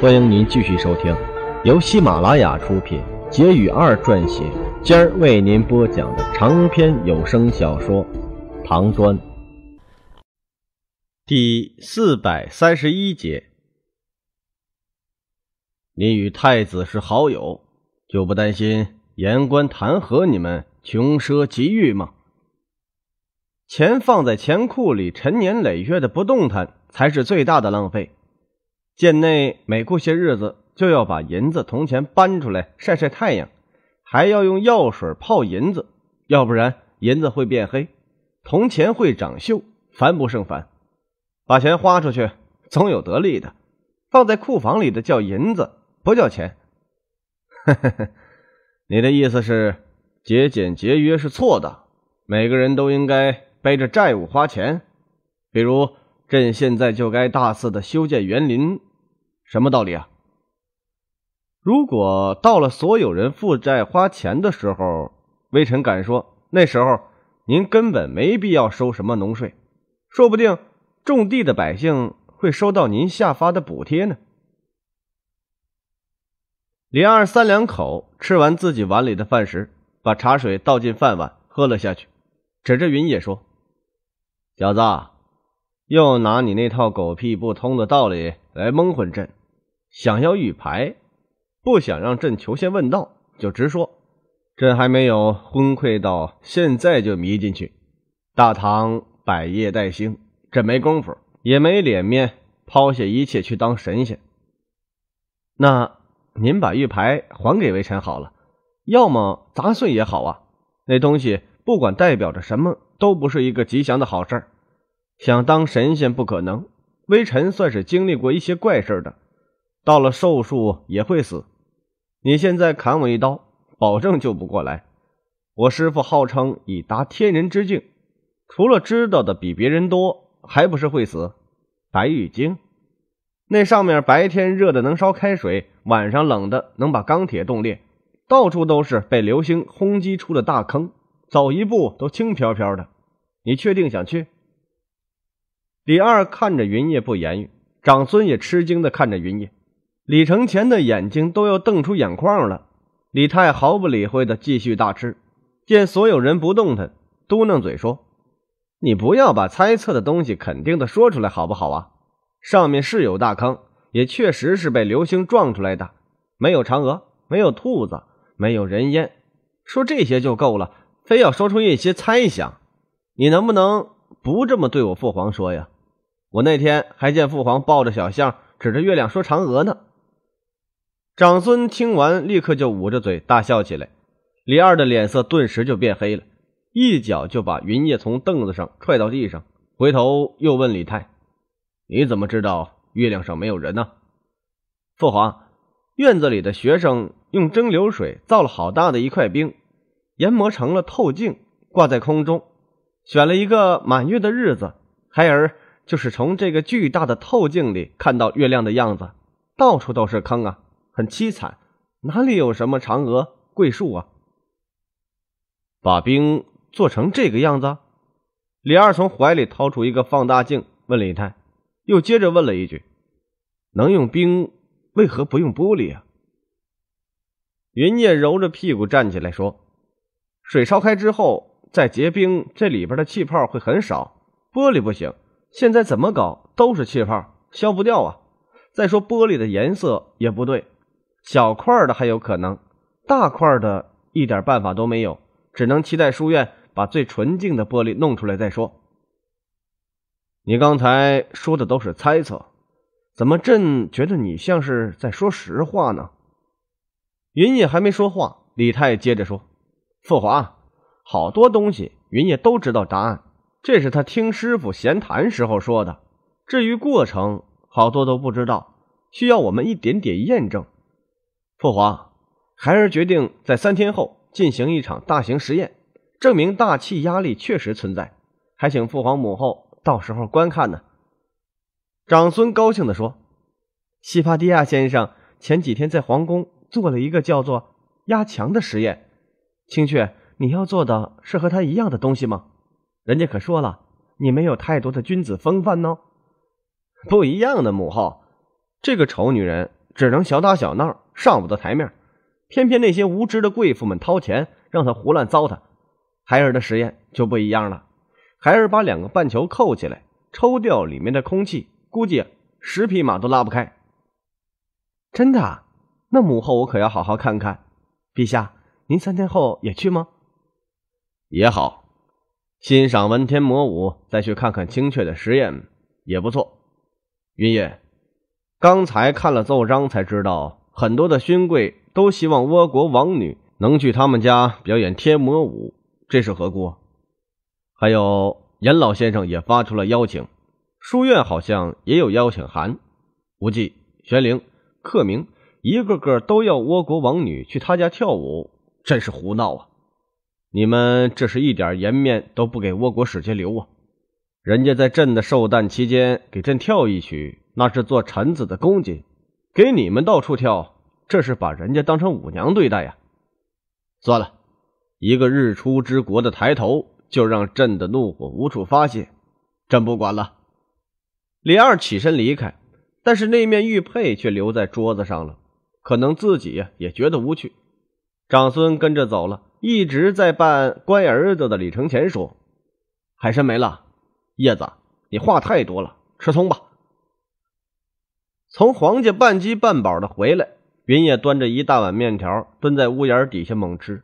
欢迎您继续收听，由喜马拉雅出品、杰语二撰写，今儿为您播讲的长篇有声小说《唐砖》第四百三十一节。你与太子是好友，就不担心言官弹劾你们穷奢极欲吗？钱放在钱库里，陈年累月的不动弹，才是最大的浪费。贱内每过些日子就要把银子、铜钱搬出来晒晒太阳，还要用药水泡银子，要不然银子会变黑，铜钱会长锈，烦不胜烦。把钱花出去，总有得利的。放在库房里的叫银子，不叫钱。呵呵呵，你的意思是，节俭节约是错的？每个人都应该背着债务花钱？比如？朕现在就该大肆的修建园林，什么道理啊？如果到了所有人负债花钱的时候，微臣敢说，那时候您根本没必要收什么农税，说不定种地的百姓会收到您下发的补贴呢。李二三两口吃完自己碗里的饭时，把茶水倒进饭碗喝了下去，指着云野说：“小子。”又拿你那套狗屁不通的道理来蒙混朕。想要玉牌，不想让朕求仙问道，就直说。朕还没有昏聩到现在就迷进去。大唐百业待兴，朕没功夫，也没脸面抛下一切去当神仙。那您把玉牌还给微臣好了，要么砸碎也好啊。那东西不管代表着什么，都不是一个吉祥的好事儿。想当神仙不可能，微臣算是经历过一些怪事的，到了寿数也会死。你现在砍我一刀，保证救不过来。我师父号称已达天人之境，除了知道的比别人多，还不是会死？白玉京，那上面白天热的能烧开水，晚上冷的能把钢铁冻裂，到处都是被流星轰击出的大坑，走一步都轻飘飘的。你确定想去？李二看着云叶不言语，长孙也吃惊的看着云叶，李承前的眼睛都要瞪出眼眶了。李泰毫不理会的继续大吃，见所有人不动弹，嘟囔嘴说：“你不要把猜测的东西肯定的说出来好不好啊？上面是有大坑，也确实是被流星撞出来的，没有嫦娥，没有兔子，没有人烟，说这些就够了，非要说出一些猜想，你能不能不这么对我父皇说呀？”我那天还见父皇抱着小象，指着月亮说嫦娥呢。长孙听完，立刻就捂着嘴大笑起来。李二的脸色顿时就变黑了，一脚就把云烨从凳子上踹到地上，回头又问李泰：“你怎么知道月亮上没有人呢？”父皇，院子里的学生用蒸馏水造了好大的一块冰，研磨成了透镜，挂在空中，选了一个满月的日子，孩儿。就是从这个巨大的透镜里看到月亮的样子，到处都是坑啊，很凄惨，哪里有什么嫦娥桂树啊？把冰做成这个样子？李二从怀里掏出一个放大镜，问李太，又接着问了一句：“能用冰，为何不用玻璃啊？”云念揉着屁股站起来说：“水烧开之后再结冰，这里边的气泡会很少，玻璃不行。”现在怎么搞都是气泡，消不掉啊！再说玻璃的颜色也不对，小块的还有可能，大块的一点办法都没有，只能期待书院把最纯净的玻璃弄出来再说。你刚才说的都是猜测，怎么朕觉得你像是在说实话呢？云烨还没说话，李泰接着说：“父皇，好多东西云烨都知道答案。”这是他听师傅闲谈时候说的，至于过程，好多都不知道，需要我们一点点验证。父皇，孩儿决定在三天后进行一场大型实验，证明大气压力确实存在，还请父皇母后到时候观看呢。长孙高兴的说：“西帕蒂亚先生前几天在皇宫做了一个叫做压强的实验，青雀，你要做的是和他一样的东西吗？”人家可说了，你没有太多的君子风范哦。不一样的母后，这个丑女人只能小打小闹，上不得台面。偏偏那些无知的贵妇们掏钱让她胡乱糟蹋。孩儿的实验就不一样了，孩儿把两个半球扣起来，抽掉里面的空气，估计十匹马都拉不开。真的？那母后我可要好好看看。陛下，您三天后也去吗？也好。欣赏文天魔舞，再去看看精确的实验也不错。云烨，刚才看了奏章才知道，很多的勋贵都希望倭国王女能去他们家表演天魔舞，这是何故？还有严老先生也发出了邀请，书院好像也有邀请函。无忌、玄灵、克明一个个都要倭国王女去他家跳舞，真是胡闹啊！你们这是一点颜面都不给倭国使节留啊！人家在朕的寿诞期间给朕跳一曲，那是做臣子的恭敬；给你们到处跳，这是把人家当成舞娘对待呀！算了，一个日出之国的抬头，就让朕的怒火无处发泄。朕不管了。李二起身离开，但是那面玉佩却留在桌子上了。可能自己也觉得无趣。长孙跟着走了。一直在扮乖儿子的李承前说：“海参没了，叶子，你话太多了，吃葱吧。”从黄家半饥半饱的回来，云叶端着一大碗面条蹲在屋檐底下猛吃。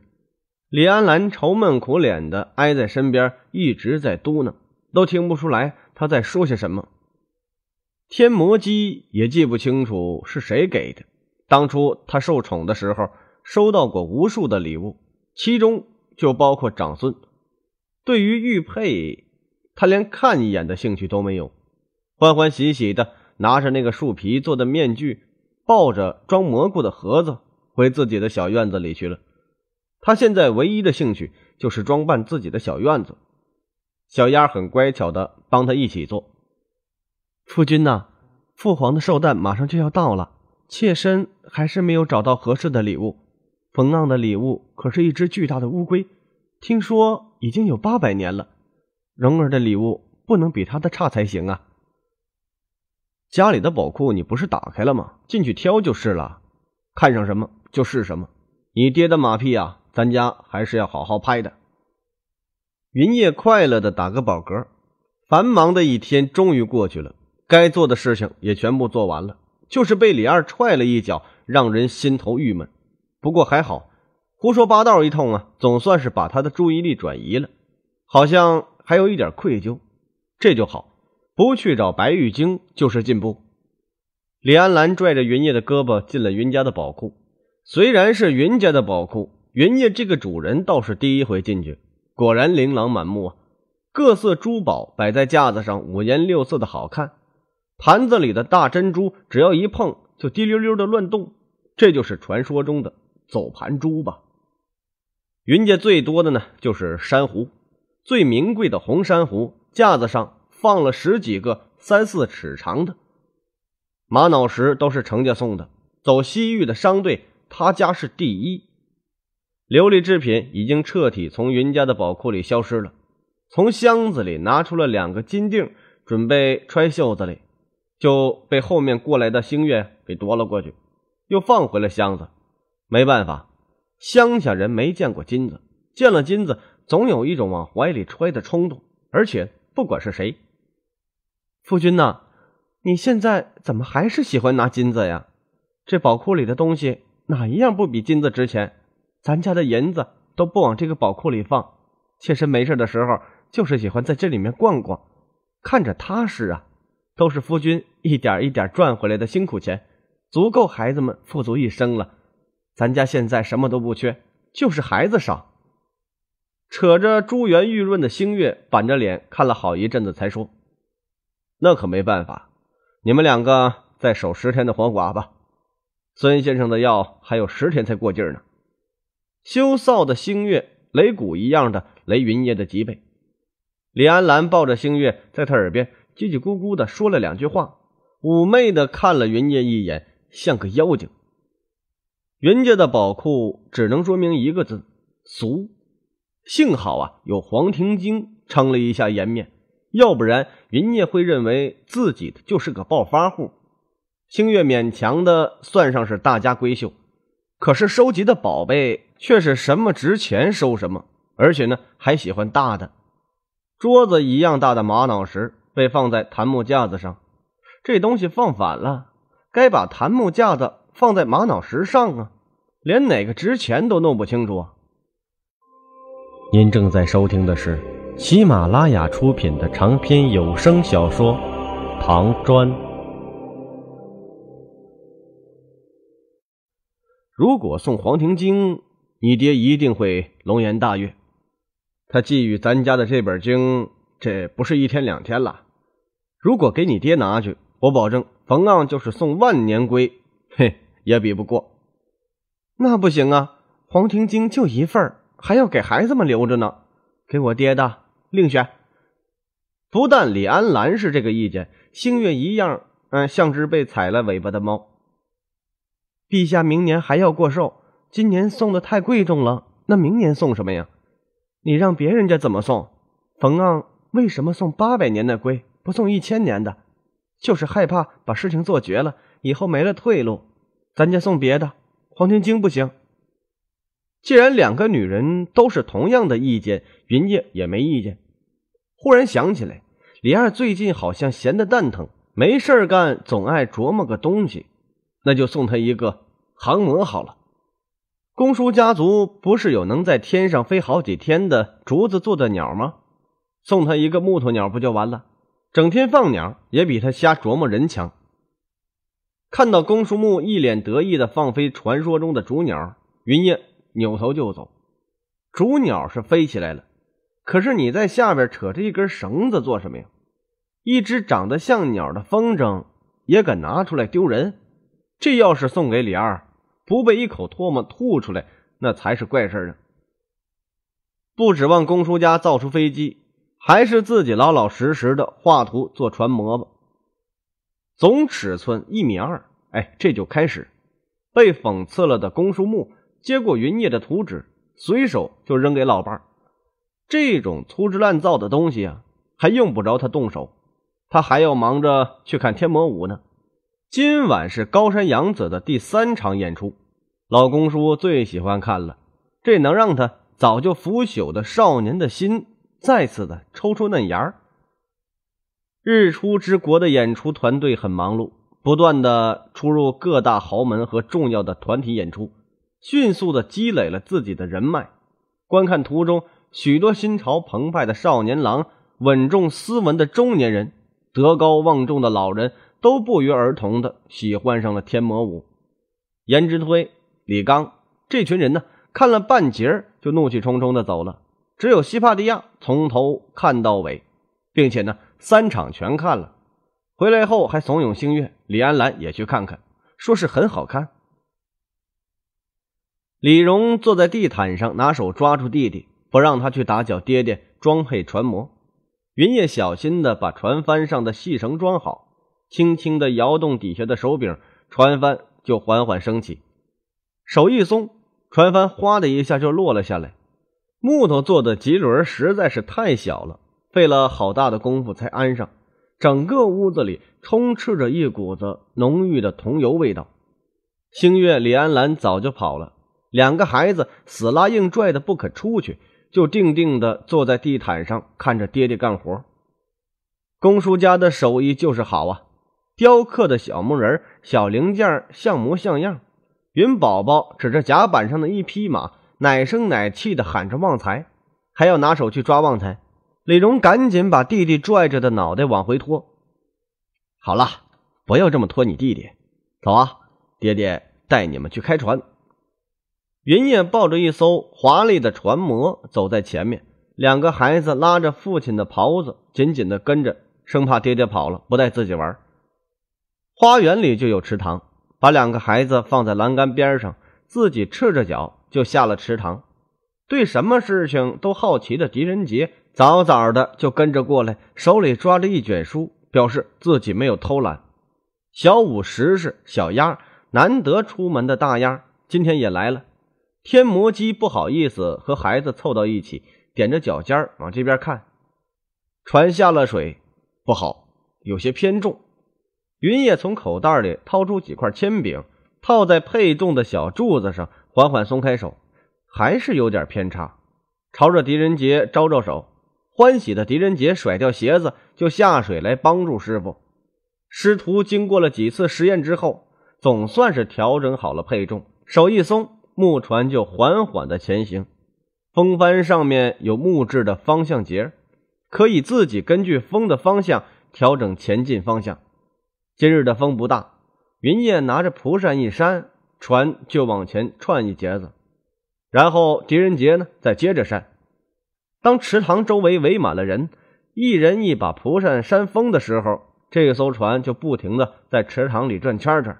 李安兰愁闷苦脸的挨在身边，一直在嘟囔，都听不出来他在说些什么。天魔姬也记不清楚是谁给的，当初他受宠的时候，收到过无数的礼物。其中就包括长孙，对于玉佩，他连看一眼的兴趣都没有，欢欢喜喜的拿着那个树皮做的面具，抱着装蘑菇的盒子，回自己的小院子里去了。他现在唯一的兴趣就是装扮自己的小院子。小丫很乖巧的帮他一起做。夫君呐，父皇的寿诞马上就要到了，妾身还是没有找到合适的礼物。冯浪的礼物可是一只巨大的乌龟，听说已经有八百年了。蓉儿的礼物不能比他的差才行啊！家里的宝库你不是打开了吗？进去挑就是了，看上什么就是什么。你爹的马屁啊，咱家还是要好好拍的。云叶快乐的打个饱嗝，繁忙的一天终于过去了，该做的事情也全部做完了，就是被李二踹了一脚，让人心头郁闷。不过还好，胡说八道一通啊，总算是把他的注意力转移了，好像还有一点愧疚，这就好，不去找白玉京就是进步。李安澜拽着云烨的胳膊进了云家的宝库，虽然是云家的宝库，云烨这个主人倒是第一回进去，果然琳琅满目啊，各色珠宝摆在架子上，五颜六色的好看，盘子里的大珍珠只要一碰就滴溜溜的乱动，这就是传说中的。走盘珠吧，云家最多的呢就是珊瑚，最名贵的红珊瑚架子上放了十几个三四尺长的。玛瑙石都是程家送的。走西域的商队，他家是第一。琉璃制品已经彻底从云家的宝库里消失了。从箱子里拿出了两个金锭，准备揣袖子里，就被后面过来的星月给夺了过去，又放回了箱子。没办法，乡下人没见过金子，见了金子总有一种往怀里揣的冲动。而且不管是谁，夫君呐，你现在怎么还是喜欢拿金子呀？这宝库里的东西哪一样不比金子值钱？咱家的银子都不往这个宝库里放。妾身没事的时候，就是喜欢在这里面逛逛，看着踏实啊。都是夫君一点一点赚回来的辛苦钱，足够孩子们富足一生了。咱家现在什么都不缺，就是孩子少。扯着珠圆玉润的星月，板着脸看了好一阵子，才说：“那可没办法，你们两个再守十天的黄寡吧。”孙先生的药还有十天才过劲儿呢。羞臊的星月，擂鼓一样的雷云烨的脊背，李安兰抱着星月，在他耳边叽叽咕咕的说了两句话，妩媚的看了云烨一眼，像个妖精。云家的宝库只能说明一个字：俗。幸好啊，有《黄庭经》撑了一下颜面，要不然云家会认为自己就是个暴发户。星月勉强的算上是大家闺秀，可是收集的宝贝却是什么值钱收什么，而且呢还喜欢大的，桌子一样大的玛瑙石被放在檀木架子上，这东西放反了，该把檀木架子。放在玛瑙石上啊，连哪个值钱都弄不清楚啊！您正在收听的是喜马拉雅出品的长篇有声小说《唐砖》。如果送《黄庭经》，你爹一定会龙颜大悦。他觊觎咱家的这本经，这不是一天两天了。如果给你爹拿去，我保证，冯浪就是送万年龟。嘿。也比不过，那不行啊！黄庭经就一份儿，还要给孩子们留着呢。给我爹的，另选。不但李安兰是这个意见，星月一样，嗯，像只被踩了尾巴的猫。陛下明年还要过寿，今年送的太贵重了，那明年送什么呀？你让别人家怎么送？冯盎为什么送八百年的龟，不送一千年的？就是害怕把事情做绝了，以后没了退路。咱家送别的黄天晶不行。既然两个女人都是同样的意见，云烨也没意见。忽然想起来，李二最近好像闲得蛋疼，没事干，总爱琢磨个东西。那就送他一个航模好了。公叔家族不是有能在天上飞好几天的竹子做的鸟吗？送他一个木头鸟不就完了？整天放鸟也比他瞎琢磨人强。看到公叔木一脸得意的放飞传说中的竹鸟，云烨扭头就走。竹鸟是飞起来了，可是你在下边扯着一根绳子做什么呀？一只长得像鸟的风筝也敢拿出来丢人？这要是送给李二，不被一口唾沫吐出来，那才是怪事呢。不指望公叔家造出飞机，还是自己老老实实的画图做船模吧。总尺寸一米二，哎，这就开始被讽刺了的公叔木接过云烨的图纸，随手就扔给老伴儿。这种粗制滥造的东西啊，还用不着他动手，他还要忙着去看天魔舞呢。今晚是高山洋子的第三场演出，老公叔最喜欢看了，这能让他早就腐朽的少年的心再次的抽出嫩芽儿。日出之国的演出团队很忙碌，不断的出入各大豪门和重要的团体演出，迅速的积累了自己的人脉。观看途中，许多心潮澎湃的少年郎、稳重斯文的中年人、德高望重的老人都不约而同的喜欢上了天魔舞。颜之推、李刚这群人呢，看了半截就怒气冲冲的走了。只有西帕蒂亚从头看到尾，并且呢。三场全看了，回来后还怂恿星月、李安兰也去看看，说是很好看。李荣坐在地毯上，拿手抓住弟弟，不让他去打搅爹爹装配船模。云叶小心的把船帆上的细绳装好，轻轻的摇动底下的手柄，船帆就缓缓升起。手一松，船帆哗的一下就落了下来。木头做的棘轮实在是太小了。费了好大的功夫才安上，整个屋子里充斥着一股子浓郁的桐油味道。星月李安澜早就跑了，两个孩子死拉硬拽的不肯出去，就定定的坐在地毯上看着爹爹干活。公叔家的手艺就是好啊，雕刻的小木人、小零件像模像样。云宝宝指着甲板上的一匹马，奶声奶气的喊着“旺财”，还要拿手去抓旺财。李荣赶紧把弟弟拽着的脑袋往回拖。好了，不要这么拖你弟弟，走啊！爹爹带你们去开船。云烨抱着一艘华丽的船模走在前面，两个孩子拉着父亲的袍子紧紧的跟着，生怕爹爹跑了不带自己玩。花园里就有池塘，把两个孩子放在栏杆边上，自己赤着脚就下了池塘。对什么事情都好奇的狄仁杰。早早的就跟着过来，手里抓着一卷书，表示自己没有偷懒。小五、十是小丫，难得出门的大丫今天也来了。天魔姬不好意思和孩子凑到一起，踮着脚尖往这边看。船下了水，不好，有些偏重。云烨从口袋里掏出几块铅饼，套在配重的小柱子上，缓缓松开手，还是有点偏差。朝着狄仁杰招招手。欢喜的狄仁杰甩掉鞋子，就下水来帮助师傅。师徒经过了几次实验之后，总算是调整好了配重，手一松，木船就缓缓的前行。风帆上面有木质的方向节，可以自己根据风的方向调整前进方向。今日的风不大，云烨拿着蒲扇一扇，船就往前窜一截子，然后狄仁杰呢，再接着扇。当池塘周围围满了人，一人一把蒲扇扇风的时候，这艘船就不停的在池塘里转圈圈，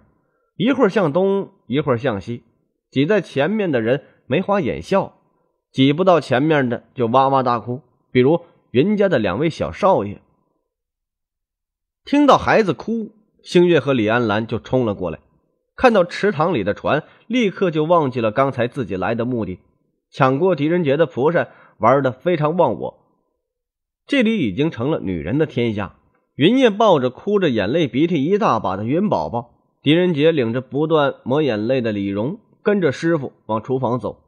一会儿向东，一会儿向西。挤在前面的人眉花眼笑，挤不到前面的就哇哇大哭。比如云家的两位小少爷，听到孩子哭，星月和李安澜就冲了过来，看到池塘里的船，立刻就忘记了刚才自己来的目的，抢过狄仁杰的蒲扇。玩的非常忘我，这里已经成了女人的天下。云烨抱着哭着、眼泪鼻涕一大把的云宝宝，狄仁杰领着不断抹眼泪的李荣，跟着师傅往厨房走。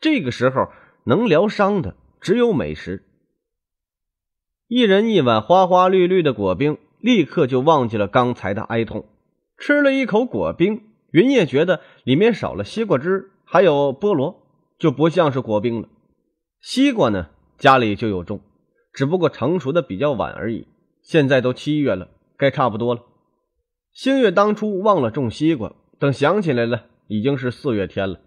这个时候能疗伤的只有美食。一人一碗花花绿绿的果冰，立刻就忘记了刚才的哀痛。吃了一口果冰，云烨觉得里面少了西瓜汁，还有菠萝，就不像是果冰了。西瓜呢？家里就有种，只不过成熟的比较晚而已。现在都七月了，该差不多了。星月当初忘了种西瓜，等想起来了，已经是四月天了。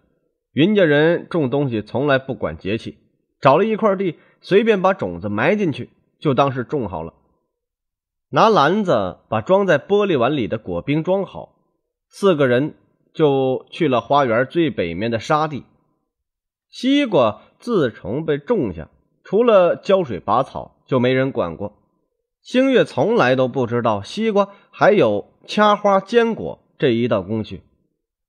云家人种东西从来不管节气，找了一块地，随便把种子埋进去，就当是种好了。拿篮子把装在玻璃碗里的果冰装好，四个人就去了花园最北面的沙地，西瓜。自从被种下，除了浇水拔草，就没人管过。星月从来都不知道西瓜还有掐花、坚果这一道工序，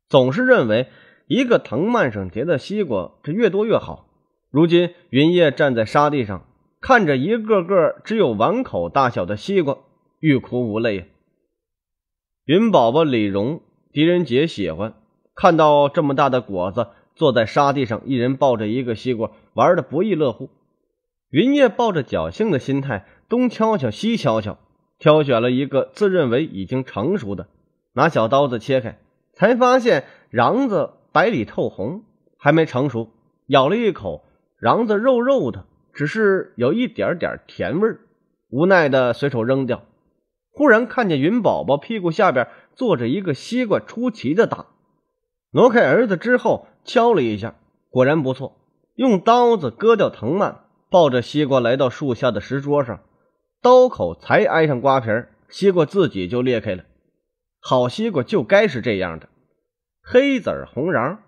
总是认为一个藤蔓上结的西瓜是越多越好。如今云叶站在沙地上，看着一个个只有碗口大小的西瓜，欲哭无泪呀。云宝宝、李荣、狄仁杰喜欢看到这么大的果子。坐在沙地上，一人抱着一个西瓜，玩的不亦乐乎。云叶抱着侥幸的心态，东敲敲西敲敲，挑选了一个自认为已经成熟的，拿小刀子切开，才发现瓤子白里透红，还没成熟。咬了一口，瓤子肉肉的，只是有一点点甜味儿。无奈的随手扔掉。忽然看见云宝宝屁股下边坐着一个西瓜，出奇的大。挪开儿子之后。敲了一下，果然不错。用刀子割掉藤蔓，抱着西瓜来到树下的石桌上，刀口才挨上瓜皮儿，西瓜自己就裂开了。好西瓜就该是这样的，黑籽儿红瓤儿。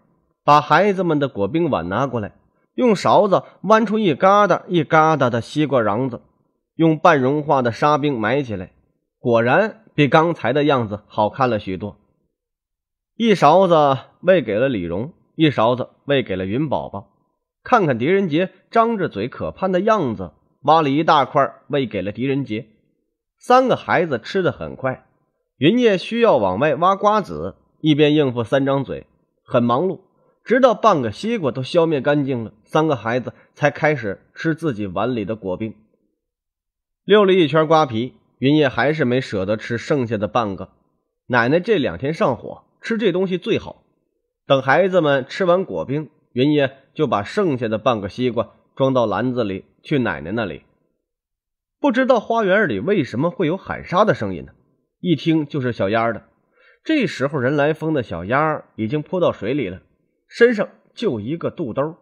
把孩子们的果冰碗拿过来，用勺子剜出一疙瘩一疙瘩的西瓜瓤子，用半融化的沙冰埋起来，果然比刚才的样子好看了许多。一勺子喂给了李荣。一勺子喂给了云宝宝，看看狄仁杰张着嘴可盼的样子，挖了一大块喂给了狄仁杰。三个孩子吃得很快，云叶需要往外挖瓜子，一边应付三张嘴，很忙碌。直到半个西瓜都消灭干净了，三个孩子才开始吃自己碗里的果冰。溜了一圈瓜皮，云叶还是没舍得吃剩下的半个。奶奶这两天上火，吃这东西最好。等孩子们吃完果冰，云爷就把剩下的半个西瓜装到篮子里，去奶奶那里。不知道花园里为什么会有喊杀的声音呢？一听就是小丫的。这时候人来疯的小丫已经扑到水里了，身上就一个肚兜，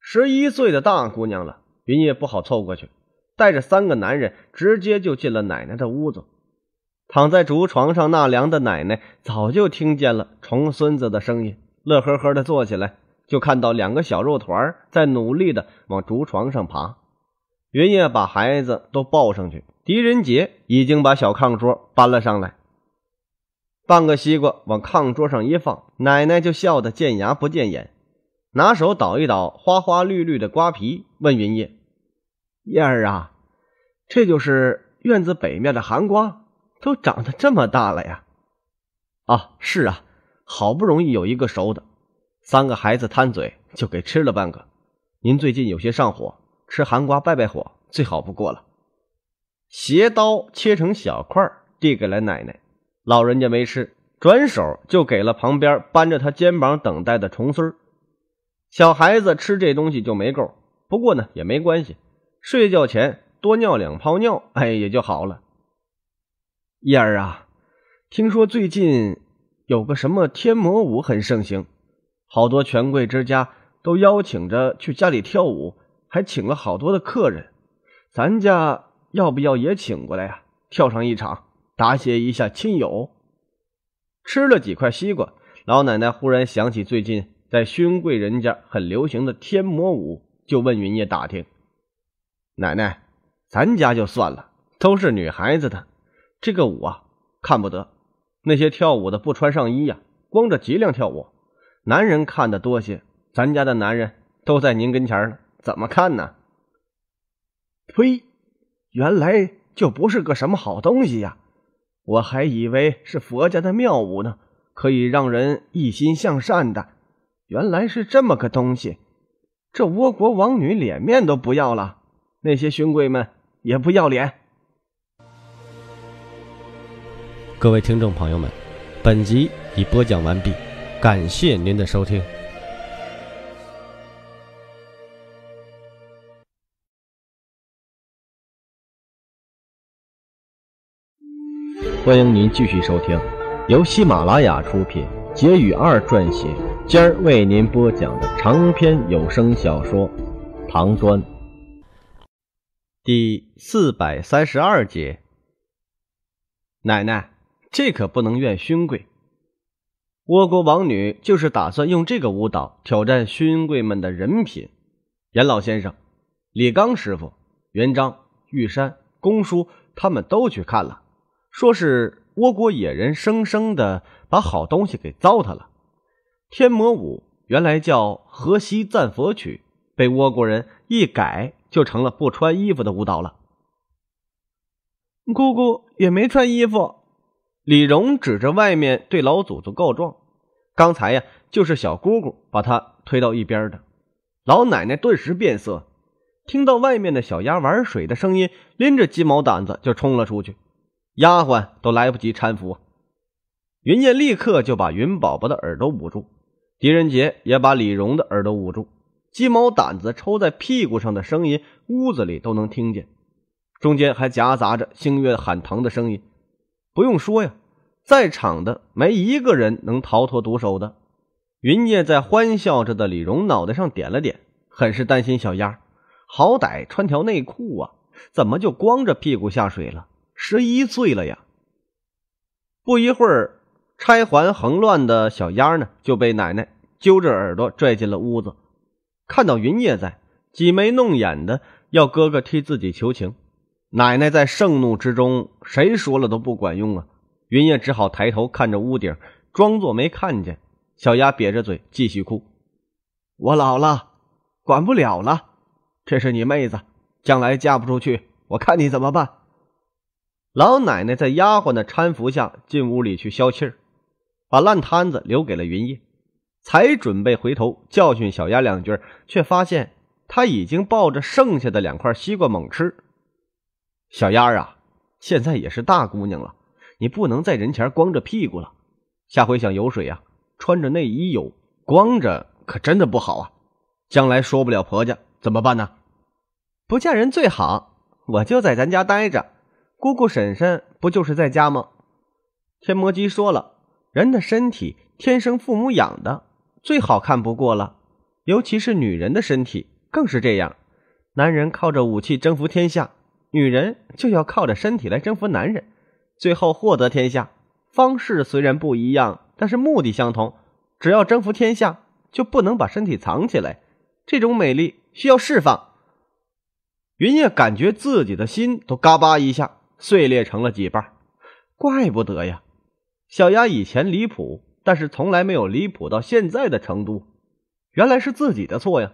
十一岁的大姑娘了。云爷不好凑过去，带着三个男人直接就进了奶奶的屋子。躺在竹床上纳凉的奶奶早就听见了重孙子的声音，乐呵呵的坐起来，就看到两个小肉团在努力的往竹床上爬。云叶把孩子都抱上去，狄仁杰已经把小炕桌搬了上来，半个西瓜往炕桌上一放，奶奶就笑得见牙不见眼，拿手捣一捣花花绿绿的瓜皮，问云叶：“燕儿啊，这就是院子北面的寒瓜。”都长得这么大了呀！啊，是啊，好不容易有一个熟的，三个孩子贪嘴就给吃了半个。您最近有些上火，吃寒瓜败败火最好不过了。斜刀切成小块递给了奶奶，老人家没吃，转手就给了旁边扳着他肩膀等待的重孙小孩子吃这东西就没够，不过呢也没关系，睡觉前多尿两泡尿，哎，也就好了。燕儿啊，听说最近有个什么天魔舞很盛行，好多权贵之家都邀请着去家里跳舞，还请了好多的客人。咱家要不要也请过来呀？跳上一场，答谢一下亲友。吃了几块西瓜，老奶奶忽然想起最近在勋贵人家很流行的天魔舞，就问云烨打听。奶奶，咱家就算了，都是女孩子的。这个舞啊，看不得！那些跳舞的不穿上衣呀，光着脊梁跳舞。男人看的多些，咱家的男人都在您跟前呢，怎么看呢？呸！原来就不是个什么好东西呀！我还以为是佛家的妙舞呢，可以让人一心向善的，原来是这么个东西。这倭国王女脸面都不要了，那些勋贵们也不要脸。各位听众朋友们，本集已播讲完毕，感谢您的收听。欢迎您继续收听，由喜马拉雅出品、杰宇二撰写，今儿为您播讲的长篇有声小说《唐砖》第四百三十二节，奶奶。这可不能怨勋贵，倭国王女就是打算用这个舞蹈挑战勋贵们的人品。严老先生、李刚师傅、元璋、玉山、公叔他们都去看了，说是倭国野人生生的把好东西给糟蹋了。天魔舞原来叫《河西赞佛曲》，被倭国人一改就成了不穿衣服的舞蹈了。姑姑也没穿衣服。李荣指着外面对老祖宗告状：“刚才呀，就是小姑姑把他推到一边的。”老奶奶顿时变色，听到外面的小丫玩水的声音，拎着鸡毛掸子就冲了出去，丫鬟都来不及搀扶云燕立刻就把云宝宝的耳朵捂住，狄仁杰也把李荣的耳朵捂住。鸡毛掸子抽在屁股上的声音，屋子里都能听见，中间还夹杂着星月喊疼的声音。不用说呀。在场的没一个人能逃脱毒手的。云烨在欢笑着的李荣脑袋上点了点，很是担心小丫。好歹穿条内裤啊，怎么就光着屁股下水了？十一岁了呀！不一会儿，钗环横乱的小丫呢，就被奶奶揪着耳朵拽进了屋子。看到云烨在挤眉弄眼的，要哥哥替自己求情。奶奶在盛怒之中，谁说了都不管用啊！云烨只好抬头看着屋顶，装作没看见。小丫瘪着嘴继续哭。我老了，管不了了。这是你妹子，将来嫁不出去，我看你怎么办？老奶奶在丫鬟的搀扶下进屋里去消气儿，把烂摊子留给了云烨，才准备回头教训小丫两句，却发现她已经抱着剩下的两块西瓜猛吃。小丫儿啊，现在也是大姑娘了。你不能在人前光着屁股了，下回想游水呀，穿着内衣有，光着可真的不好啊！将来说不了婆家怎么办呢？不嫁人最好，我就在咱家待着。姑姑婶婶不就是在家吗？天魔姬说了，人的身体天生父母养的，最好看不过了，尤其是女人的身体更是这样。男人靠着武器征服天下，女人就要靠着身体来征服男人。最后获得天下，方式虽然不一样，但是目的相同。只要征服天下，就不能把身体藏起来。这种美丽需要释放。云烨感觉自己的心都嘎巴一下碎裂成了几瓣。怪不得呀，小丫以前离谱，但是从来没有离谱到现在的程度。原来是自己的错呀！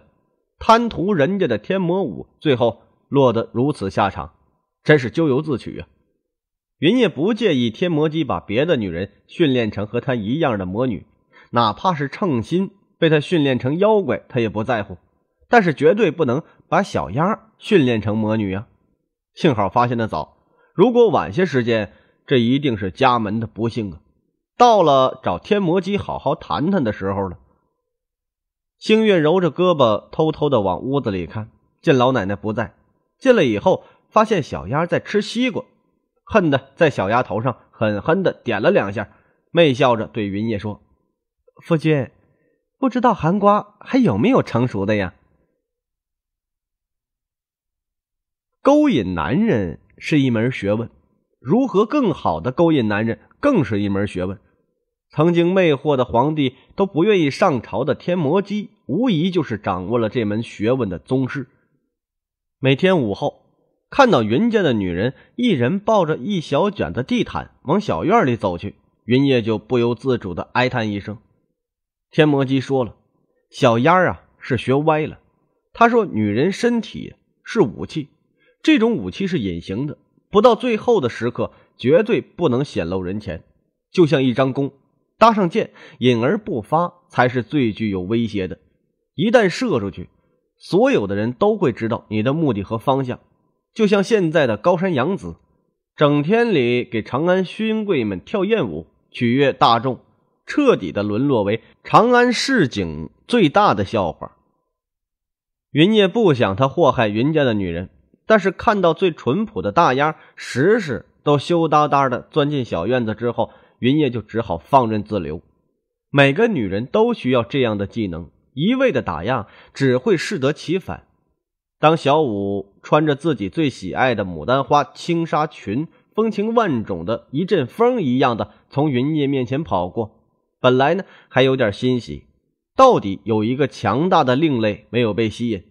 贪图人家的天魔舞，最后落得如此下场，真是咎由自取啊！云夜不介意天魔姬把别的女人训练成和她一样的魔女，哪怕是称心被她训练成妖怪，她也不在乎。但是绝对不能把小丫训练成魔女啊！幸好发现的早，如果晚些时间，这一定是家门的不幸啊！到了找天魔姬好好谈谈的时候了。星月揉着胳膊，偷偷的往屋子里看，见老奶奶不在，进来以后发现小丫在吃西瓜。恨的在小丫头上狠狠的点了两下，媚笑着对云叶说：“夫君，不知道寒瓜还有没有成熟的呀？”勾引男人是一门学问，如何更好的勾引男人更是一门学问。曾经魅惑的皇帝都不愿意上朝的天魔姬，无疑就是掌握了这门学问的宗师。每天午后。看到云家的女人一人抱着一小卷的地毯往小院里走去，云叶就不由自主的哀叹一声：“天魔姬说了，小丫儿啊是学歪了。他说，女人身体是武器，这种武器是隐形的，不到最后的时刻，绝对不能显露人前。就像一张弓，搭上箭，隐而不发才是最具有威胁的。一旦射出去，所有的人都会知道你的目的和方向。”就像现在的高山洋子，整天里给长安勋贵们跳艳舞，取悦大众，彻底的沦落为长安市井最大的笑话。云烨不想他祸害云家的女人，但是看到最淳朴的大丫时时都羞答答的钻进小院子之后，云烨就只好放任自流。每个女人都需要这样的技能，一味的打压只会适得其反。当小五穿着自己最喜爱的牡丹花轻纱裙，风情万种的一阵风一样的从云烨面前跑过，本来呢还有点欣喜，到底有一个强大的另类没有被吸引，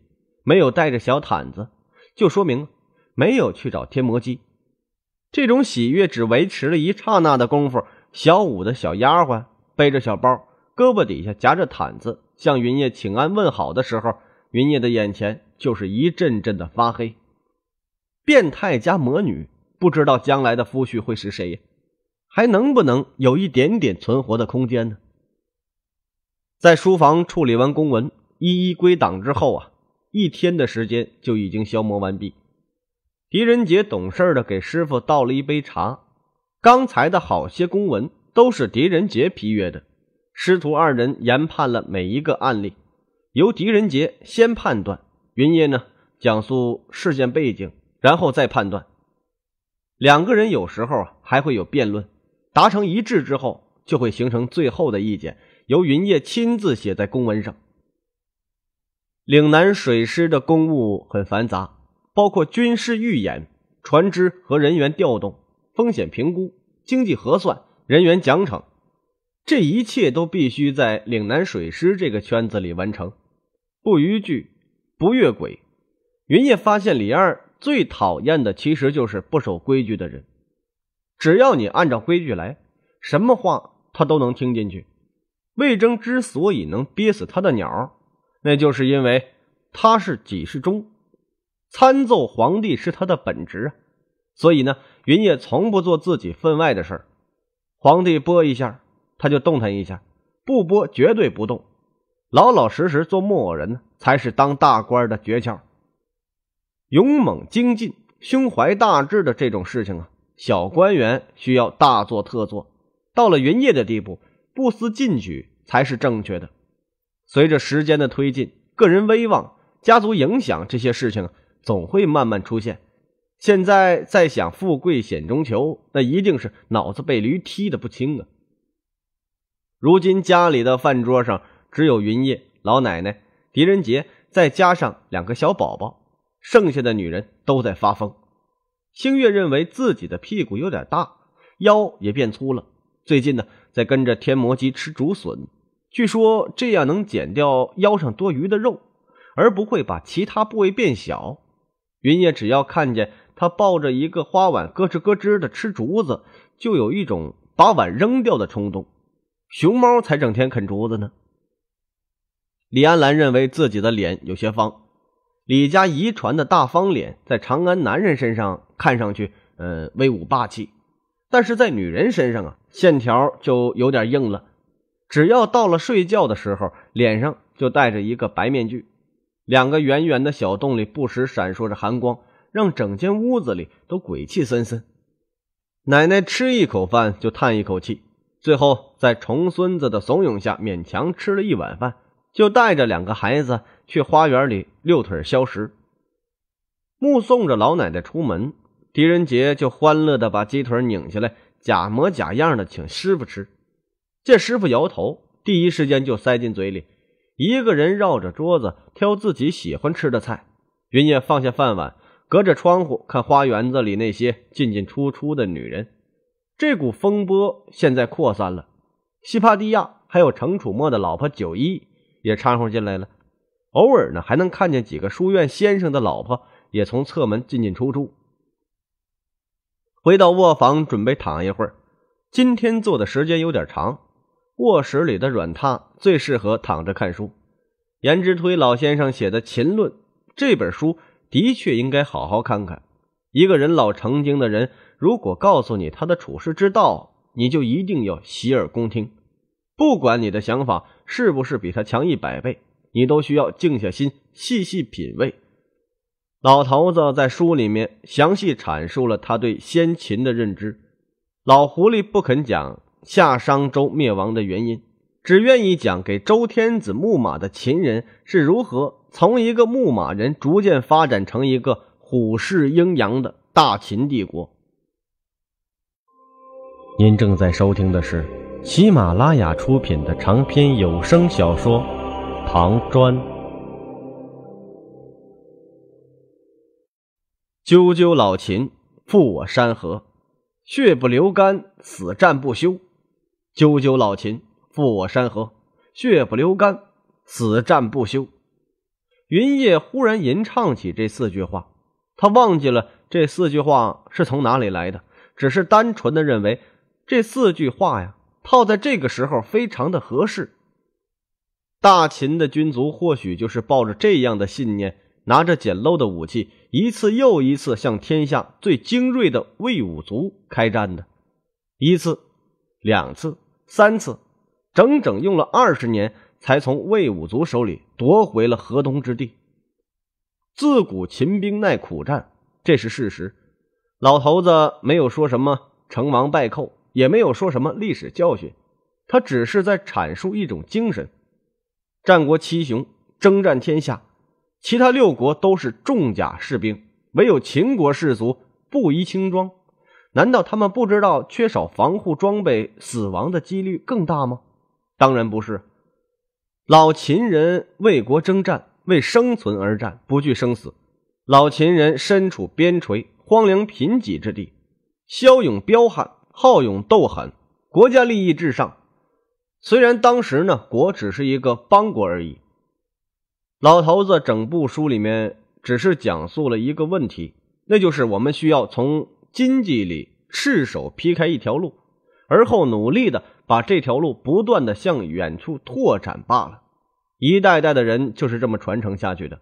没有带着小毯子，就说明没有去找天魔姬。这种喜悦只维持了一刹那的功夫。小五的小丫鬟背着小包，胳膊底下夹着毯子，向云烨请安问好的时候，云烨的眼前。就是一阵阵的发黑，变态加魔女，不知道将来的夫婿会是谁，还能不能有一点点存活的空间呢？在书房处理完公文，一一归档之后啊，一天的时间就已经消磨完毕。狄仁杰懂事的给师傅倒了一杯茶。刚才的好些公文都是狄仁杰批阅的，师徒二人研判了每一个案例，由狄仁杰先判断。云烨呢，讲述事件背景，然后再判断。两个人有时候还会有辩论，达成一致之后，就会形成最后的意见，由云烨亲自写在公文上。岭南水师的公务很繁杂，包括军事预演、船只和人员调动、风险评估、经济核算、人员奖惩，这一切都必须在岭南水师这个圈子里完成，不逾矩。不越轨，云烨发现李二最讨厌的其实就是不守规矩的人。只要你按照规矩来，什么话他都能听进去。魏征之所以能憋死他的鸟，那就是因为他是几世中参奏皇帝是他的本职啊。所以呢，云烨从不做自己分外的事儿。皇帝拨一下，他就动弹一下；不拨，绝对不动。老老实实做木偶人呢，才是当大官的诀窍。勇猛精进、胸怀大志的这种事情啊，小官员需要大做特做；到了云夜的地步，不思进取才是正确的。随着时间的推进，个人威望、家族影响这些事情总会慢慢出现。现在再想富贵险中求，那一定是脑子被驴踢得不轻啊！如今家里的饭桌上。只有云叶、老奶奶、狄仁杰，再加上两个小宝宝，剩下的女人都在发疯。星月认为自己的屁股有点大，腰也变粗了。最近呢，在跟着天魔鸡吃竹笋，据说这样能减掉腰上多余的肉，而不会把其他部位变小。云叶只要看见他抱着一个花碗咯吱咯吱的吃竹子，就有一种把碗扔掉的冲动。熊猫才整天啃竹子呢。李安兰认为自己的脸有些方，李家遗传的大方脸在长安男人身上看上去，呃，威武霸气，但是在女人身上啊，线条就有点硬了。只要到了睡觉的时候，脸上就戴着一个白面具，两个圆圆的小洞里不时闪烁着寒光，让整间屋子里都鬼气森森。奶奶吃一口饭就叹一口气，最后在重孙子的怂恿下，勉强吃了一碗饭。就带着两个孩子去花园里遛腿消食，目送着老奶奶出门，狄仁杰就欢乐的把鸡腿拧下来，假模假样的请师傅吃。见师傅摇头，第一时间就塞进嘴里。一个人绕着桌子挑自己喜欢吃的菜。云烨放下饭碗，隔着窗户看花园子里那些进进出出的女人。这股风波现在扩散了，西帕蒂亚还有程楚墨的老婆九一。也掺和进来了，偶尔呢还能看见几个书院先生的老婆也从侧门进进出出。回到卧房准备躺一会儿，今天坐的时间有点长。卧室里的软榻最适合躺着看书。颜之推老先生写的《秦论》这本书的确应该好好看看。一个人老成精的人，如果告诉你他的处世之道，你就一定要洗耳恭听，不管你的想法。是不是比他强一百倍？你都需要静下心细细品味。老头子在书里面详细阐述了他对先秦的认知。老狐狸不肯讲夏商周灭亡的原因，只愿意讲给周天子牧马的秦人是如何从一个牧马人逐渐发展成一个虎视鹰扬的大秦帝国。您正在收听的是。喜马拉雅出品的长篇有声小说《唐砖》，啾啾老秦，复我山河，血不流干，死战不休。啾啾老秦，复我山河，血不流干，死战不休。云夜忽然吟唱起这四句话，他忘记了这四句话是从哪里来的，只是单纯的认为这四句话呀。套在这个时候非常的合适。大秦的军族或许就是抱着这样的信念，拿着简陋的武器，一次又一次向天下最精锐的魏武卒开战的。一次，两次，三次，整整用了二十年，才从魏武卒手里夺回了河东之地。自古秦兵耐苦战，这是事实。老头子没有说什么“成王败寇”。也没有说什么历史教训，他只是在阐述一种精神。战国七雄征战天下，其他六国都是重甲士兵，唯有秦国士卒不衣轻装。难道他们不知道缺少防护装备，死亡的几率更大吗？当然不是。老秦人为国征战，为生存而战，不惧生死。老秦人身处边陲荒凉贫瘠之地，骁勇彪悍。好勇斗狠，国家利益至上。虽然当时呢，国只是一个邦国而已。老头子整部书里面只是讲述了一个问题，那就是我们需要从经济里赤手劈开一条路，而后努力的把这条路不断的向远处拓展罢了。一代代的人就是这么传承下去的。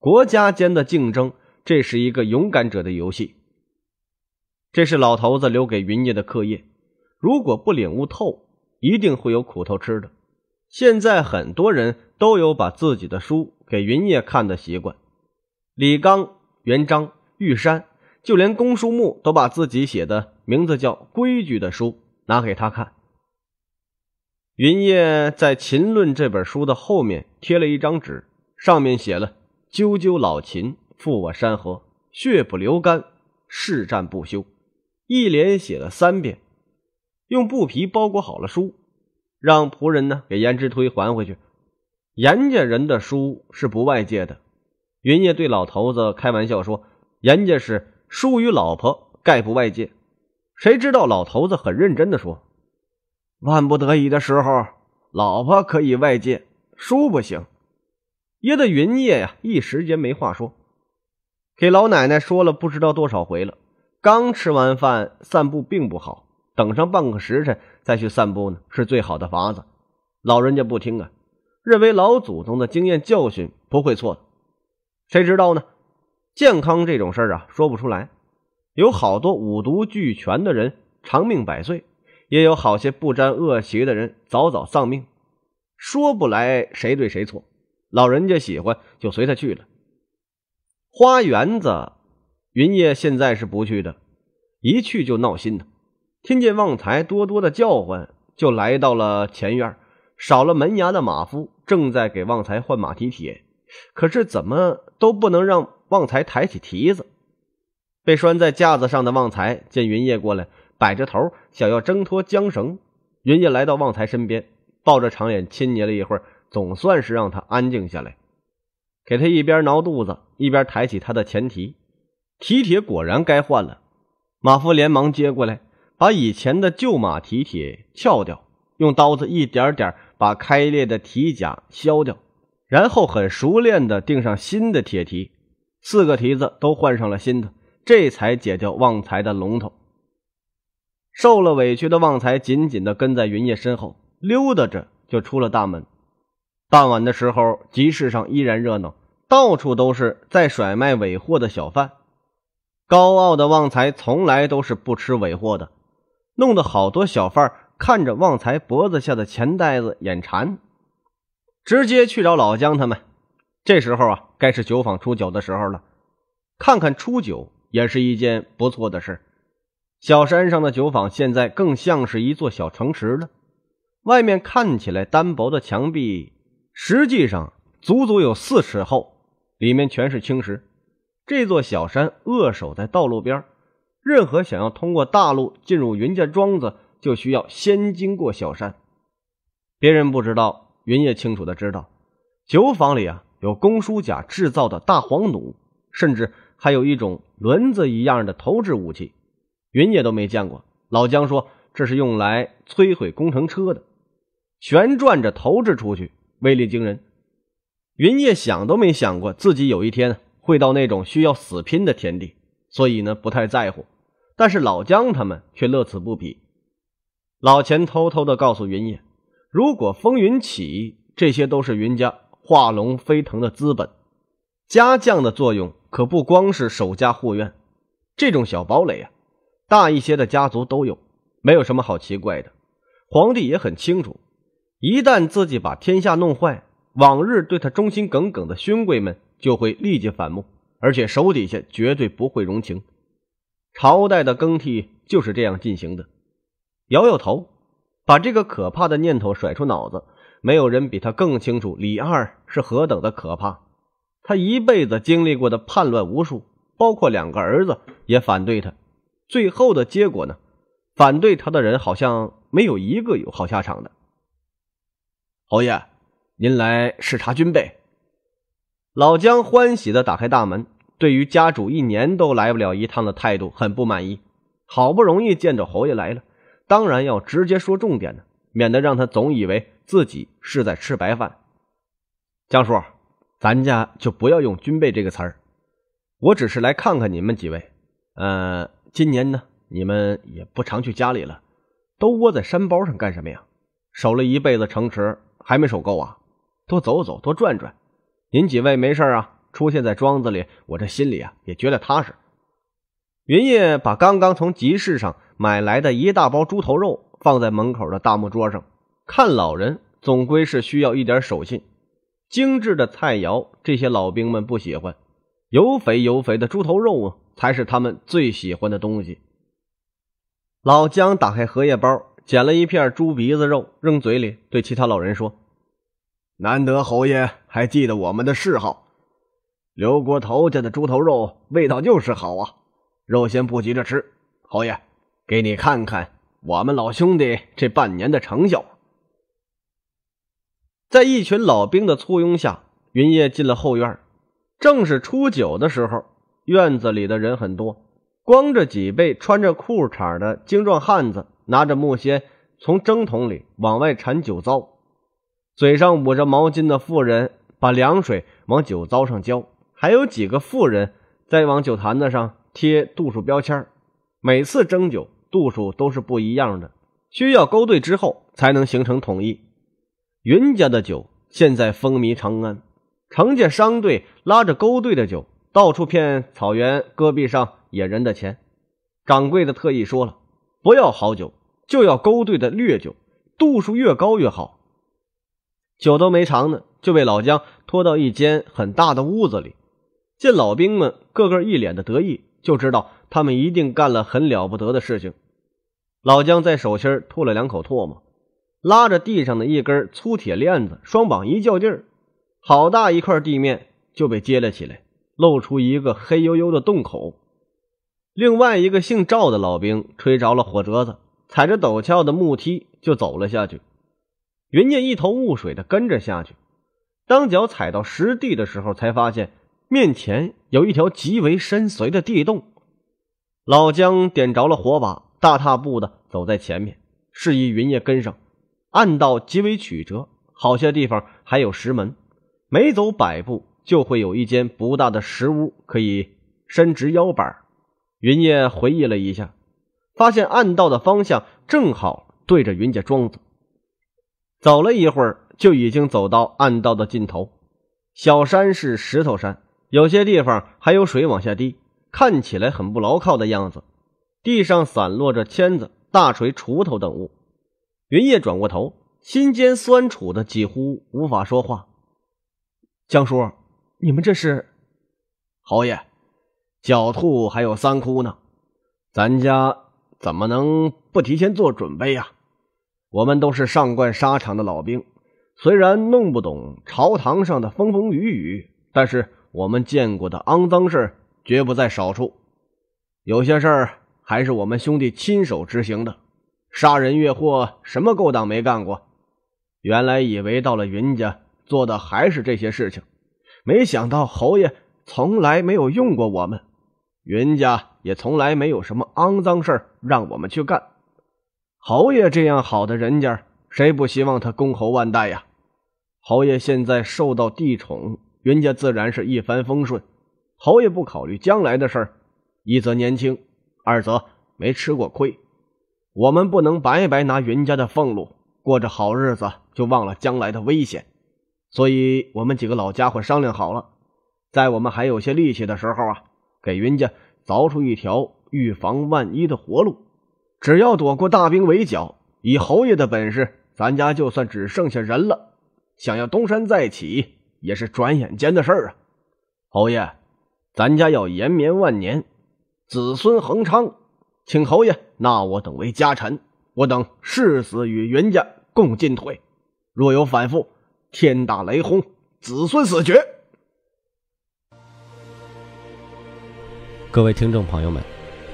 国家间的竞争，这是一个勇敢者的游戏。这是老头子留给云烨的课业，如果不领悟透，一定会有苦头吃的。现在很多人都有把自己的书给云烨看的习惯，李刚、元璋、玉山，就连公叔木都把自己写的名字叫《规矩》的书拿给他看。云烨在《秦论》这本书的后面贴了一张纸，上面写了：“赳赳老秦，负我山河，血不流干，誓战不休。”一连写了三遍，用布皮包裹好了书，让仆人呢给严之推还回去。严家人的书是不外借的。云烨对老头子开玩笑说：“严家是书与老婆概不外借。”谁知道老头子很认真的说：“万不得已的时候，老婆可以外借，书不行。”爷的云烨呀，一时间没话说，给老奶奶说了不知道多少回了。刚吃完饭散步并不好，等上半个时辰再去散步呢是最好的法子。老人家不听啊，认为老祖宗的经验教训不会错的，谁知道呢？健康这种事儿啊，说不出来。有好多五毒俱全的人长命百岁，也有好些不沾恶习的人早早丧命，说不来谁对谁错。老人家喜欢就随他去了。花园子。云烨现在是不去的，一去就闹心的。听见旺财多多的叫唤，就来到了前院。少了门牙的马夫正在给旺财换马蹄铁，可是怎么都不能让旺财抬起蹄子。被拴在架子上的旺财见云烨过来，摆着头想要挣脱缰绳。云烨来到旺财身边，抱着长脸亲昵了一会儿，总算是让他安静下来，给他一边挠肚子一边抬起他的前蹄。蹄铁果然该换了，马夫连忙接过来，把以前的旧马蹄铁撬掉，用刀子一点点把开裂的蹄甲削掉，然后很熟练地钉上新的铁蹄，四个蹄子都换上了新的，这才解掉旺财的龙头。受了委屈的旺财紧紧地跟在云烨身后溜达着，就出了大门。傍晚的时候，集市上依然热闹，到处都是在甩卖尾货的小贩。高傲的旺财从来都是不吃尾货的，弄得好多小贩看着旺财脖子下的钱袋子眼馋，直接去找老姜他们。这时候啊，该是酒坊出酒的时候了，看看出酒也是一件不错的事。小山上的酒坊现在更像是一座小城池了，外面看起来单薄的墙壁，实际上足足有四尺厚，里面全是青石。这座小山扼守在道路边，任何想要通过大路进入云家庄子，就需要先经过小山。别人不知道，云也清楚的知道，酒坊里啊有公输甲制造的大黄弩，甚至还有一种轮子一样的投掷武器，云也都没见过。老姜说这是用来摧毁工程车的，旋转着投掷出去，威力惊人。云烨想都没想过自己有一天。会到那种需要死拼的田地，所以呢不太在乎，但是老姜他们却乐此不疲。老钱偷偷的告诉云野，如果风云起，这些都是云家化龙飞腾的资本。家将的作用可不光是守家护院，这种小堡垒啊，大一些的家族都有，没有什么好奇怪的。皇帝也很清楚，一旦自己把天下弄坏，往日对他忠心耿耿的勋贵们。就会立即反目，而且手底下绝对不会容情。朝代的更替就是这样进行的。摇摇头，把这个可怕的念头甩出脑子。没有人比他更清楚李二是何等的可怕。他一辈子经历过的叛乱无数，包括两个儿子也反对他。最后的结果呢？反对他的人好像没有一个有好下场的。侯爷，您来视察军备。老姜欢喜地打开大门，对于家主一年都来不了一趟的态度很不满意。好不容易见着侯爷来了，当然要直接说重点的，免得让他总以为自己是在吃白饭。江叔，咱家就不要用军备这个词儿，我只是来看看你们几位。呃，今年呢，你们也不常去家里了，都窝在山包上干什么呀？守了一辈子城池，还没守够啊？多走走，多转转。您几位没事啊？出现在庄子里，我这心里啊也觉得踏实。云烨把刚刚从集市上买来的一大包猪头肉放在门口的大木桌上。看老人，总归是需要一点手信。精致的菜肴，这些老兵们不喜欢，有肥有肥的猪头肉啊，才是他们最喜欢的东西。老姜打开荷叶包，捡了一片猪鼻子肉扔嘴里，对其他老人说。难得侯爷还记得我们的嗜好，刘国头家的猪头肉味道就是好啊！肉先不急着吃，侯爷，给你看看我们老兄弟这半年的成效。在一群老兵的簇拥下，云烨进了后院，正是初九的时候，院子里的人很多，光着脊背、穿着裤衩的精壮汉子拿着木锨从蒸桶里往外铲酒糟。嘴上捂着毛巾的妇人把凉水往酒糟上浇，还有几个妇人在往酒坛子上贴度数标签每次蒸酒度数都是不一样的，需要勾兑之后才能形成统一。云家的酒现在风靡长安，程家商队拉着勾兑的酒到处骗草原戈壁上野人的钱。掌柜的特意说了，不要好酒，就要勾兑的劣酒，度数越高越好。酒都没尝呢，就被老姜拖到一间很大的屋子里。见老兵们个个一脸的得意，就知道他们一定干了很了不得的事情。老姜在手心吐了两口唾沫，拉着地上的一根粗铁链子，双膀一较劲儿，好大一块地面就被接了起来，露出一个黑黝黝的洞口。另外一个姓赵的老兵吹着了火折子，踩着陡峭的木梯就走了下去。云念一头雾水的跟着下去，当脚踩到实地的时候，才发现面前有一条极为深邃的地洞。老姜点着了火把，大踏步的走在前面，示意云夜跟上。暗道极为曲折，好些地方还有石门，每走百步就会有一间不大的石屋可以伸直腰板。云夜回忆了一下，发现暗道的方向正好对着云家庄子。走了一会儿，就已经走到暗道的尽头。小山是石头山，有些地方还有水往下滴，看起来很不牢靠的样子。地上散落着签子、大锤、锄头等物。云叶转过头，心间酸楚的几乎无法说话。江叔，你们这是？侯爷，狡兔还有三窟呢，咱家怎么能不提前做准备呀？我们都是上惯沙场的老兵，虽然弄不懂朝堂上的风风雨雨，但是我们见过的肮脏事绝不在少数。有些事儿还是我们兄弟亲手执行的，杀人越货什么勾当没干过。原来以为到了云家做的还是这些事情，没想到侯爷从来没有用过我们，云家也从来没有什么肮脏事让我们去干。侯爷这样好的人家，谁不希望他公侯万代呀？侯爷现在受到帝宠，云家自然是一帆风顺。侯爷不考虑将来的事，一则年轻，二则没吃过亏。我们不能白白拿云家的俸禄过着好日子，就忘了将来的危险。所以，我们几个老家伙商量好了，在我们还有些力气的时候啊，给云家凿出一条预防万一的活路。只要躲过大兵围剿，以侯爷的本事，咱家就算只剩下人了，想要东山再起，也是转眼间的事儿啊！侯爷，咱家要延绵万年，子孙恒昌，请侯爷纳我等为家臣，我等誓死与云家共进退，若有反复，天打雷轰，子孙死绝！各位听众朋友们，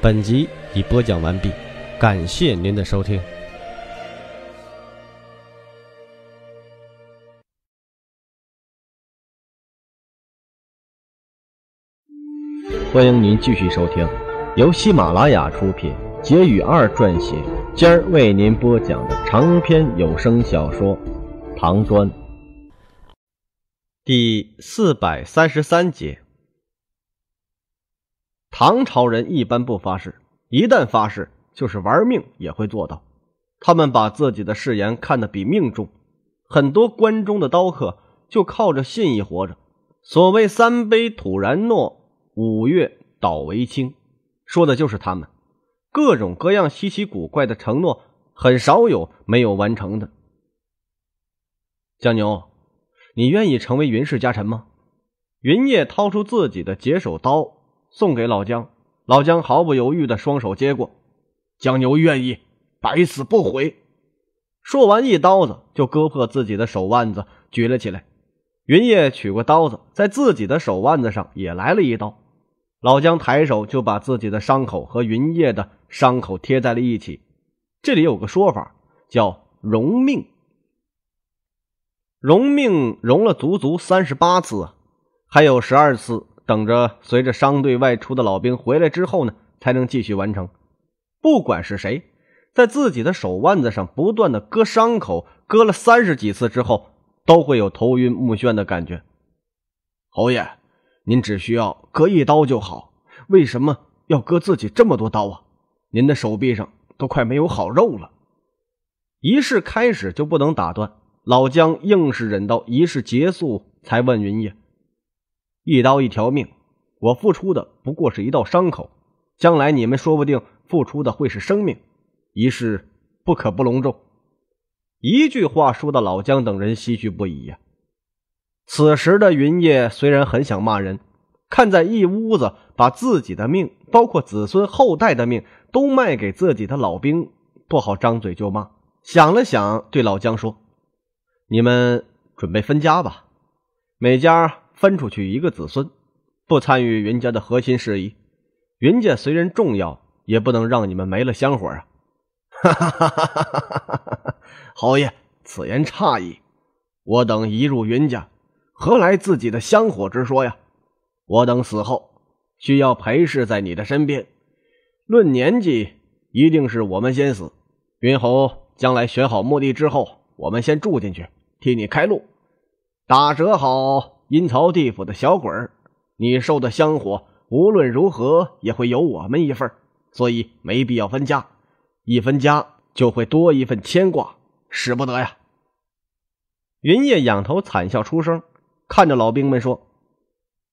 本集已播讲完毕。感谢您的收听，欢迎您继续收听，由喜马拉雅出品、杰宇二撰写、今儿为您播讲的长篇有声小说《唐砖》，第四百三十三节。唐朝人一般不发誓，一旦发誓。就是玩命也会做到，他们把自己的誓言看得比命重。很多关中的刀客就靠着信义活着。所谓“三杯土然诺，五岳倒为轻”，说的就是他们。各种各样稀奇古怪的承诺，很少有没有完成的。江牛，你愿意成为云氏家臣吗？云烨掏出自己的解手刀，送给老姜。老姜毫不犹豫的双手接过。江牛愿意，百死不悔。说完，一刀子就割破自己的手腕子，举了起来。云烨取过刀子，在自己的手腕子上也来了一刀。老姜抬手就把自己的伤口和云烨的伤口贴在了一起。这里有个说法，叫容命。容命容了足足三十八次，还有十二次等着随着商队外出的老兵回来之后呢，才能继续完成。不管是谁，在自己的手腕子上不断的割伤口，割了三十几次之后，都会有头晕目眩的感觉。侯爷，您只需要割一刀就好，为什么要割自己这么多刀啊？您的手臂上都快没有好肉了。仪式开始就不能打断，老姜硬是忍到仪式结束才问云烨：“一刀一条命，我付出的不过是一道伤口，将来你们说不定……”付出的会是生命，仪式不可不隆重。一句话说的老姜等人唏嘘不已呀。此时的云烨虽然很想骂人，看在一屋子把自己的命，包括子孙后代的命都卖给自己的老兵，不好张嘴就骂。想了想，对老姜说：“你们准备分家吧，每家分出去一个子孙，不参与云家的核心事宜。云家虽然重要。”也不能让你们没了香火啊！哈哈哈哈哈！侯爷，此言差矣。我等一入云家，何来自己的香火之说呀？我等死后，需要陪侍在你的身边。论年纪，一定是我们先死。云侯将来选好墓地之后，我们先住进去，替你开路。打折好阴曹地府的小鬼儿，你受的香火，无论如何也会有我们一份所以没必要分家，一分家就会多一份牵挂，使不得呀！云烨仰头惨笑出声，看着老兵们说：“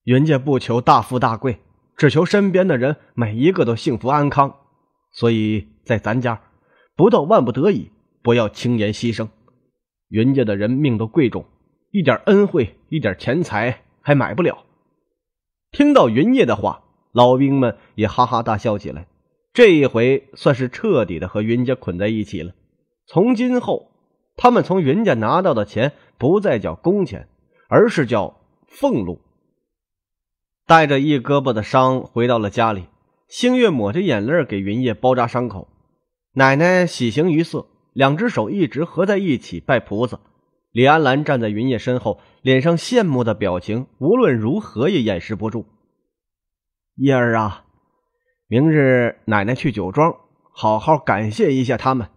云家不求大富大贵，只求身边的人每一个都幸福安康。所以在咱家，不到万不得已，不要轻言牺牲。云家的人命都贵重，一点恩惠、一点钱财还买不了。”听到云烨的话，老兵们也哈哈大笑起来。这一回算是彻底的和云家捆在一起了。从今后，他们从云家拿到的钱不再叫工钱，而是叫俸禄。带着一胳膊的伤回到了家里，星月抹着眼泪给云叶包扎伤口。奶奶喜形于色，两只手一直合在一起拜菩萨。李安兰站在云叶身后，脸上羡慕的表情无论如何也掩饰不住。叶儿啊。明日奶奶去酒庄，好好感谢一下他们。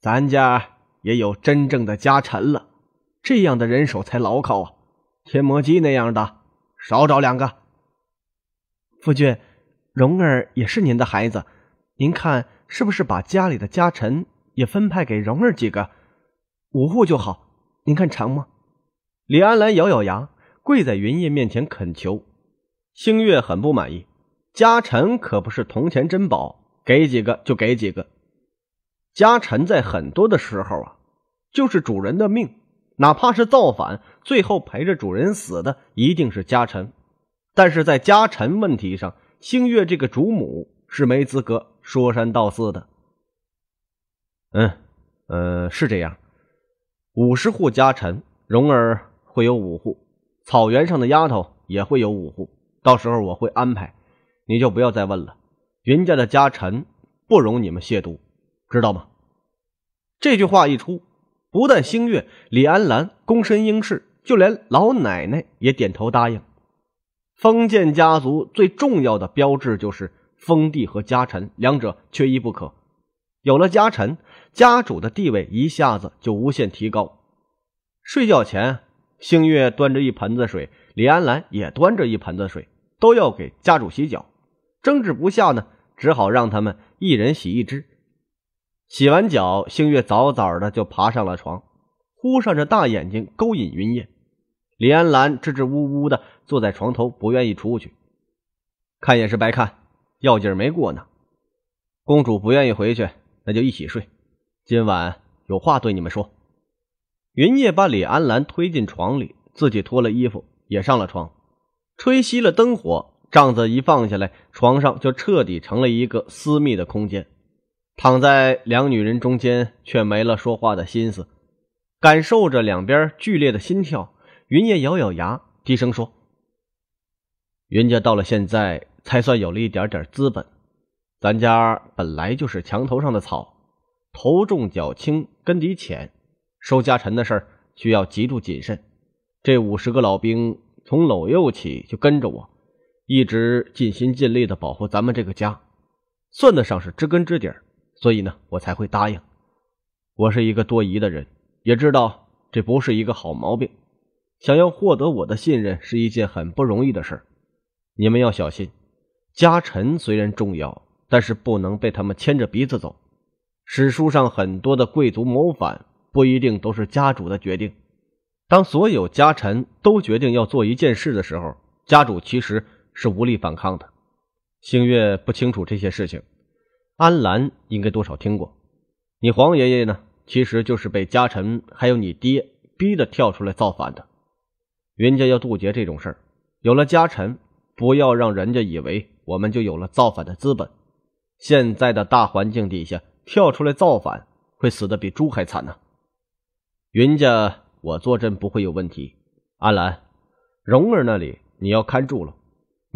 咱家也有真正的家臣了，这样的人手才牢靠啊。天魔姬那样的，少找两个。夫君，蓉儿也是您的孩子，您看是不是把家里的家臣也分派给蓉儿几个？五户就好，您看成吗？李安兰咬咬牙，跪在云烨面前恳求。星月很不满意。家臣可不是铜钱珍宝，给几个就给几个。家臣在很多的时候啊，就是主人的命，哪怕是造反，最后陪着主人死的一定是家臣。但是在家臣问题上，星月这个主母是没资格说三道四的。嗯，呃，是这样，五十户家臣，蓉儿会有五户，草原上的丫头也会有五户，到时候我会安排。你就不要再问了，云家的家臣不容你们亵渎，知道吗？这句话一出，不但星月、李安兰躬身应是，就连老奶奶也点头答应。封建家族最重要的标志就是封地和家臣，两者缺一不可。有了家臣，家主的地位一下子就无限提高。睡觉前，星月端着一盆子水，李安兰也端着一盆子水，都要给家主洗脚。争执不下呢，只好让他们一人洗一只。洗完脚，星月早早的就爬上了床，忽闪着大眼睛勾引云烨。李安兰支支吾吾的坐在床头，不愿意出去。看也是白看，药劲儿没过呢。公主不愿意回去，那就一起睡。今晚有话对你们说。云烨把李安兰推进床里，自己脱了衣服也上了床，吹熄了灯火。帐子一放下来，床上就彻底成了一个私密的空间。躺在两女人中间，却没了说话的心思，感受着两边剧烈的心跳。云烨咬咬牙，低声说：“云家到了现在，才算有了一点点资本。咱家本来就是墙头上的草，头重脚轻，根底浅，收家臣的事儿需要极度谨慎。这五十个老兵，从搂右起就跟着我。”一直尽心尽力的保护咱们这个家，算得上是知根知底儿，所以呢，我才会答应。我是一个多疑的人，也知道这不是一个好毛病。想要获得我的信任是一件很不容易的事儿，你们要小心。家臣虽然重要，但是不能被他们牵着鼻子走。史书上很多的贵族谋反，不一定都是家主的决定。当所有家臣都决定要做一件事的时候，家主其实。是无力反抗的。星月不清楚这些事情，安澜应该多少听过。你皇爷爷呢？其实就是被家臣还有你爹逼的跳出来造反的。云家要渡劫这种事儿，有了家臣，不要让人家以为我们就有了造反的资本。现在的大环境底下，跳出来造反会死的比猪还惨呢。云家我坐镇不会有问题。安澜，蓉儿那里你要看住了。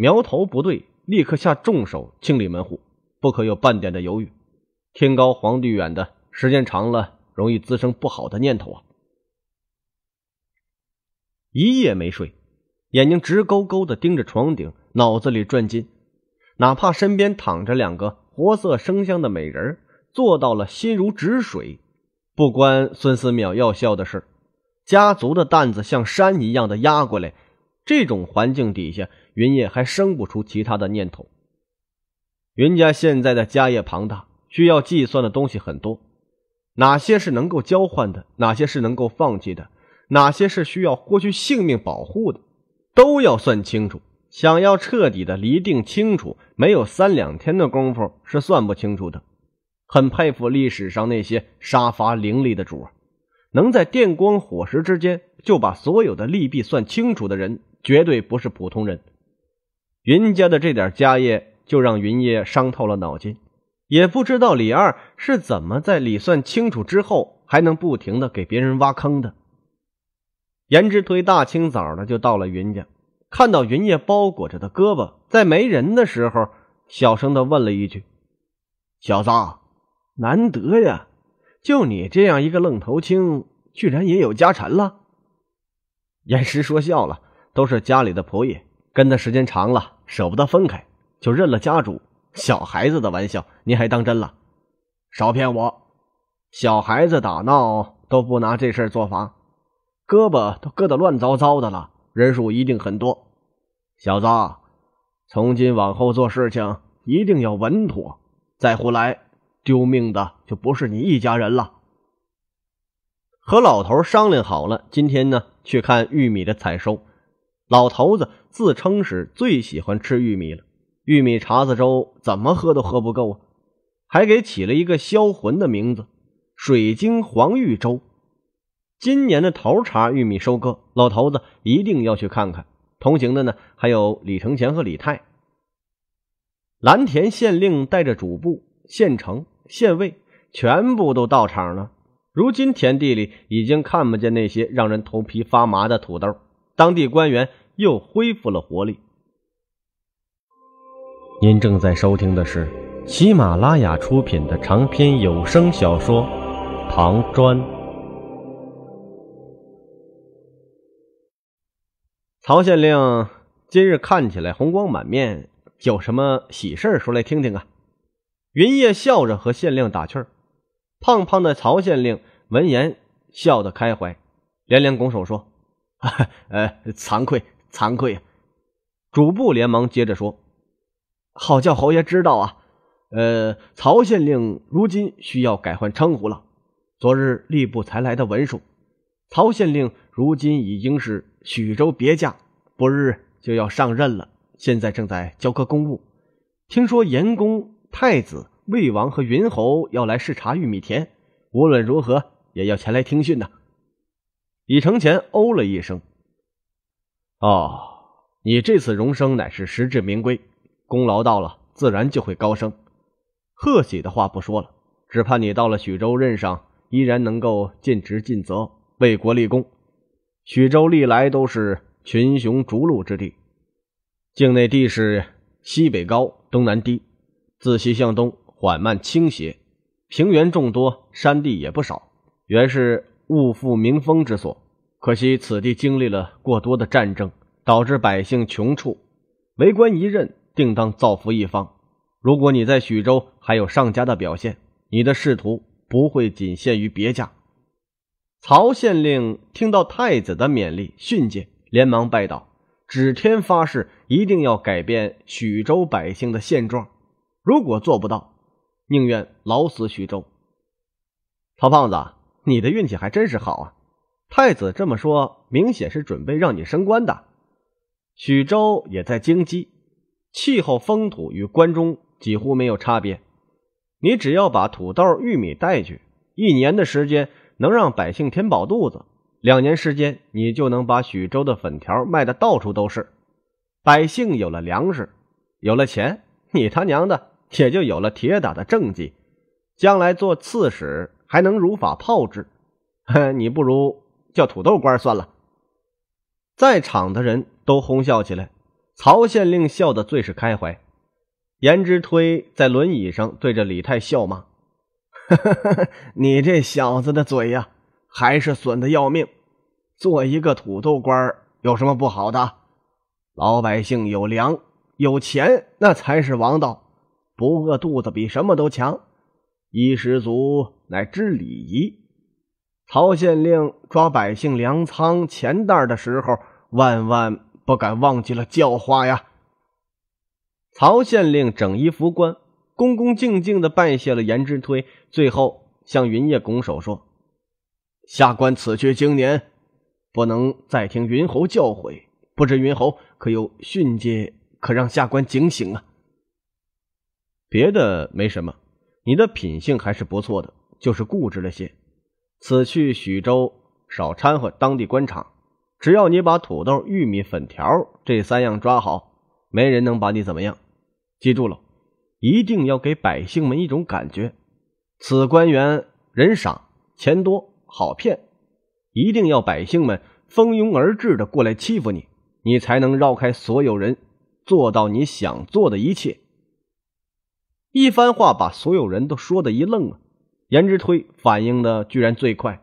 苗头不对，立刻下重手清理门户，不可有半点的犹豫。天高皇帝远的，时间长了容易滋生不好的念头啊！一夜没睡，眼睛直勾勾的盯着床顶，脑子里转筋。哪怕身边躺着两个活色生香的美人，做到了心如止水。不关孙思邈药效的事，家族的担子像山一样的压过来。这种环境底下。云烨还生不出其他的念头。云家现在的家业庞大，需要计算的东西很多。哪些是能够交换的？哪些是能够放弃的？哪些是需要豁去性命保护的？都要算清楚。想要彻底的厘定清楚，没有三两天的功夫是算不清楚的。很佩服历史上那些杀伐凌厉的主儿，能在电光火石之间就把所有的利弊算清楚的人，绝对不是普通人。云家的这点家业，就让云烨伤透了脑筋。也不知道李二是怎么在理算清楚之后，还能不停的给别人挖坑的。颜之推大清早的就到了云家，看到云烨包裹着的胳膊，在没人的时候，小声的问了一句：“小子，难得呀，就你这样一个愣头青，居然也有家产了。”严师说笑了，都是家里的仆役。跟的时间长了，舍不得分开，就认了家主。小孩子的玩笑，您还当真了？少骗我！小孩子打闹都不拿这事做法，胳膊都割得乱糟糟的了，人数一定很多。小子，从今往后做事情一定要稳妥，再胡来，丢命的就不是你一家人了。和老头商量好了，今天呢去看玉米的采收。老头子自称是最喜欢吃玉米了，玉米碴子粥怎么喝都喝不够啊，还给起了一个销魂的名字——水晶黄玉粥。今年的头茬玉米收割，老头子一定要去看看。同行的呢，还有李承前和李泰。蓝田县令带着主簿、县城县尉，全部都到场了。如今田地里已经看不见那些让人头皮发麻的土豆，当地官员。又恢复了活力。您正在收听的是喜马拉雅出品的长篇有声小说《唐砖》。曹县令今日看起来红光满面，有什么喜事儿说来听听啊？云叶笑着和县令打趣儿。胖胖的曹县令闻言笑得开怀，连连拱手说：“ 呃，惭愧。”惭愧呀！主簿连忙接着说：“好叫侯爷知道啊，呃，曹县令如今需要改换称呼了。昨日吏部才来的文书，曹县令如今已经是许州别驾，不日就要上任了。现在正在交割公务。听说严公、太子、魏王和云侯要来视察玉米田，无论如何也要前来听讯呐。”李承前哦了一声。哦，你这次荣升乃是实至名归，功劳到了，自然就会高升。贺喜的话不说了，只怕你到了许州任上，依然能够尽职尽责，为国立功。许州历来都是群雄逐鹿之地，境内地势西北高，东南低，自西向东缓慢倾斜，平原众多，山地也不少，原是物阜民丰之所。可惜此地经历了过多的战争，导致百姓穷处，为官一任，定当造福一方。如果你在徐州还有上佳的表现，你的仕途不会仅限于别家。曹县令听到太子的勉励训诫，连忙拜道：“指天发誓，一定要改变徐州百姓的现状。如果做不到，宁愿老死徐州。”曹胖子，你的运气还真是好啊！太子这么说，明显是准备让你升官的。徐州也在京畿，气候风土与关中几乎没有差别。你只要把土豆、玉米带去，一年的时间能让百姓填饱肚子；两年时间，你就能把徐州的粉条卖得到处都是。百姓有了粮食，有了钱，你他娘的也就有了铁打的政绩，将来做刺史还能如法炮制。你不如。叫土豆官算了，在场的人都哄笑起来。曹县令笑得最是开怀，严之推在轮椅上对着李泰笑骂：“ 你这小子的嘴呀，还是损的要命！做一个土豆官有什么不好的？老百姓有粮有钱，那才是王道。不饿肚子比什么都强。衣食足乃知礼仪。”曹县令抓百姓粮仓钱袋的时候，万万不敢忘记了教化呀。曹县令整衣服冠，恭恭敬敬的拜谢了严之推，最后向云烨拱手说：“下官此去经年，不能再听云侯教诲，不知云侯可有训诫，可让下官警醒啊？”别的没什么，你的品性还是不错的，就是固执了些。此去徐州，少掺和当地官场。只要你把土豆、玉米、粉条这三样抓好，没人能把你怎么样。记住了，一定要给百姓们一种感觉：此官员人傻、钱多、好骗。一定要百姓们蜂拥而至的过来欺负你，你才能绕开所有人，做到你想做的一切。一番话把所有人都说的一愣了。颜之推反应的居然最快，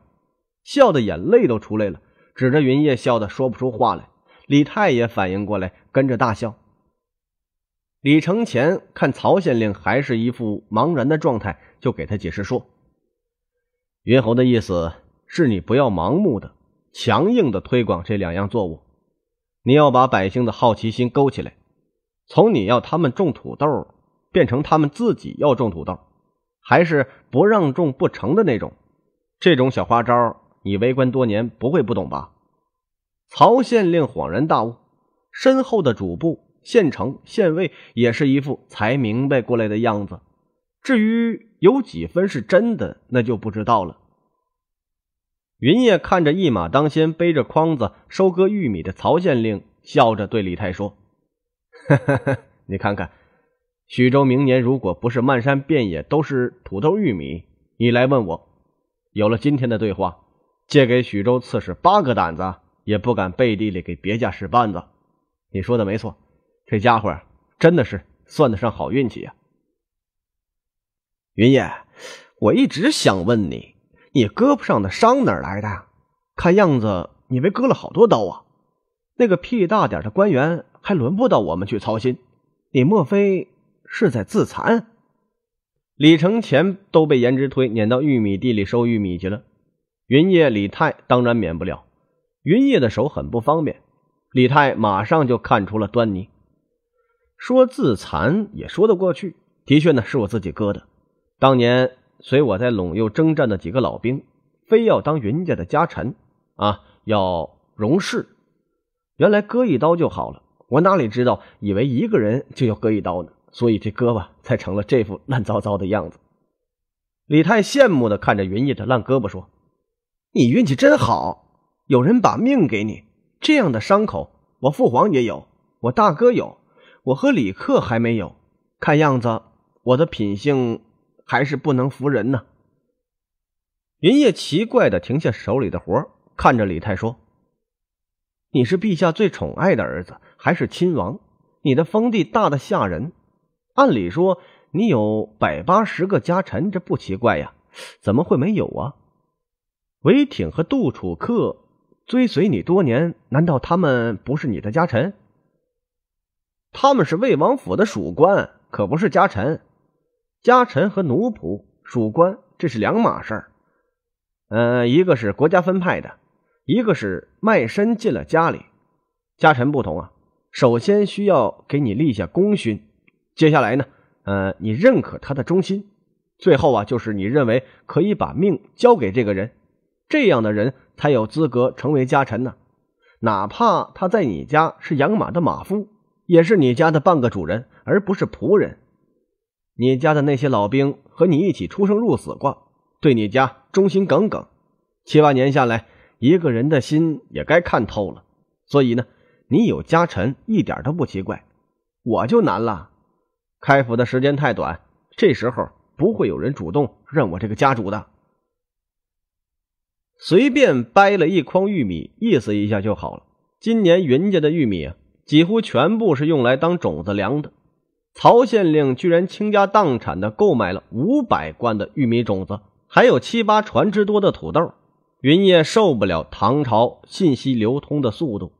笑的眼泪都出来了，指着云烨笑的说不出话来。李太也反应过来，跟着大笑。李承前看曹县令还是一副茫然的状态，就给他解释说：“云侯的意思是你不要盲目的、强硬的推广这两样作物，你要把百姓的好奇心勾起来，从你要他们种土豆变成他们自己要种土豆。”还是不让种不成的那种，这种小花招，你为官多年不会不懂吧？曹县令恍然大悟，身后的主簿、县城县尉也是一副才明白过来的样子。至于有几分是真的，那就不知道了。云烨看着一马当先背着筐子收割玉米的曹县令，笑着对李泰说：“ 你看看。”徐州明年如果不是漫山遍野都是土豆玉米，你来问我。有了今天的对话，借给徐州刺史八个胆子也不敢背地里给别家使绊子。你说的没错，这家伙真的是算得上好运气呀。云爷，我一直想问你，你胳膊上的伤哪来的？看样子你被割了好多刀啊。那个屁大点的官员还轮不到我们去操心，你莫非？是在自残，李承前都被颜之推撵到玉米地里收玉米去了。云叶李泰当然免不了。云叶的手很不方便，李泰马上就看出了端倪，说自残也说得过去，的确呢是我自己割的。当年随我在陇右征战的几个老兵，非要当云家的家臣啊，要荣氏。原来割一刀就好了，我哪里知道，以为一个人就要割一刀呢。所以这胳膊才成了这副烂糟糟的样子。李泰羡慕的看着云烨的烂胳膊，说：“你运气真好，有人把命给你这样的伤口。我父皇也有，我大哥有，我和李克还没有。看样子我的品性还是不能服人呢。”云烨奇怪的停下手里的活，看着李泰说：“你是陛下最宠爱的儿子，还是亲王？你的封地大的吓人。”按理说，你有百八十个家臣，这不奇怪呀，怎么会没有啊？韦挺和杜楚客追随你多年，难道他们不是你的家臣？他们是魏王府的属官，可不是家臣。家臣和奴仆、属官这是两码事儿。呃，一个是国家分派的，一个是卖身进了家里。家臣不同啊，首先需要给你立下功勋。接下来呢？呃，你认可他的忠心，最后啊，就是你认为可以把命交给这个人，这样的人才有资格成为家臣呢。哪怕他在你家是养马的马夫，也是你家的半个主人，而不是仆人。你家的那些老兵和你一起出生入死过，对你家忠心耿耿，七八年下来，一个人的心也该看透了。所以呢，你有家臣一点都不奇怪，我就难了。开府的时间太短，这时候不会有人主动认我这个家主的。随便掰了一筐玉米，意思一下就好了。今年云家的玉米几乎全部是用来当种子粮的。曹县令居然倾家荡产的购买了五百罐的玉米种子，还有七八船之多的土豆。云烨受不了唐朝信息流通的速度，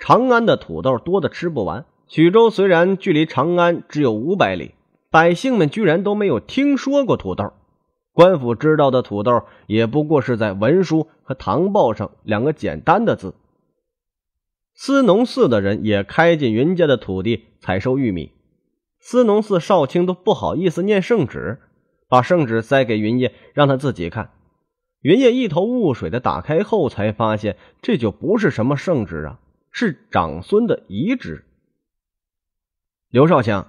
长安的土豆多的吃不完。曲州虽然距离长安只有五百里，百姓们居然都没有听说过土豆。官府知道的土豆也不过是在文书和唐报上两个简单的字。司农寺的人也开进云家的土地采收玉米。司农寺少卿都不好意思念圣旨，把圣旨塞给云烨让他自己看。云烨一头雾水的打开后，才发现这就不是什么圣旨啊，是长孙的遗旨。刘少卿，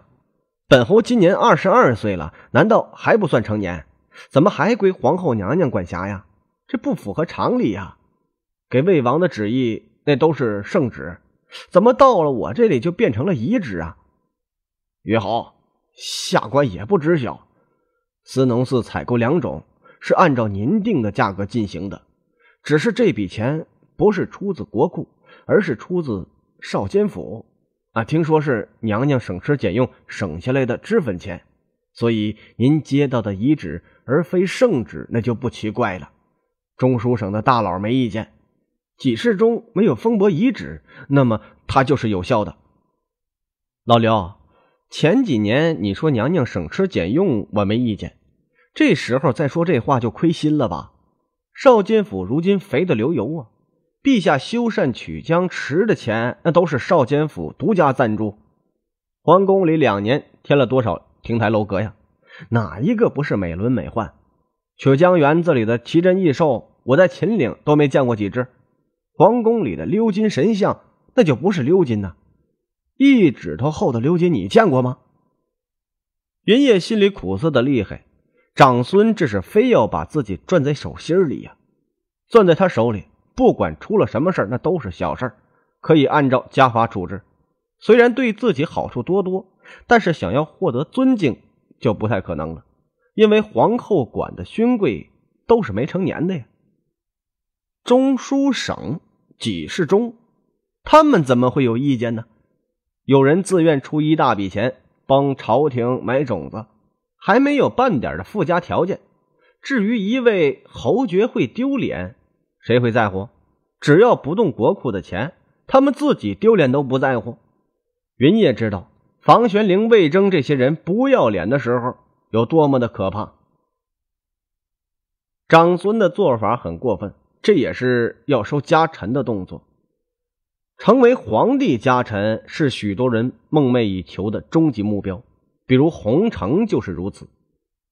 本侯今年二十二岁了，难道还不算成年？怎么还归皇后娘娘管辖呀？这不符合常理呀！给魏王的旨意那都是圣旨，怎么到了我这里就变成了遗旨啊？于侯，下官也不知晓。司农寺采购两种是按照您定的价格进行的，只是这笔钱不是出自国库，而是出自少监府。啊，听说是娘娘省吃俭用省下来的脂粉钱，所以您接到的遗旨而非圣旨，那就不奇怪了。中书省的大佬没意见，几世中没有封驳遗旨，那么它就是有效的。老刘，前几年你说娘娘省吃俭用，我没意见，这时候再说这话就亏心了吧？少监府如今肥的流油啊！陛下修缮曲江池的钱，那都是少监府独家赞助。皇宫里两年添了多少亭台楼阁呀？哪一个不是美轮美奂？曲江园子里的奇珍异兽，我在秦岭都没见过几只。皇宫里的鎏金神像，那就不是鎏金呐，一指头厚的鎏金，你见过吗？云烨心里苦涩的厉害，长孙这是非要把自己攥在手心里呀，攥在他手里。不管出了什么事那都是小事，可以按照家法处置。虽然对自己好处多多，但是想要获得尊敬就不太可能了，因为皇后管的勋贵都是没成年的呀。中书省、几事中，他们怎么会有意见呢？有人自愿出一大笔钱帮朝廷买种子，还没有半点的附加条件。至于一位侯爵会丢脸。谁会在乎？只要不动国库的钱，他们自己丢脸都不在乎。云也知道房玄龄、魏征这些人不要脸的时候有多么的可怕。长孙的做法很过分，这也是要收家臣的动作。成为皇帝家臣是许多人梦寐以求的终极目标，比如洪城就是如此。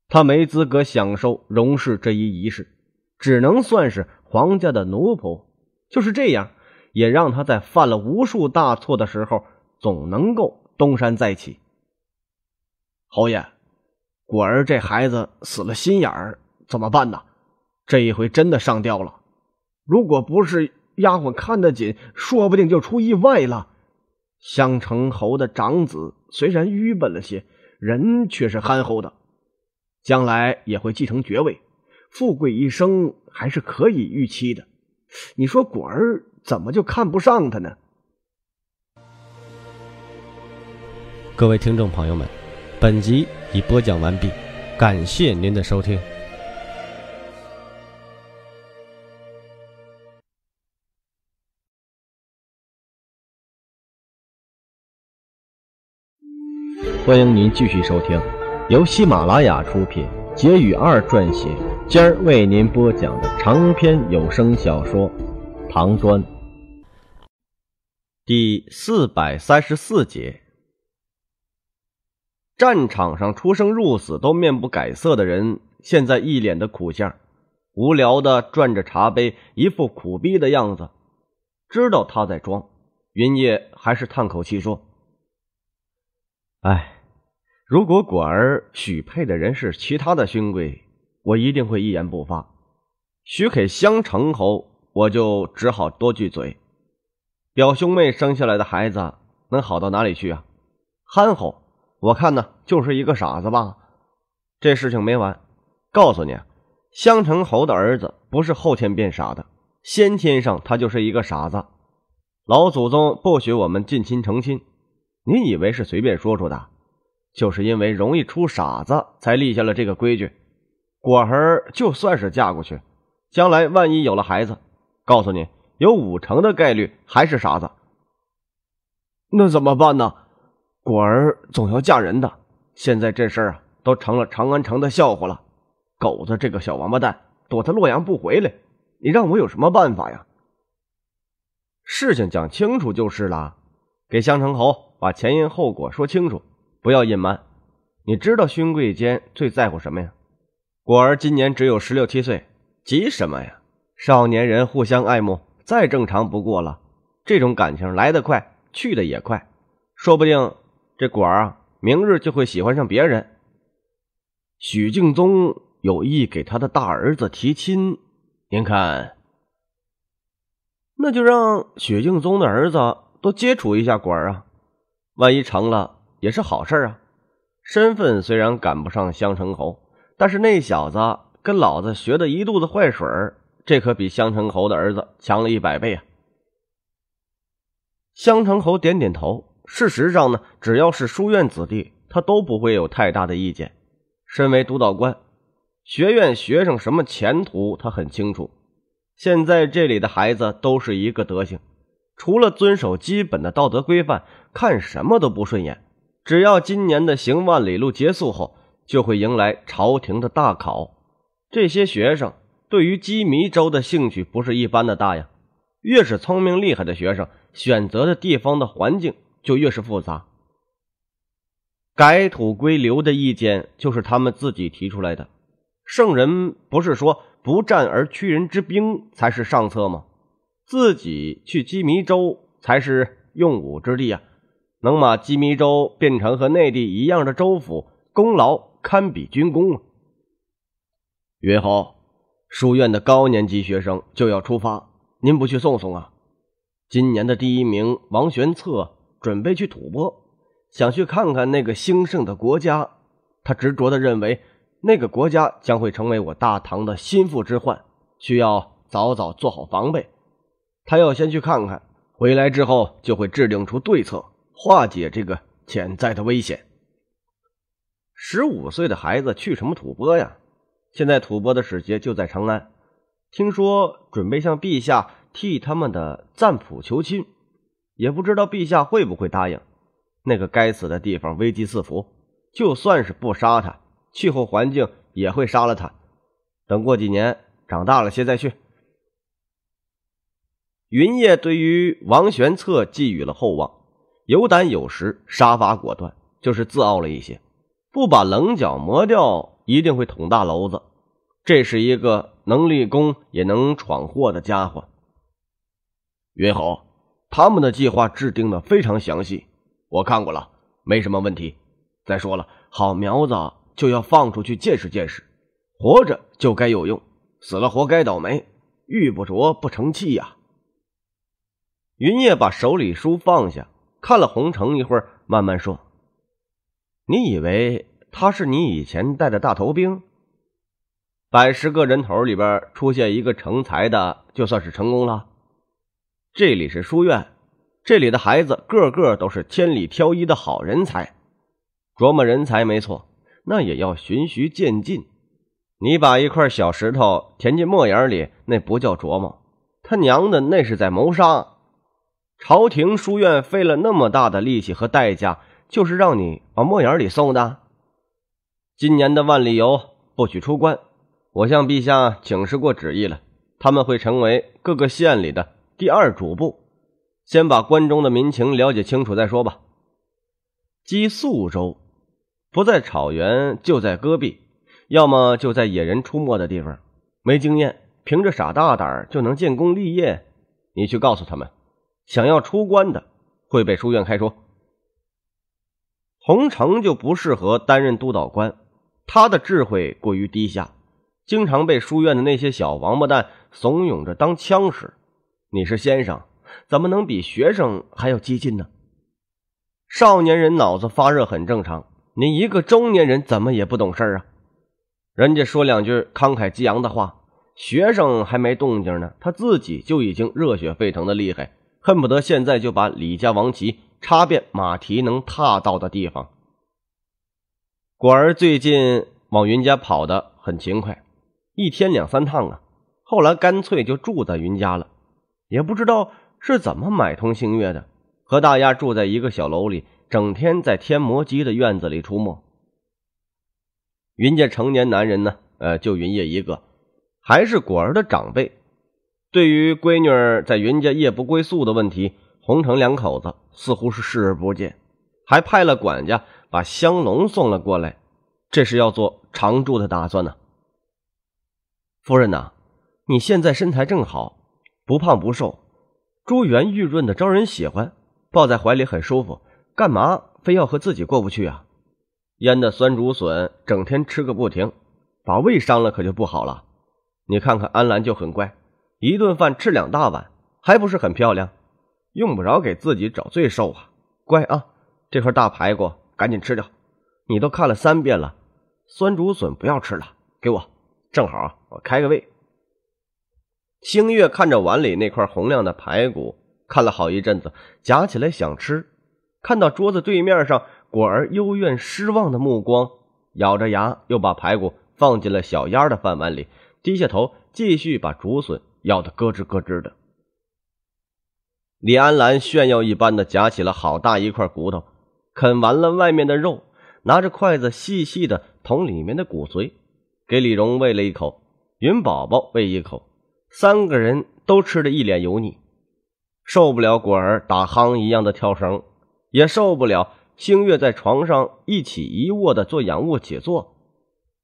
他没资格享受荣氏这一仪式，只能算是。皇家的奴仆就是这样，也让他在犯了无数大错的时候，总能够东山再起。侯爷，果儿这孩子死了心眼儿，怎么办呢？这一回真的上吊了，如果不是丫鬟看得紧，说不定就出意外了。襄城侯的长子虽然愚笨了些，人却是憨厚的，将来也会继承爵位。富贵一生还是可以预期的，你说果儿怎么就看不上他呢？各位听众朋友们，本集已播讲完毕，感谢您的收听。欢迎您继续收听，由喜马拉雅出品，杰宇二撰写。今儿为您播讲的长篇有声小说《唐砖》，第四百三十四节。战场上出生入死都面不改色的人，现在一脸的苦相，无聊的转着茶杯，一副苦逼的样子。知道他在装，云烨还是叹口气说：“哎，如果果儿许配的人是其他的勋贵。”我一定会一言不发。许给相城侯，我就只好多句嘴。表兄妹生下来的孩子能好到哪里去啊？憨厚，我看呢就是一个傻子吧。这事情没完。告诉你，襄城侯的儿子不是后天变傻的，先天上他就是一个傻子。老祖宗不许我们近亲成亲，你以为是随便说说的？就是因为容易出傻子，才立下了这个规矩。果儿就算是嫁过去，将来万一有了孩子，告诉你有五成的概率还是傻子。那怎么办呢？果儿总要嫁人的，现在这事儿啊都成了长安城的笑话了。狗子这个小王八蛋躲在洛阳不回来，你让我有什么办法呀？事情讲清楚就是了，给香城侯把前因后果说清楚，不要隐瞒。你知道勋贵间最在乎什么呀？果儿今年只有十六七岁，急什么呀？少年人互相爱慕，再正常不过了。这种感情来得快，去得也快，说不定这果儿啊，明日就会喜欢上别人。许敬宗有意给他的大儿子提亲，您看，那就让许敬宗的儿子多接触一下果儿啊，万一成了也是好事啊。身份虽然赶不上襄城侯。但是那小子跟老子学的一肚子坏水儿，这可比香城侯的儿子强了一百倍啊！香城侯点点头。事实上呢，只要是书院子弟，他都不会有太大的意见。身为督导官，学院学生什么前途他很清楚。现在这里的孩子都是一个德行，除了遵守基本的道德规范，看什么都不顺眼。只要今年的行万里路结束后。就会迎来朝廷的大考。这些学生对于羁迷州的兴趣不是一般的大呀。越是聪明厉害的学生，选择的地方的环境就越是复杂。改土归流的意见就是他们自己提出来的。圣人不是说不战而屈人之兵才是上策吗？自己去羁迷州才是用武之地啊！能把羁迷州变成和内地一样的州府，功劳。堪比军功啊！云侯，书院的高年级学生就要出发，您不去送送啊？今年的第一名王玄策准备去吐蕃，想去看看那个兴盛的国家。他执着的认为，那个国家将会成为我大唐的心腹之患，需要早早做好防备。他要先去看看，回来之后就会制定出对策，化解这个潜在的危险。十五岁的孩子去什么吐蕃呀？现在吐蕃的使节就在长安，听说准备向陛下替他们的赞普求亲，也不知道陛下会不会答应。那个该死的地方危机四伏，就算是不杀他，气候环境也会杀了他。等过几年长大了些再去。云烨对于王玄策寄予了厚望，有胆有识，杀伐果断，就是自傲了一些。不把棱角磨掉，一定会捅大娄子。这是一个能立功也能闯祸的家伙。云侯，他们的计划制定的非常详细，我看过了，没什么问题。再说了，好苗子就要放出去见识见识，活着就该有用，死了活该倒霉。玉不琢不成器呀。云烨把手里书放下，看了洪城一会儿，慢慢说。你以为他是你以前带的大头兵？百十个人头里边出现一个成才的，就算是成功了。这里是书院，这里的孩子个个都是千里挑一的好人才。琢磨人才没错，那也要循序渐进。你把一块小石头填进墨眼里，那不叫琢磨，他娘的，那是在谋杀！朝廷书院费了那么大的力气和代价。就是让你往墨眼里送的。今年的万里游不许出关，我向陛下请示过旨意了。他们会成为各个县里的第二主簿，先把关中的民情了解清楚再说吧。击宿州，不在草原，就在戈壁，要么就在野人出没的地方。没经验，凭着傻大胆就能建功立业？你去告诉他们，想要出关的会被书院开除。洪成就不适合担任督导官，他的智慧过于低下，经常被书院的那些小王八蛋怂恿着当枪使。你是先生，怎么能比学生还要激进呢？少年人脑子发热很正常，你一个中年人怎么也不懂事儿啊？人家说两句慷慨激昂的话，学生还没动静呢，他自己就已经热血沸腾的厉害，恨不得现在就把李家王旗。插遍马蹄能踏到的地方。果儿最近往云家跑的很勤快，一天两三趟啊。后来干脆就住在云家了，也不知道是怎么买通星月的，和大丫住在一个小楼里，整天在天魔姬的院子里出没。云家成年男人呢，呃，就云烨一个，还是果儿的长辈。对于闺女儿在云家夜不归宿的问题。洪成两口子似乎是视而不见，还派了管家把香笼送了过来，这是要做常住的打算呢。夫人呐，你现在身材正好，不胖不瘦，珠圆玉润的，招人喜欢，抱在怀里很舒服。干嘛非要和自己过不去啊？腌的酸竹笋整天吃个不停，把胃伤了可就不好了。你看看安兰就很乖，一顿饭吃两大碗，还不是很漂亮。用不着给自己找罪受啊！乖啊，这块大排骨赶紧吃掉。你都看了三遍了，酸竹笋不要吃了。给我，正好啊，我开个胃。星月看着碗里那块红亮的排骨，看了好一阵子，夹起来想吃，看到桌子对面上果儿幽怨失望的目光，咬着牙又把排骨放进了小鸭的饭碗里，低下头继续把竹笋咬得咯吱咯吱的。李安兰炫耀一般的夹起了好大一块骨头，啃完了外面的肉，拿着筷子细细的捅里面的骨髓，给李荣喂了一口，云宝宝喂一口，三个人都吃的一脸油腻。受不了果儿打夯一样的跳绳，也受不了星月在床上一起一卧的做仰卧起坐。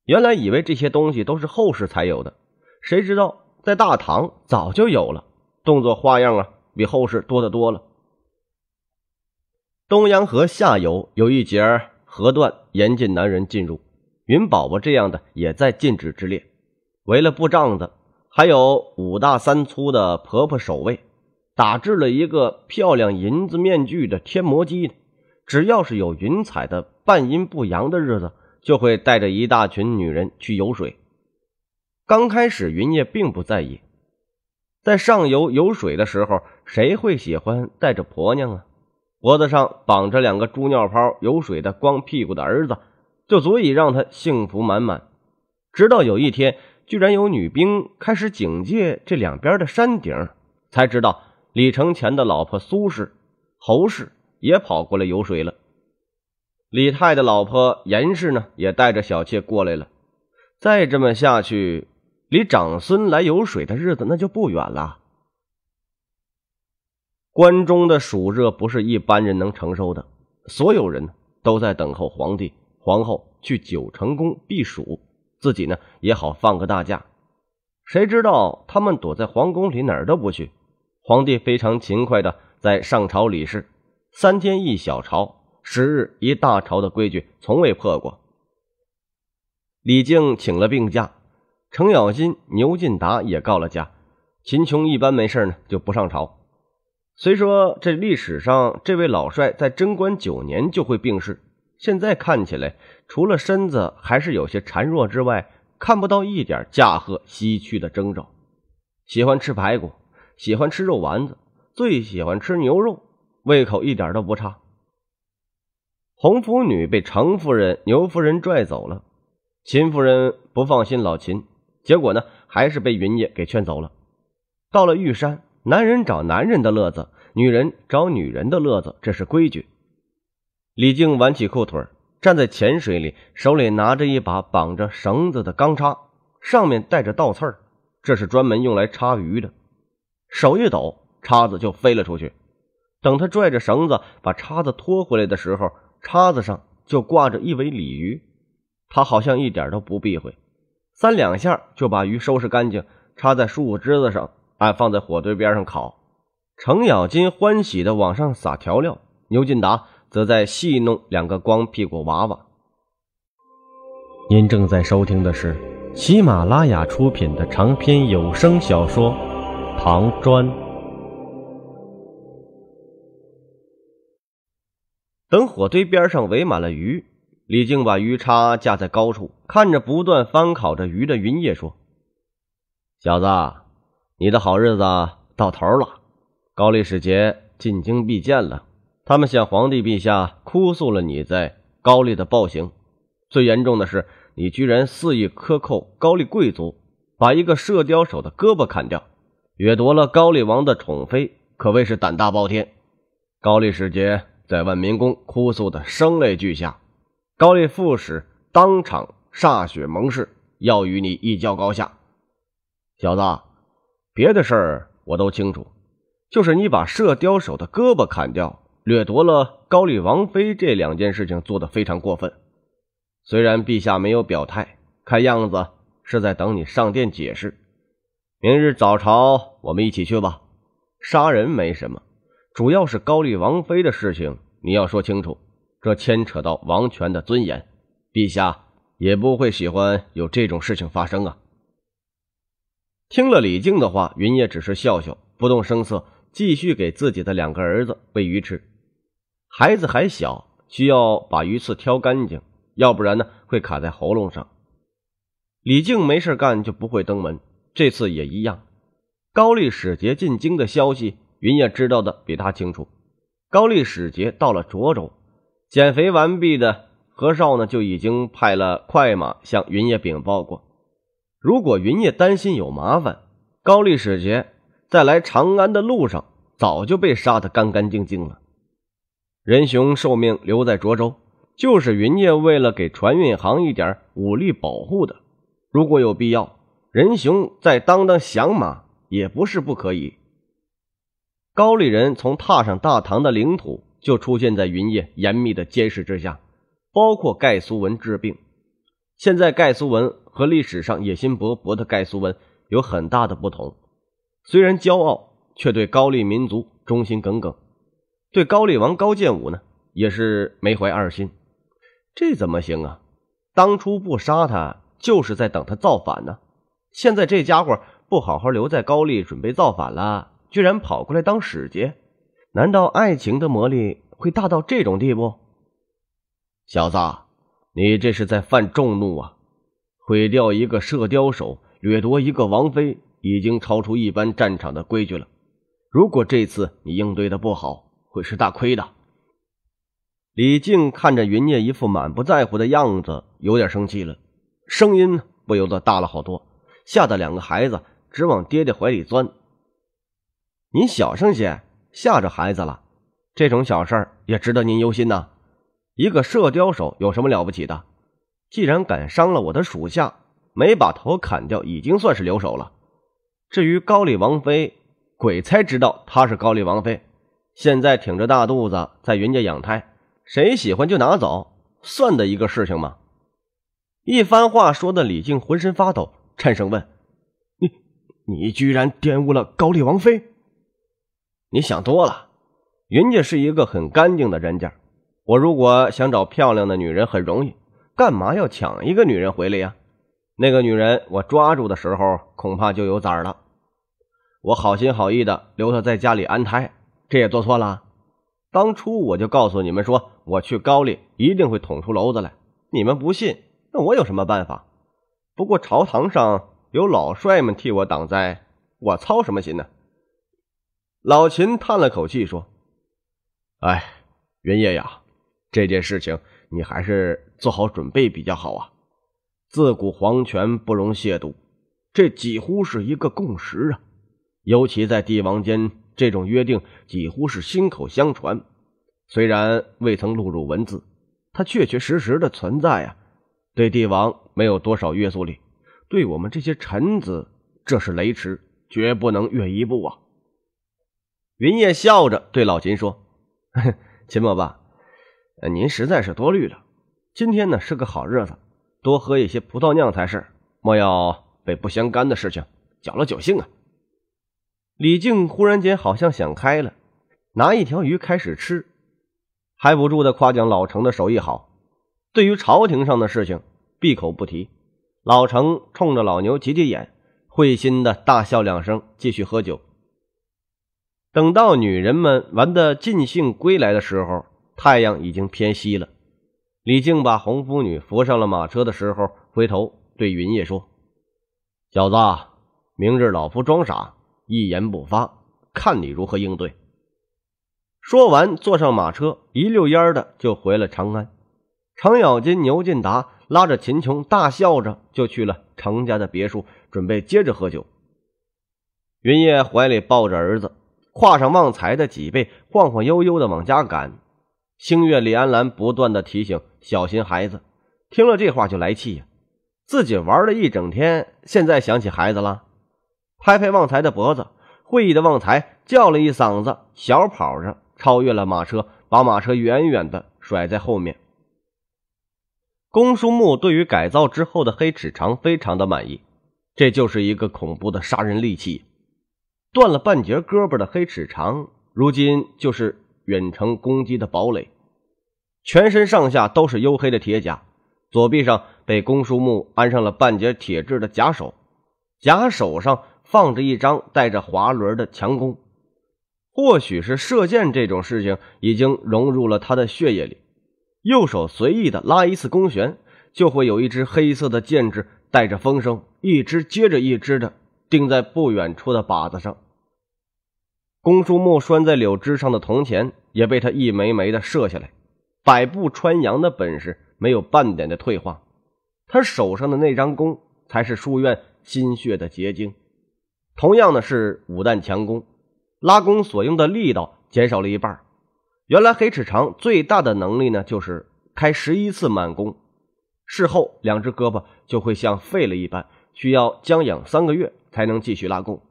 原来以为这些东西都是后世才有的，谁知道在大唐早就有了动作花样啊！比后世多得多了。东阳河下游有一节河段严禁男人进入，云宝宝这样的也在禁止之列。围了布帐子，还有五大三粗的婆婆守卫，打制了一个漂亮银子面具的天魔姬只要是有云彩的半阴不阳的日子，就会带着一大群女人去游水。刚开始，云烨并不在意。在上游有水的时候，谁会喜欢带着婆娘啊？脖子上绑着两个猪尿泡、有水的光屁股的儿子，就足以让他幸福满满。直到有一天，居然有女兵开始警戒这两边的山顶，才知道李承前的老婆苏氏、侯氏也跑过来游水了。李泰的老婆严氏呢，也带着小妾过来了。再这么下去……离长孙来游水的日子，那就不远了。关中的暑热不是一般人能承受的，所有人都在等候皇帝、皇后去九成宫避暑，自己呢也好放个大假。谁知道他们躲在皇宫里哪儿都不去。皇帝非常勤快的在上朝理事，三天一小朝，十日一大朝的规矩从未破过。李靖请了病假。程咬金、牛进达也告了假。秦琼一般没事呢，就不上朝。虽说这历史上这位老帅在贞观九年就会病逝，现在看起来，除了身子还是有些孱弱之外，看不到一点驾鹤西去的征兆。喜欢吃排骨，喜欢吃肉丸子，最喜欢吃牛肉，胃口一点都不差。红拂女被程夫人、牛夫人拽走了，秦夫人不放心老秦。结果呢，还是被云烨给劝走了。到了玉山，男人找男人的乐子，女人找女人的乐子，这是规矩。李靖挽起裤腿，站在浅水里，手里拿着一把绑着绳子的钢叉，上面带着倒刺儿，这是专门用来插鱼的。手一抖，叉子就飞了出去。等他拽着绳子把叉子拖回来的时候，叉子上就挂着一尾鲤鱼。他好像一点都不避讳。三两下就把鱼收拾干净，插在树枝子上，还放在火堆边上烤。程咬金欢喜的往上撒调料，牛进达则在戏弄两个光屁股娃娃。您正在收听的是喜马拉雅出品的长篇有声小说《唐砖》。等火堆边上围满了鱼。李靖把鱼叉架在高处，看着不断翻烤着鱼的云叶说：“小子，你的好日子到头了。高丽使节进京避见了，他们向皇帝陛下哭诉了你在高丽的暴行。最严重的是，你居然肆意克扣高丽贵族，把一个射雕手的胳膊砍掉，掠夺了高丽王的宠妃，可谓是胆大包天。高丽使节在万民宫哭诉的声泪俱下。”高丽副使当场歃血盟誓，要与你一较高下。小子，别的事儿我都清楚，就是你把射雕手的胳膊砍掉，掠夺了高丽王妃这两件事情做得非常过分。虽然陛下没有表态，看样子是在等你上殿解释。明日早朝，我们一起去吧。杀人没什么，主要是高丽王妃的事情，你要说清楚。这牵扯到王权的尊严，陛下也不会喜欢有这种事情发生啊！听了李靖的话，云烨只是笑笑，不动声色，继续给自己的两个儿子喂鱼吃。孩子还小，需要把鱼刺挑干净，要不然呢会卡在喉咙上。李靖没事干就不会登门，这次也一样。高丽使节进京的消息，云烨知道的比他清楚。高丽使节到了涿州。减肥完毕的何少呢，就已经派了快马向云烨禀报过。如果云烨担心有麻烦，高丽使节在来长安的路上早就被杀得干干净净了。仁雄受命留在涿州，就是云烨为了给船运行一点武力保护的。如果有必要，仁雄再当当响马也不是不可以。高丽人从踏上大唐的领土。就出现在云烨严密的监视之下，包括盖苏文治病。现在盖苏文和历史上野心勃勃的盖苏文有很大的不同，虽然骄傲，却对高丽民族忠心耿耿，对高丽王高建武呢也是没怀二心。这怎么行啊？当初不杀他，就是在等他造反呢。现在这家伙不好好留在高丽准备造反了，居然跑过来当使节。难道爱情的魔力会大到这种地步？小子，你这是在犯众怒啊！毁掉一个射雕手，掠夺一个王妃，已经超出一般战场的规矩了。如果这次你应对的不好，会是大亏的。李靖看着云烨一副满不在乎的样子，有点生气了，声音不由得大了好多，吓得两个孩子直往爹爹怀里钻。你小声些。吓着孩子了，这种小事儿也值得您忧心呐。一个射雕手有什么了不起的？既然敢伤了我的属下，没把头砍掉，已经算是留手了。至于高丽王妃，鬼才知道她是高丽王妃。现在挺着大肚子在云家养胎，谁喜欢就拿走，算得一个事情吗？一番话说的李靖浑身发抖，颤声问：“你，你居然玷污了高丽王妃？”你想多了，云家是一个很干净的人家。我如果想找漂亮的女人很容易，干嘛要抢一个女人回来呀？那个女人我抓住的时候恐怕就有崽了。我好心好意的留她在家里安胎，这也做错了。当初我就告诉你们说，我去高丽一定会捅出娄子来。你们不信，那我有什么办法？不过朝堂上有老帅们替我挡灾，我操什么心呢？老秦叹了口气说：“哎，云烨呀，这件事情你还是做好准备比较好啊。自古皇权不容亵渎，这几乎是一个共识啊。尤其在帝王间，这种约定几乎是心口相传，虽然未曾录入文字，它确确实实的存在啊。对帝王没有多少约束力，对我们这些臣子，这是雷池，绝不能越一步啊。”云烨笑着对老秦说：“秦伯伯，您实在是多虑了。今天呢是个好日子，多喝一些葡萄酿才是，莫要被不相干的事情搅了酒兴啊。”李靖忽然间好像想开了，拿一条鱼开始吃，还不住的夸奖老程的手艺好。对于朝廷上的事情，闭口不提。老程冲着老牛挤挤眼，会心的大笑两声，继续喝酒。等到女人们玩得尽兴归来的时候，太阳已经偏西了。李靖把红拂女扶上了马车的时候，回头对云烨说：“小子，明日老夫装傻，一言不发，看你如何应对。”说完，坐上马车，一溜烟的就回了长安。程咬金、牛进达拉着秦琼大笑着，就去了程家的别墅，准备接着喝酒。云烨怀里抱着儿子。跨上旺财的脊背，晃晃悠悠的往家赶。星月李安兰不断的提醒：“小心孩子。”听了这话就来气呀，自己玩了一整天，现在想起孩子了，拍拍旺财的脖子。会意的旺财叫了一嗓子，小跑着超越了马车，把马车远远的甩在后面。公叔木对于改造之后的黑齿长非常的满意，这就是一个恐怖的杀人利器。断了半截胳膊的黑齿长，如今就是远程攻击的堡垒，全身上下都是黝黑的铁甲，左臂上被公输木安上了半截铁制的假手，假手上放着一张带着滑轮的强弓。或许是射箭这种事情已经融入了他的血液里，右手随意的拉一次弓弦，就会有一只黑色的箭支带着风声，一只接着一只的。钉在不远处的靶子上，公叔木拴在柳枝上的铜钱也被他一枚枚的射下来，百步穿杨的本事没有半点的退化。他手上的那张弓才是书院心血的结晶。同样的是五弹强弓，拉弓所用的力道减少了一半。原来黑齿长最大的能力呢，就是开十一次满弓，事后两只胳膊就会像废了一般，需要将养三个月。才能继续拉弓，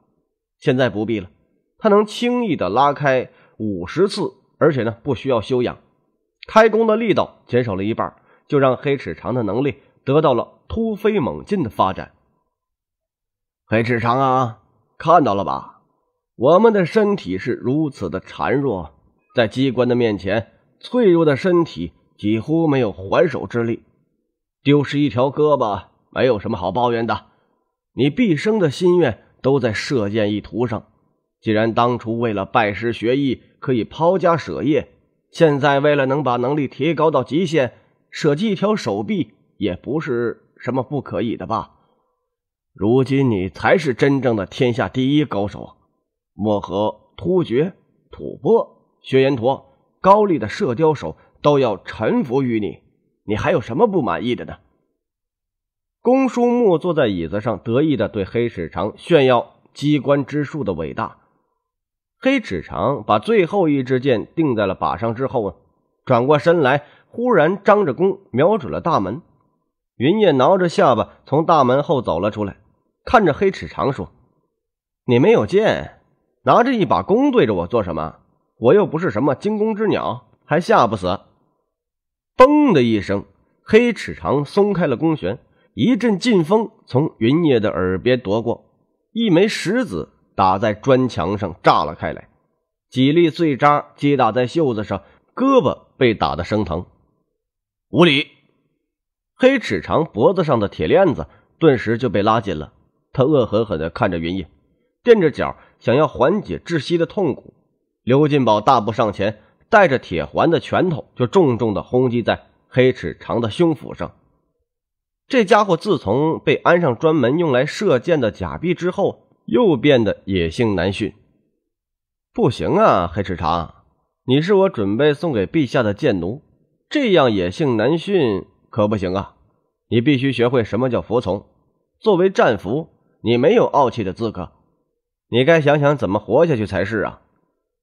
现在不必了。他能轻易的拉开五十次，而且呢不需要休养。开弓的力道减少了一半，就让黑齿长的能力得到了突飞猛进的发展。黑齿长啊，看到了吧？我们的身体是如此的孱弱，在机关的面前，脆弱的身体几乎没有还手之力。丢失一条胳膊，没有什么好抱怨的。你毕生的心愿都在射箭一途上，既然当初为了拜师学艺可以抛家舍业，现在为了能把能力提高到极限，舍弃一条手臂也不是什么不可以的吧？如今你才是真正的天下第一高手啊！漠河、突厥、吐蕃、薛延陀、高丽的射雕手都要臣服于你，你还有什么不满意的呢？公叔木坐在椅子上，得意的对黑齿长炫耀机关之术的伟大。黑齿长把最后一支箭钉在了靶上之后，啊，转过身来，忽然张着弓，瞄准了大门。云烨挠着下巴，从大门后走了出来，看着黑齿长说：“你没有箭，拿着一把弓对着我做什么？我又不是什么惊弓之鸟，还吓不死。”“嘣”的一声，黑齿长松开了弓弦。一阵劲风从云烨的耳边夺过，一枚石子打在砖墙上，炸了开来，几粒碎渣击打在袖子上，胳膊被打得生疼。无理！黑齿长脖子上的铁链子顿时就被拉紧了，他恶狠狠地看着云烨，垫着脚想要缓解窒息的痛苦。刘进宝大步上前，带着铁环的拳头就重重地轰击在黑齿长的胸脯上。这家伙自从被安上专门用来射箭的假臂之后，又变得野性难驯。不行啊，黑齿长，你是我准备送给陛下的箭奴，这样野性难驯可不行啊！你必须学会什么叫服从。作为战俘，你没有傲气的资格，你该想想怎么活下去才是啊！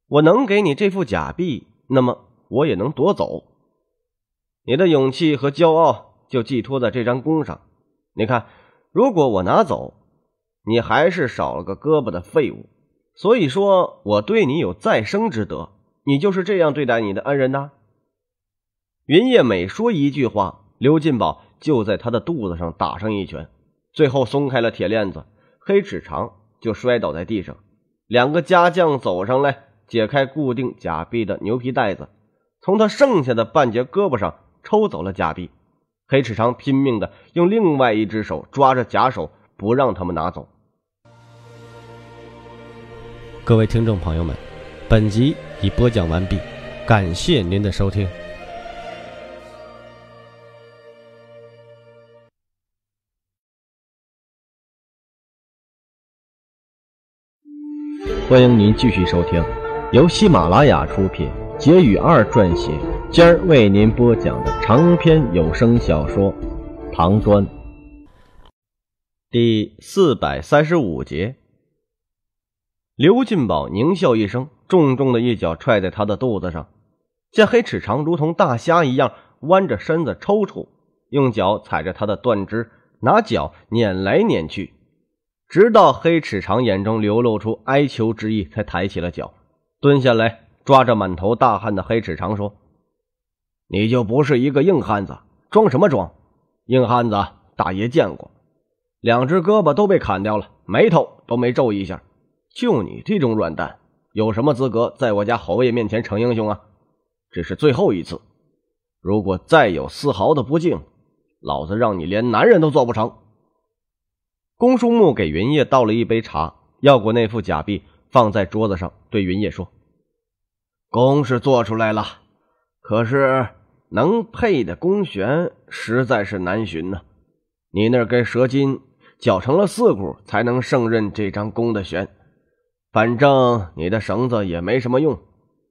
我能给你这副假币，那么我也能夺走你的勇气和骄傲。就寄托在这张弓上，你看，如果我拿走，你还是少了个胳膊的废物。所以说，我对你有再生之德，你就是这样对待你的恩人呐。云叶每说一句话，刘进宝就在他的肚子上打上一拳。最后松开了铁链子，黑齿长就摔倒在地上。两个家将走上来，解开固定假币的牛皮袋子，从他剩下的半截胳膊上抽走了假币。黑齿长拼命的用另外一只手抓着假手，不让他们拿走。各位听众朋友们，本集已播讲完毕，感谢您的收听。欢迎您继续收听，由喜马拉雅出品，杰宇二撰写。今儿为您播讲的长篇有声小说《唐砖》第四百三十五节，刘进宝狞笑一声，重重的一脚踹在他的肚子上。见黑齿长如同大虾一样弯着身子抽搐，用脚踩着他的断肢，拿脚碾来碾去，直到黑齿长眼中流露出哀求之意，才抬起了脚，蹲下来抓着满头大汗的黑齿长说。你就不是一个硬汉子，装什么装？硬汉子，大爷见过，两只胳膊都被砍掉了，眉头都没皱一下。就你这种软蛋，有什么资格在我家侯爷面前逞英雄啊？这是最后一次，如果再有丝毫的不敬，老子让你连男人都做不成。公叔木给云烨倒了一杯茶，要过那副假币，放在桌子上，对云烨说：“功是做出来了。”可是，能配的弓弦实在是难寻呢。你那根蛇筋绞成了四股，才能胜任这张弓的弦。反正你的绳子也没什么用，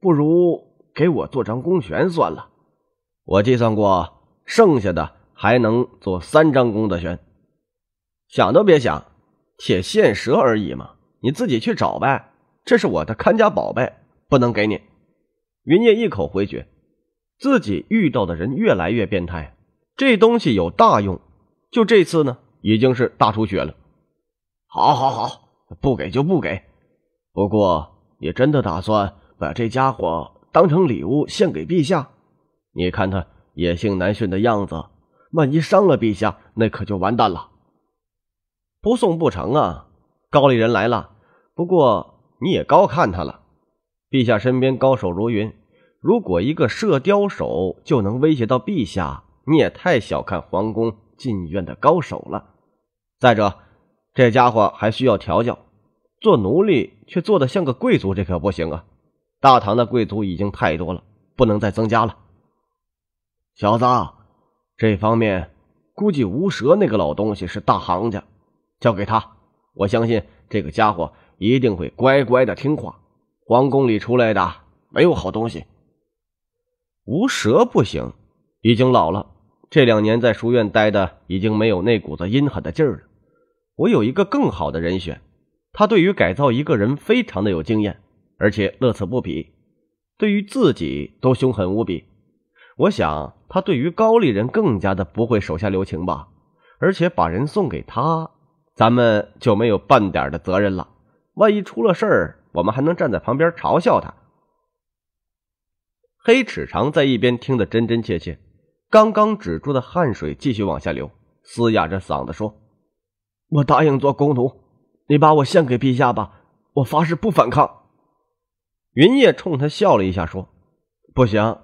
不如给我做张弓弦算了。我计算过，剩下的还能做三张弓的弦。想都别想，铁线蛇而已嘛，你自己去找呗。这是我的看家宝贝，不能给你。云烨一口回绝。自己遇到的人越来越变态，这东西有大用。就这次呢，已经是大出血了。好好好，不给就不给。不过，你真的打算把这家伙当成礼物献给陛下？你看他野性难驯的样子，万一伤了陛下，那可就完蛋了。不送不成啊！高丽人来了，不过你也高看他了。陛下身边高手如云。如果一个射雕手就能威胁到陛下，你也太小看皇宫禁院的高手了。再者，这家伙还需要调教，做奴隶却做得像个贵族，这可不行啊！大唐的贵族已经太多了，不能再增加了。小子，这方面估计无蛇那个老东西是大行家，交给他，我相信这个家伙一定会乖乖的听话。皇宫里出来的没有好东西。无蛇不行，已经老了。这两年在书院待的，已经没有那股子阴狠的劲儿了。我有一个更好的人选，他对于改造一个人非常的有经验，而且乐此不疲，对于自己都凶狠无比。我想他对于高丽人更加的不会手下留情吧。而且把人送给他，咱们就没有半点的责任了。万一出了事儿，我们还能站在旁边嘲笑他。黑齿长在一边听得真真切切，刚刚止住的汗水继续往下流，嘶哑着嗓子说：“我答应做公奴，你把我献给陛下吧，我发誓不反抗。”云烨冲他笑了一下说：“不行，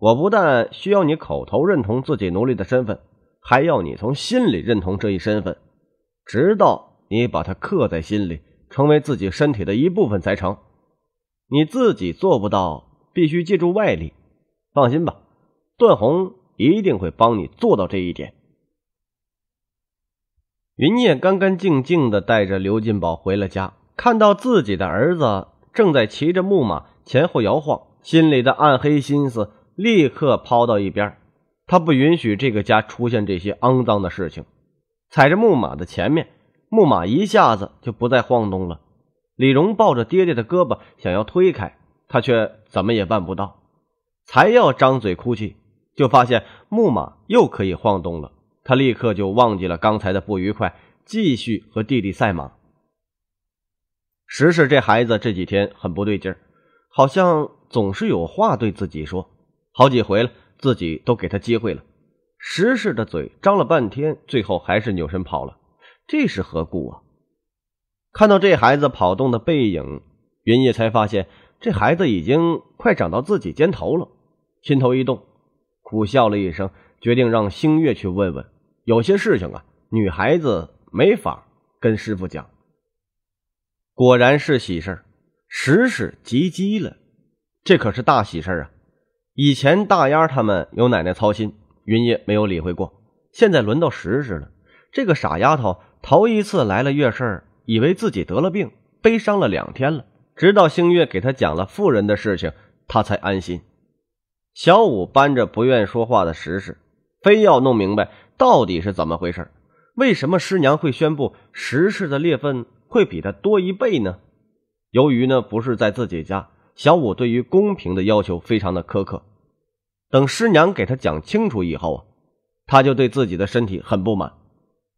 我不但需要你口头认同自己奴隶的身份，还要你从心里认同这一身份，直到你把它刻在心里，成为自己身体的一部分才成。你自己做不到。”必须借助外力。放心吧，段宏一定会帮你做到这一点。云烨干干净净的带着刘进宝回了家，看到自己的儿子正在骑着木马前后摇晃，心里的暗黑心思立刻抛到一边。他不允许这个家出现这些肮脏的事情。踩着木马的前面，木马一下子就不再晃动了。李荣抱着爹爹的胳膊，想要推开。他却怎么也办不到，才要张嘴哭泣，就发现木马又可以晃动了。他立刻就忘记了刚才的不愉快，继续和弟弟赛马。石石这孩子这几天很不对劲儿，好像总是有话对自己说。好几回了，自己都给他机会了。石石的嘴张了半天，最后还是扭身跑了。这是何故啊？看到这孩子跑动的背影，云夜才发现。这孩子已经快长到自己肩头了，心头一动，苦笑了一声，决定让星月去问问。有些事情啊，女孩子没法跟师傅讲。果然是喜事儿，时事吉吉了，这可是大喜事儿啊！以前大丫他们有奶奶操心，云爷没有理会过，现在轮到时事了。这个傻丫头头一次来了月事儿，以为自己得了病，悲伤了两天了。直到星月给他讲了妇人的事情，他才安心。小五扳着不愿说话的石氏，非要弄明白到底是怎么回事为什么师娘会宣布石氏的裂分会比她多一倍呢？由于呢不是在自己家，小五对于公平的要求非常的苛刻。等师娘给他讲清楚以后啊，他就对自己的身体很不满，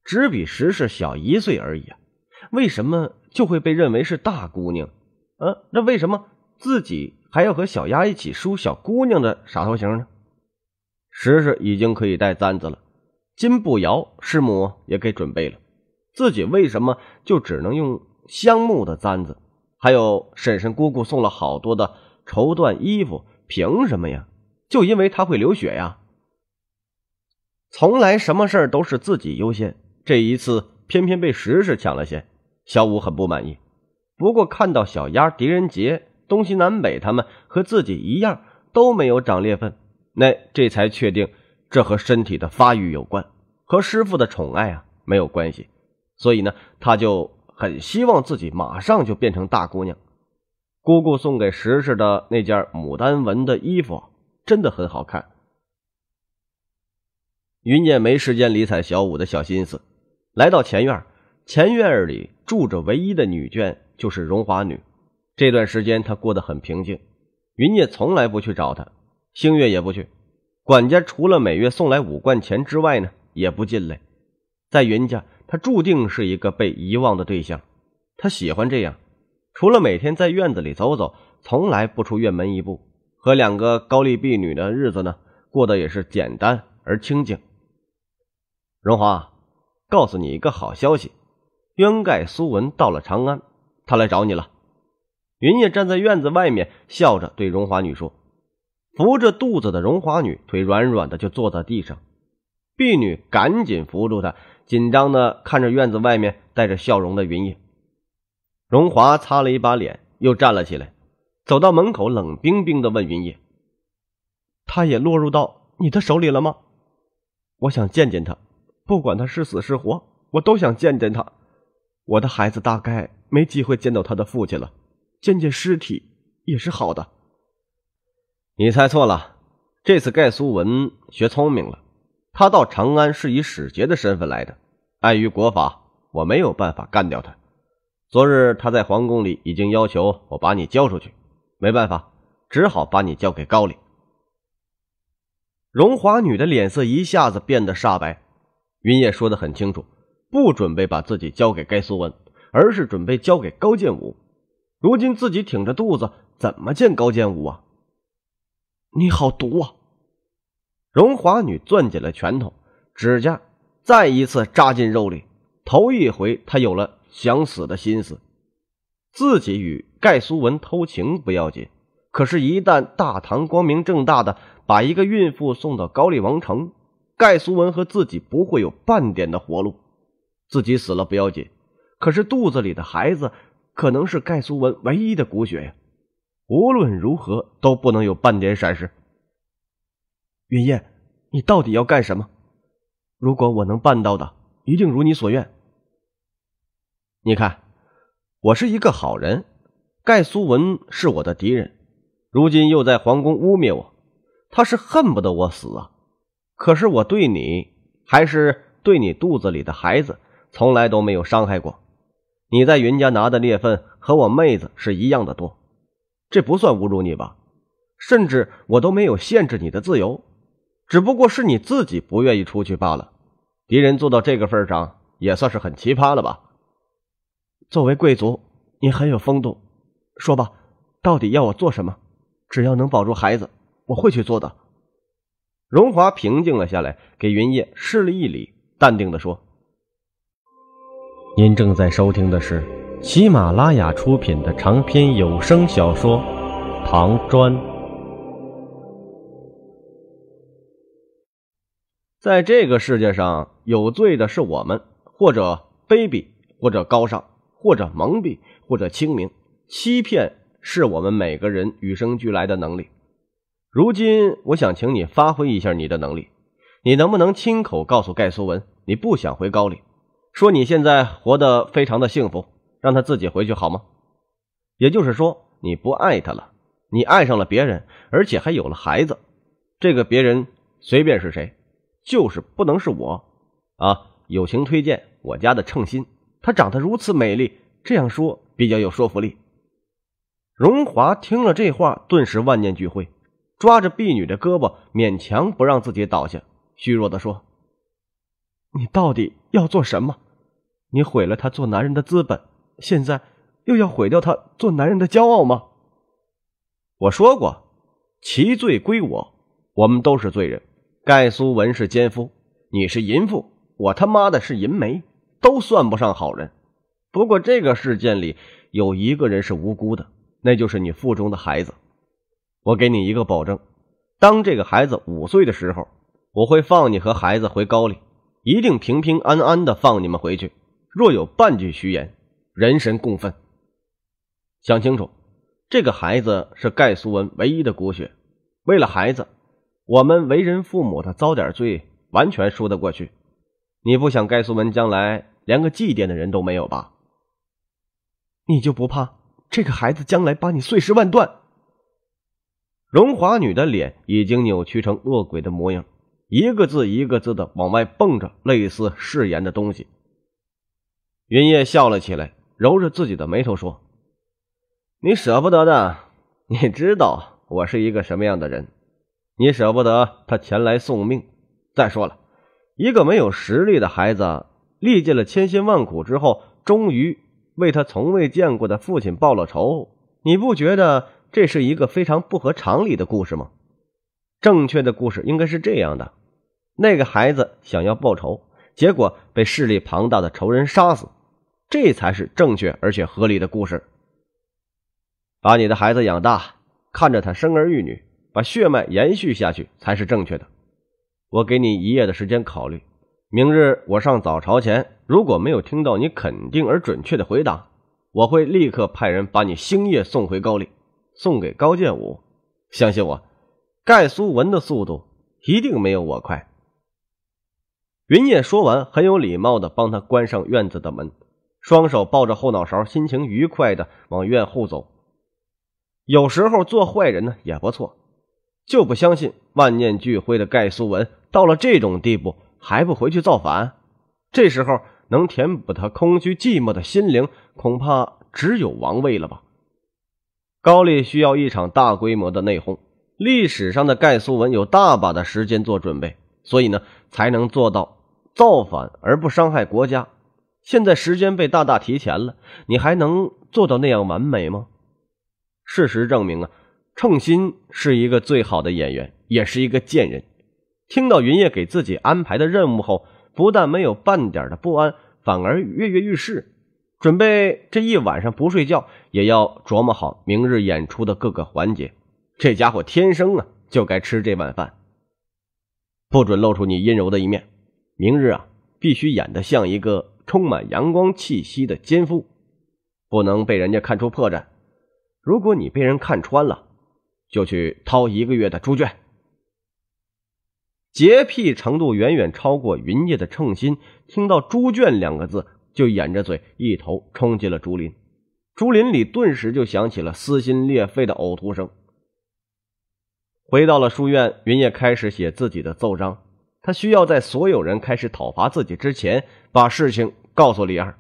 只比石氏小一岁而已啊，为什么就会被认为是大姑娘？嗯，那为什么自己还要和小丫一起梳小姑娘的傻头型呢？石石已经可以戴簪子了，金步摇师母也给准备了，自己为什么就只能用香木的簪子？还有婶婶、姑姑送了好多的绸缎衣服，凭什么呀？就因为他会流血呀！从来什么事儿都是自己优先，这一次偏偏被石石抢了先，小五很不满意。不过看到小丫、狄仁杰、东西南北他们和自己一样都没有长裂缝，那这才确定这和身体的发育有关，和师傅的宠爱啊没有关系。所以呢，他就很希望自己马上就变成大姑娘。姑姑送给石石的那件牡丹纹的衣服真的很好看。云念没时间理睬小五的小心思，来到前院，前院里住着唯一的女眷。就是荣华女，这段时间她过得很平静，云家从来不去找她，星月也不去，管家除了每月送来五贯钱之外呢，也不进来。在云家，她注定是一个被遗忘的对象。她喜欢这样，除了每天在院子里走走，从来不出院门一步。和两个高丽婢女的日子呢，过得也是简单而清静。荣华，告诉你一个好消息，渊盖苏文到了长安。他来找你了，云烨站在院子外面，笑着对荣华女说：“扶着肚子的荣华女腿软软的，就坐在地上。婢女赶紧扶住她，紧张的看着院子外面，带着笑容的云烨。荣华擦了一把脸，又站了起来，走到门口，冷冰冰的问云烨：“他也落入到你的手里了吗？我想见见他，不管他是死是活，我都想见见他。’我的孩子大概没机会见到他的父亲了，见见尸体也是好的。你猜错了，这次盖苏文学聪明了，他到长安是以使节的身份来的，碍于国法，我没有办法干掉他。昨日他在皇宫里已经要求我把你交出去，没办法，只好把你交给高丽。荣华女的脸色一下子变得煞白，云烨说的很清楚。不准备把自己交给盖苏文，而是准备交给高建武。如今自己挺着肚子，怎么见高建武啊？你好毒啊！荣华女攥紧了拳头，指甲再一次扎进肉里。头一回，她有了想死的心思。自己与盖苏文偷情不要紧，可是，一旦大唐光明正大的把一个孕妇送到高丽王城，盖苏文和自己不会有半点的活路。自己死了不要紧，可是肚子里的孩子可能是盖苏文唯一的骨血呀，无论如何都不能有半点闪失。云燕，你到底要干什么？如果我能办到的，一定如你所愿。你看，我是一个好人，盖苏文是我的敌人，如今又在皇宫污蔑我，他是恨不得我死啊。可是我对你，还是对你肚子里的孩子。从来都没有伤害过，你在云家拿的裂缝和我妹子是一样的多，这不算侮辱你吧？甚至我都没有限制你的自由，只不过是你自己不愿意出去罢了。敌人做到这个份上，也算是很奇葩了吧？作为贵族，你很有风度。说吧，到底要我做什么？只要能保住孩子，我会去做的。荣华平静了下来，给云烨施了一礼，淡定的说。您正在收听的是喜马拉雅出品的长篇有声小说《唐砖》。在这个世界上，有罪的是我们，或者卑鄙，或者高尚，或者蒙蔽，或者清明。欺骗是我们每个人与生俱来的能力。如今，我想请你发挥一下你的能力，你能不能亲口告诉盖苏文，你不想回高丽？说你现在活得非常的幸福，让他自己回去好吗？也就是说，你不爱他了，你爱上了别人，而且还有了孩子。这个别人随便是谁，就是不能是我。啊，友情推荐我家的称心，她长得如此美丽，这样说比较有说服力。荣华听了这话，顿时万念俱灰，抓着婢女的胳膊，勉强不让自己倒下，虚弱地说：“你到底要做什么？”你毁了他做男人的资本，现在又要毁掉他做男人的骄傲吗？我说过，其罪归我，我们都是罪人。盖苏文是奸夫，你是淫妇，我他妈的是淫媒，都算不上好人。不过这个事件里有一个人是无辜的，那就是你腹中的孩子。我给你一个保证：当这个孩子五岁的时候，我会放你和孩子回高丽，一定平平安安的放你们回去。若有半句虚言，人神共愤。想清楚，这个孩子是盖苏文唯一的骨血，为了孩子，我们为人父母的遭点罪，完全说得过去。你不想盖苏文将来连个祭奠的人都没有吧？你就不怕这个孩子将来把你碎尸万段？荣华女的脸已经扭曲成恶鬼的模样，一个字一个字的往外蹦着，类似誓言的东西。云叶笑了起来，揉着自己的眉头说：“你舍不得的，你知道我是一个什么样的人？你舍不得他前来送命。再说了，一个没有实力的孩子，历尽了千辛万苦之后，终于为他从未见过的父亲报了仇。你不觉得这是一个非常不合常理的故事吗？正确的故事应该是这样的：那个孩子想要报仇。”结果被势力庞大的仇人杀死，这才是正确而且合理的故事。把你的孩子养大，看着他生儿育女，把血脉延续下去才是正确的。我给你一夜的时间考虑，明日我上早朝前，如果没有听到你肯定而准确的回答，我会立刻派人把你星夜送回高丽，送给高建武。相信我，盖苏文的速度一定没有我快。云叶说完，很有礼貌的帮他关上院子的门，双手抱着后脑勺，心情愉快的往院后走。有时候做坏人呢也不错，就不相信万念俱灰的盖苏文到了这种地步还不回去造反？这时候能填补他空虚寂寞的心灵，恐怕只有王位了吧？高丽需要一场大规模的内讧，历史上的盖苏文有大把的时间做准备。所以呢，才能做到造反而不伤害国家。现在时间被大大提前了，你还能做到那样完美吗？事实证明啊，称心是一个最好的演员，也是一个贱人。听到云烨给自己安排的任务后，不但没有半点的不安，反而跃跃欲试，准备这一晚上不睡觉也要琢磨好明日演出的各个环节。这家伙天生啊，就该吃这碗饭。不准露出你阴柔的一面，明日啊，必须演得像一个充满阳光气息的奸夫，不能被人家看出破绽。如果你被人看穿了，就去掏一个月的猪圈。洁癖程度远远超过云烨的称心，听到“猪圈”两个字，就掩着嘴一头冲进了竹林。竹林里顿时就响起了撕心裂肺的呕吐声。回到了书院，云烨开始写自己的奏章。他需要在所有人开始讨伐自己之前，把事情告诉李二。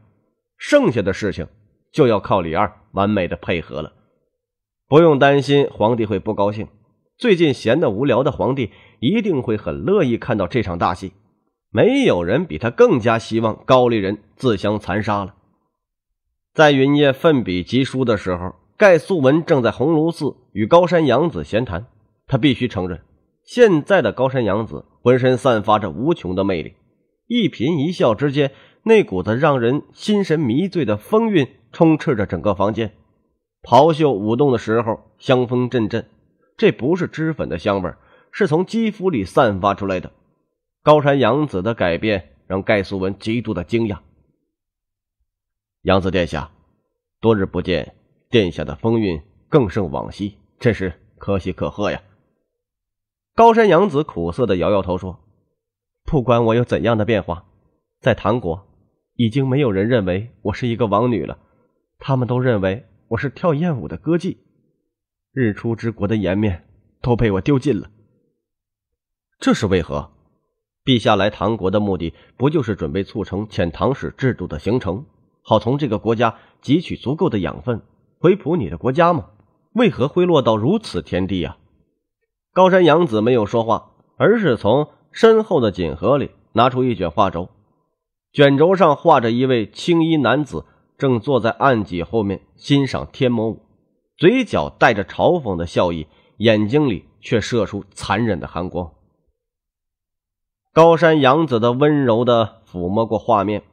剩下的事情就要靠李二完美的配合了。不用担心皇帝会不高兴。最近闲得无聊的皇帝一定会很乐意看到这场大戏。没有人比他更加希望高丽人自相残杀了。在云烨奋笔疾书的时候，盖素文正在红炉寺与高山阳子闲谈。他必须承认，现在的高山洋子浑身散发着无穷的魅力，一颦一笑之间，那股子让人心神迷醉的风韵充斥着整个房间。袍袖舞动的时候，香风阵阵，这不是脂粉的香味，是从肌肤里散发出来的。高山洋子的改变让盖苏文极度的惊讶。洋子殿下，多日不见，殿下的风韵更胜往昔，真是可喜可贺呀！高山阳子苦涩的摇摇头说：“不管我有怎样的变化，在唐国已经没有人认为我是一个王女了，他们都认为我是跳艳舞的歌妓，日出之国的颜面都被我丢尽了。这是为何？陛下来唐国的目的，不就是准备促成遣唐使制度的形成，好从这个国家汲取足够的养分，回补你的国家吗？为何会落到如此田地啊？”高山阳子没有说话，而是从身后的锦盒里拿出一卷画轴，卷轴上画着一位青衣男子，正坐在案几后面欣赏天魔舞，嘴角带着嘲讽的笑意，眼睛里却射出残忍的寒光。高山阳子的温柔的抚摸过画面，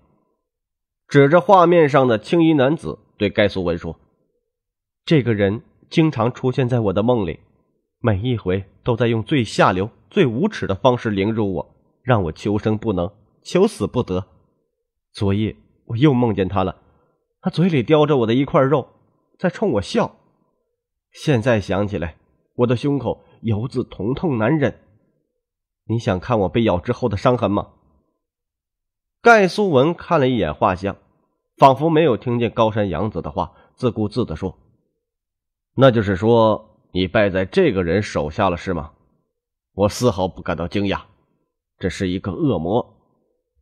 指着画面上的青衣男子对盖苏文说：“这个人经常出现在我的梦里，每一回。”都在用最下流、最无耻的方式凌辱我，让我求生不能、求死不得。昨夜我又梦见他了，他嘴里叼着我的一块肉，在冲我笑。现在想起来，我的胸口犹自疼痛难忍。你想看我被咬之后的伤痕吗？盖苏文看了一眼画像，仿佛没有听见高山洋子的话，自顾自的说：“那就是说。”你败在这个人手下了是吗？我丝毫不感到惊讶，这是一个恶魔，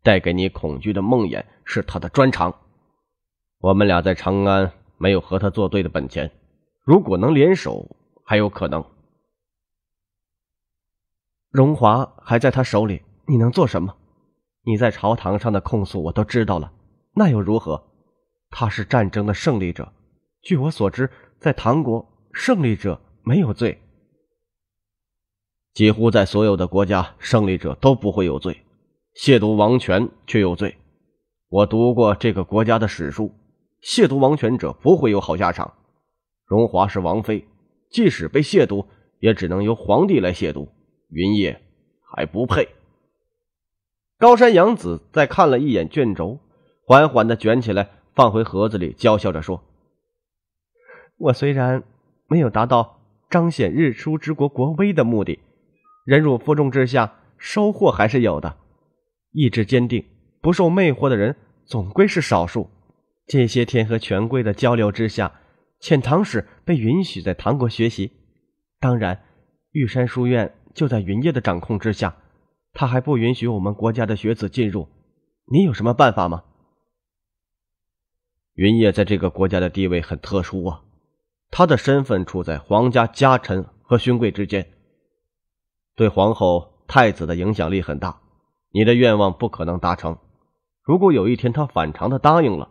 带给你恐惧的梦魇是他的专长。我们俩在长安没有和他作对的本钱，如果能联手还有可能。荣华还在他手里，你能做什么？你在朝堂上的控诉我都知道了，那又如何？他是战争的胜利者，据我所知，在唐国胜利者。没有罪，几乎在所有的国家，胜利者都不会有罪。亵渎王权却有罪。我读过这个国家的史书，亵渎王权者不会有好下场。荣华是王妃，即使被亵渎，也只能由皇帝来亵渎。云烨还不配。高山阳子再看了一眼卷轴，缓缓的卷起来，放回盒子里，娇笑着说：“我虽然没有达到。”彰显日出之国国威的目的，忍辱负重之下收获还是有的。意志坚定、不受魅惑的人总归是少数。这些天和权贵的交流之下，遣唐使被允许在唐国学习。当然，玉山书院就在云烨的掌控之下，他还不允许我们国家的学子进入。你有什么办法吗？云烨在这个国家的地位很特殊啊。他的身份处在皇家家臣和勋贵之间，对皇后、太子的影响力很大。你的愿望不可能达成。如果有一天他反常的答应了，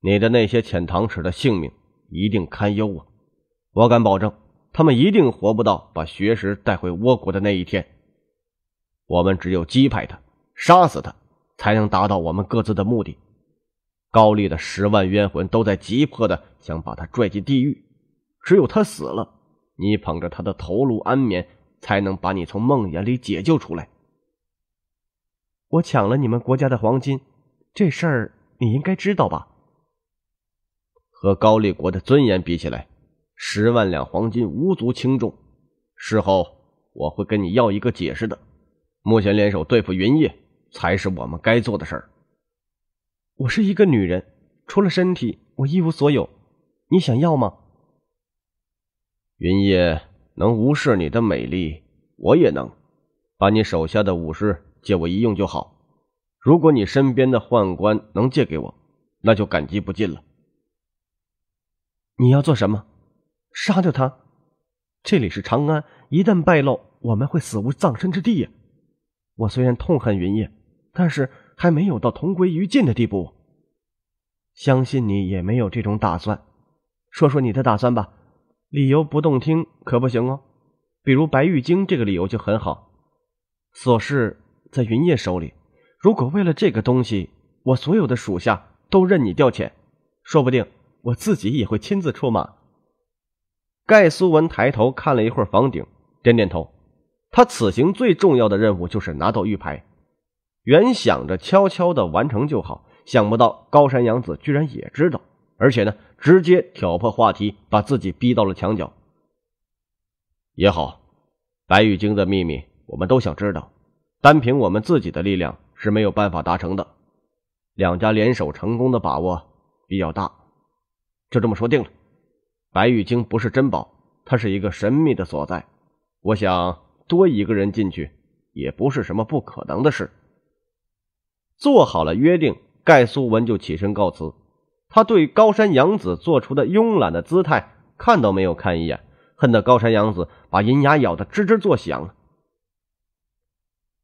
你的那些遣唐使的性命一定堪忧啊！我敢保证，他们一定活不到把学识带回倭国的那一天。我们只有击败他、杀死他，才能达到我们各自的目的。高丽的十万冤魂都在急迫的想把他拽进地狱，只有他死了，你捧着他的头颅安眠，才能把你从梦魇里解救出来。我抢了你们国家的黄金，这事儿你应该知道吧？和高丽国的尊严比起来，十万两黄金无足轻重。事后我会跟你要一个解释的。目前联手对付云烨，才是我们该做的事儿。我是一个女人，除了身体，我一无所有。你想要吗？云烨能无视你的美丽，我也能。把你手下的武士借我一用就好。如果你身边的宦官能借给我，那就感激不尽了。你要做什么？杀掉他？这里是长安，一旦败露，我们会死无葬身之地。呀、我虽然痛恨云烨，但是……还没有到同归于尽的地步，相信你也没有这种打算。说说你的打算吧，理由不动听可不行哦。比如白玉京这个理由就很好，琐事在云烨手里。如果为了这个东西，我所有的属下都任你调遣，说不定我自己也会亲自出马。盖苏文抬头看了一会儿房顶，点点头。他此行最重要的任务就是拿到玉牌。原想着悄悄的完成就好，想不到高山阳子居然也知道，而且呢，直接挑破话题，把自己逼到了墙角。也好，白玉京的秘密我们都想知道，单凭我们自己的力量是没有办法达成的，两家联手成功的把握比较大，就这么说定了。白玉京不是珍宝，它是一个神秘的所在，我想多一个人进去也不是什么不可能的事。做好了约定，盖苏文就起身告辞。他对高山洋子做出的慵懒的姿态看都没有看一眼，恨得高山洋子把银牙咬得吱吱作响。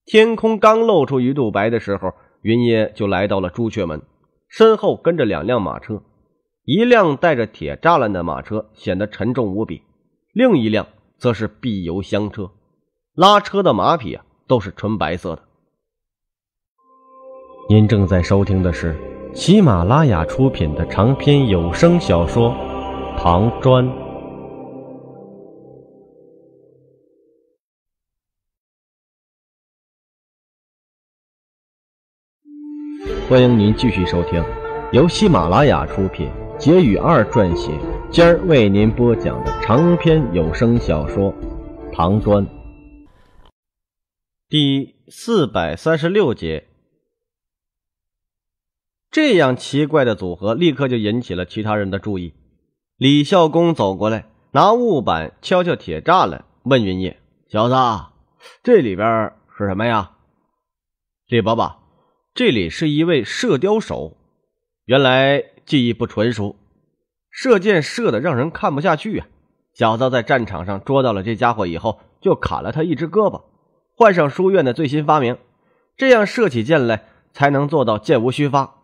天空刚露出鱼肚白的时候，云爷就来到了朱雀门，身后跟着两辆马车，一辆带着铁栅栏的马车显得沉重无比，另一辆则是碧油香车。拉车的马匹啊，都是纯白色的。您正在收听的是喜马拉雅出品的长篇有声小说《唐砖》，欢迎您继续收听，由喜马拉雅出品，结语二撰写，今儿为您播讲的长篇有声小说《唐砖》第四百三十六节。这样奇怪的组合立刻就引起了其他人的注意。李孝公走过来，拿木板敲敲铁栅栏，问云烨：“小子，这里边是什么呀？”李伯伯，这里是一位射雕手，原来技艺不纯熟，射箭射的让人看不下去啊。小子在战场上捉到了这家伙以后，就砍了他一只胳膊，换上书院的最新发明，这样射起箭来才能做到箭无虚发。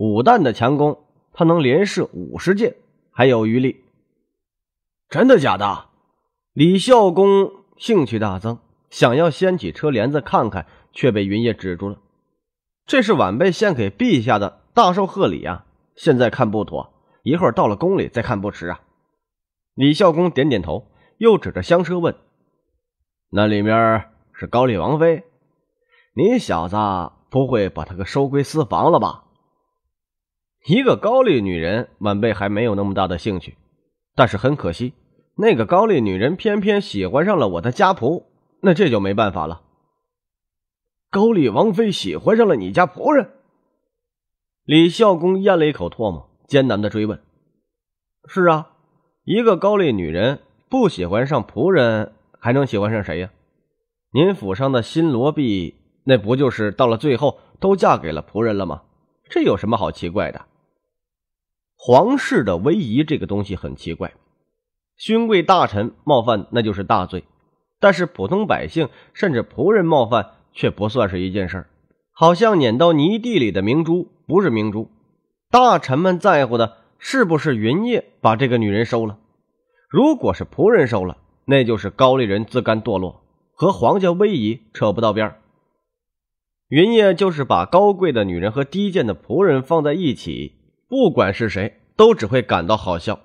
五弹的强弓，他能连射五十箭还有余力。真的假的？李孝公兴趣大增，想要掀起车帘子看看，却被云烨止住了。这是晚辈献给陛下的大寿贺礼啊，现在看不妥，一会儿到了宫里再看不迟啊。李孝公点点头，又指着香车问：“那里面是高丽王妃，你小子不会把她给收归私房了吧？”一个高丽女人，晚辈还没有那么大的兴趣。但是很可惜，那个高丽女人偏偏喜欢上了我的家仆，那这就没办法了。高丽王妃喜欢上了你家仆人？李孝公咽了一口唾沫，艰难的追问：“是啊，一个高丽女人不喜欢上仆人，还能喜欢上谁呀？您府上的新罗婢，那不就是到了最后都嫁给了仆人了吗？这有什么好奇怪的？”皇室的威仪这个东西很奇怪，勋贵大臣冒犯那就是大罪，但是普通百姓甚至仆人冒犯却不算是一件事儿，好像碾到泥地里的明珠不是明珠。大臣们在乎的是不是云烨把这个女人收了，如果是仆人收了，那就是高丽人自甘堕落，和皇家威仪扯不到边儿。云烨就是把高贵的女人和低贱的仆人放在一起。不管是谁，都只会感到好笑，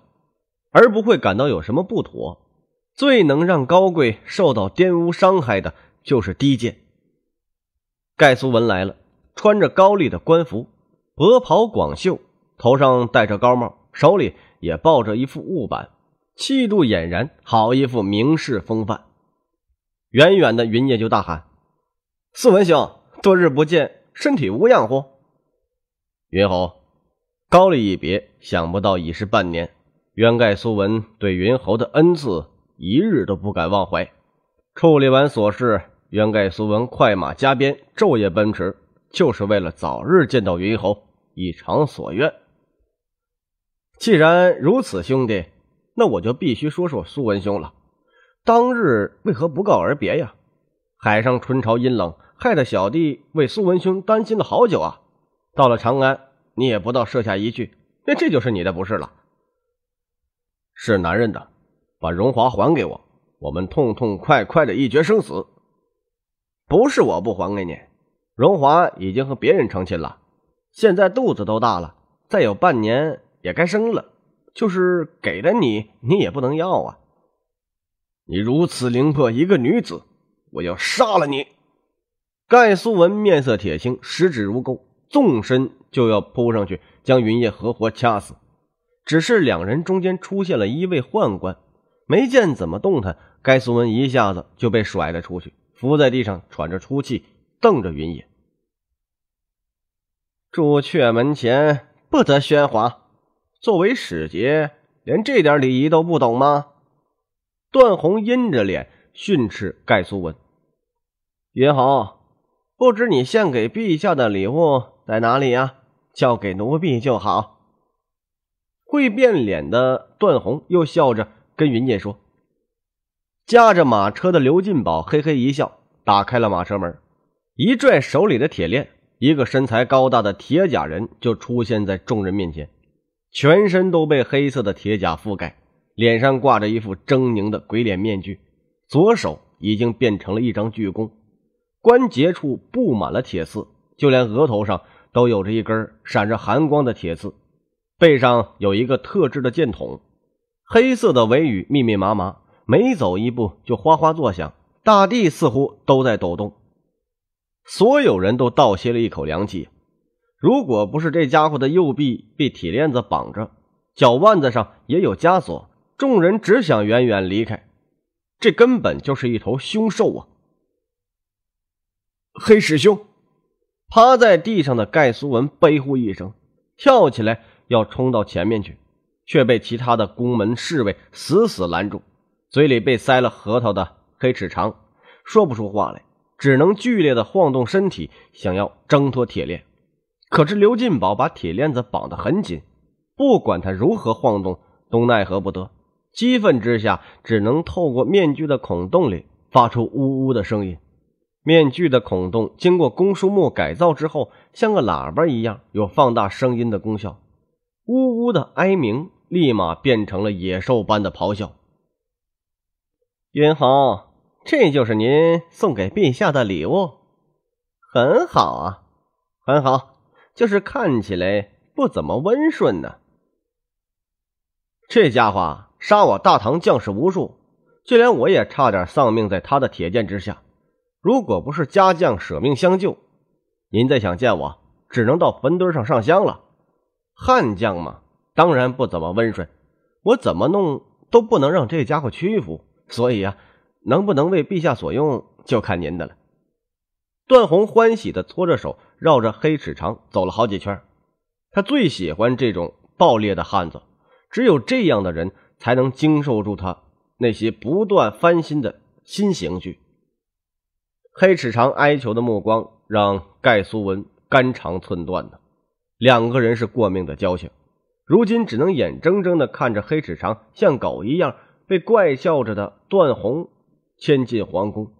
而不会感到有什么不妥。最能让高贵受到玷污伤害的，就是低贱。盖苏文来了，穿着高丽的官服，薄袍广袖，头上戴着高帽，手里也抱着一副笏板，气度俨然，好一副名士风范。远远的，云烨就大喊：“苏文兄，多日不见，身体无恙乎？”云侯。高丽一别，想不到已是半年。渊盖苏文对云侯的恩赐，一日都不敢忘怀。处理完琐事，渊盖苏文快马加鞭，昼夜奔驰，就是为了早日见到云侯，以偿所愿。既然如此，兄弟，那我就必须说说苏文兄了。当日为何不告而别呀？海上春潮阴冷，害得小弟为苏文兄担心了好久啊。到了长安。你也不到设下一句，那这就是你的不是了。是男人的，把荣华还给我，我们痛痛快快的一决生死。不是我不还给你，荣华已经和别人成亲了，现在肚子都大了，再有半年也该生了。就是给了你，你也不能要啊！你如此灵魄一个女子，我要杀了你！盖苏文面色铁青，十指如钩，纵身。就要扑上去将云烨活活掐死，只是两人中间出现了一位宦官，没见怎么动弹，盖苏文一下子就被甩了出去，伏在地上喘着粗气，瞪着云烨。朱雀门前不得喧哗，作为使节，连这点礼仪都不懂吗？段宏阴着脸训斥盖苏文。云侯，不知你献给陛下的礼物在哪里呀？交给奴婢就好。会变脸的段宏又笑着跟云姐说：“驾着马车的刘进宝嘿嘿一笑，打开了马车门，一拽手里的铁链，一个身材高大的铁甲人就出现在众人面前，全身都被黑色的铁甲覆盖，脸上挂着一副狰狞的鬼脸面具，左手已经变成了一张巨弓，关节处布满了铁刺，就连额头上。”都有着一根闪着寒光的铁刺，背上有一个特制的箭筒，黑色的尾羽密密麻麻，每走一步就哗哗作响，大地似乎都在抖动。所有人都倒吸了一口凉气。如果不是这家伙的右臂被铁链子绑着，脚腕子上也有枷锁，众人只想远远离开。这根本就是一头凶兽啊！黑师兄。趴在地上的盖苏文悲呼一声，跳起来要冲到前面去，却被其他的宫门侍卫死死拦住。嘴里被塞了核桃的黑齿长说不出话来，只能剧烈的晃动身体，想要挣脱铁链。可是刘进宝把铁链子绑得很紧，不管他如何晃动，都奈何不得。激愤之下，只能透过面具的孔洞里发出呜呜的声音。面具的孔洞经过公输木改造之后，像个喇叭一样，有放大声音的功效。呜呜的哀鸣立马变成了野兽般的咆哮。云衡，这就是您送给陛下的礼物，很好啊，很好，就是看起来不怎么温顺呢。这家伙杀我大唐将士无数，就连我也差点丧命在他的铁剑之下。如果不是家将舍命相救，您再想见我，只能到坟堆上上香了。悍将嘛，当然不怎么温顺，我怎么弄都不能让这家伙屈服。所以啊，能不能为陛下所用，就看您的了。段宏欢喜地搓着手，绕着黑齿长走了好几圈。他最喜欢这种暴烈的汉子，只有这样的人才能经受住他那些不断翻新的新刑具。黑齿长哀求的目光让盖苏文肝肠寸断呐，两个人是过命的交情，如今只能眼睁睁的看着黑齿长像狗一样被怪笑着的段宏牵进皇宫。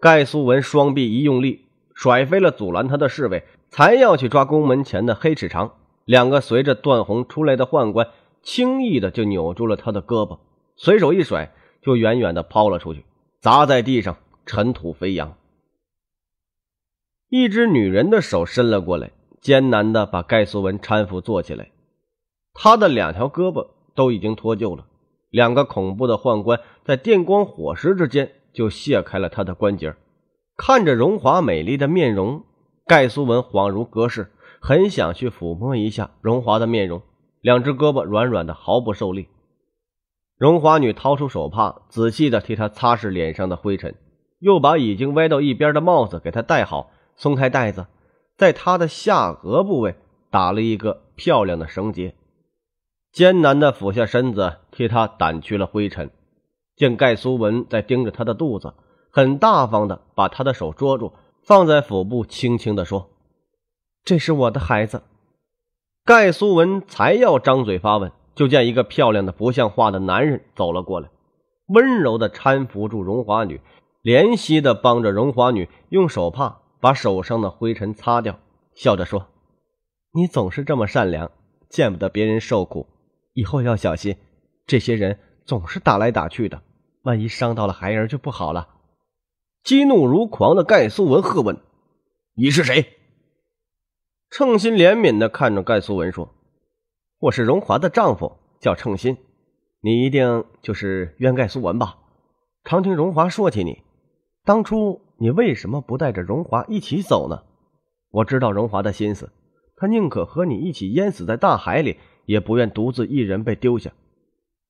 盖苏文双臂一用力，甩飞了阻拦他的侍卫，才要去抓宫门前的黑齿长，两个随着段宏出来的宦官轻易的就扭住了他的胳膊，随手一甩就远远的抛了出去，砸在地上。尘土飞扬，一只女人的手伸了过来，艰难的把盖苏文搀扶坐起来。他的两条胳膊都已经脱臼了，两个恐怖的宦官在电光火石之间就卸开了他的关节。看着荣华美丽的面容，盖苏文恍如隔世，很想去抚摸一下荣华的面容。两只胳膊软软的，毫不受力。荣华女掏出手帕，仔细的替他擦拭脸上的灰尘。又把已经歪到一边的帽子给他戴好，松开带子，在他的下颌部位打了一个漂亮的绳结，艰难地俯下身子替他掸去了灰尘。见盖苏文在盯着他的肚子，很大方地把他的手捉住，放在腹部，轻轻地说：“这是我的孩子。”盖苏文才要张嘴发问，就见一个漂亮的不像话的男人走了过来，温柔地搀扶住荣华女。怜惜的帮着荣华女用手帕把手上的灰尘擦掉，笑着说：“你总是这么善良，见不得别人受苦，以后要小心。这些人总是打来打去的，万一伤到了孩儿就不好了。”激怒如狂的盖苏文喝问：“你是谁？”称心怜悯的看着盖苏文说：“我是荣华的丈夫，叫称心。你一定就是冤盖苏文吧？常听荣华说起你。”当初你为什么不带着荣华一起走呢？我知道荣华的心思，她宁可和你一起淹死在大海里，也不愿独自一人被丢下。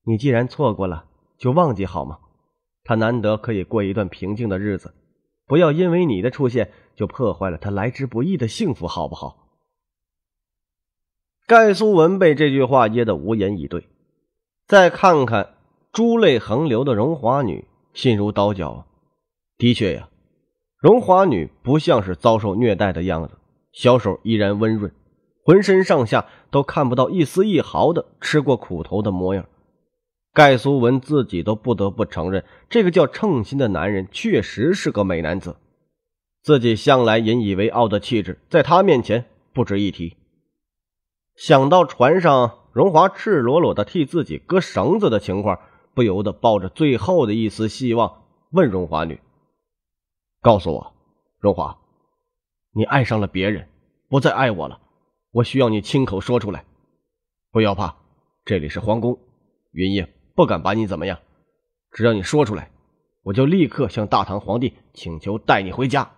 你既然错过了，就忘记好吗？她难得可以过一段平静的日子，不要因为你的出现就破坏了她来之不易的幸福，好不好？盖苏文被这句话噎得无言以对，再看看珠泪横流的荣华女，心如刀绞。的确呀，荣华女不像是遭受虐待的样子，小手依然温润，浑身上下都看不到一丝一毫的吃过苦头的模样。盖苏文自己都不得不承认，这个叫称心的男人确实是个美男子，自己向来引以为傲的气质，在他面前不值一提。想到船上荣华赤裸裸的替自己割绳子的情况，不由得抱着最后的一丝希望问荣华女。告诉我，荣华，你爱上了别人，不再爱我了。我需要你亲口说出来，不要怕，这里是皇宫，云烨不敢把你怎么样。只要你说出来，我就立刻向大唐皇帝请求带你回家。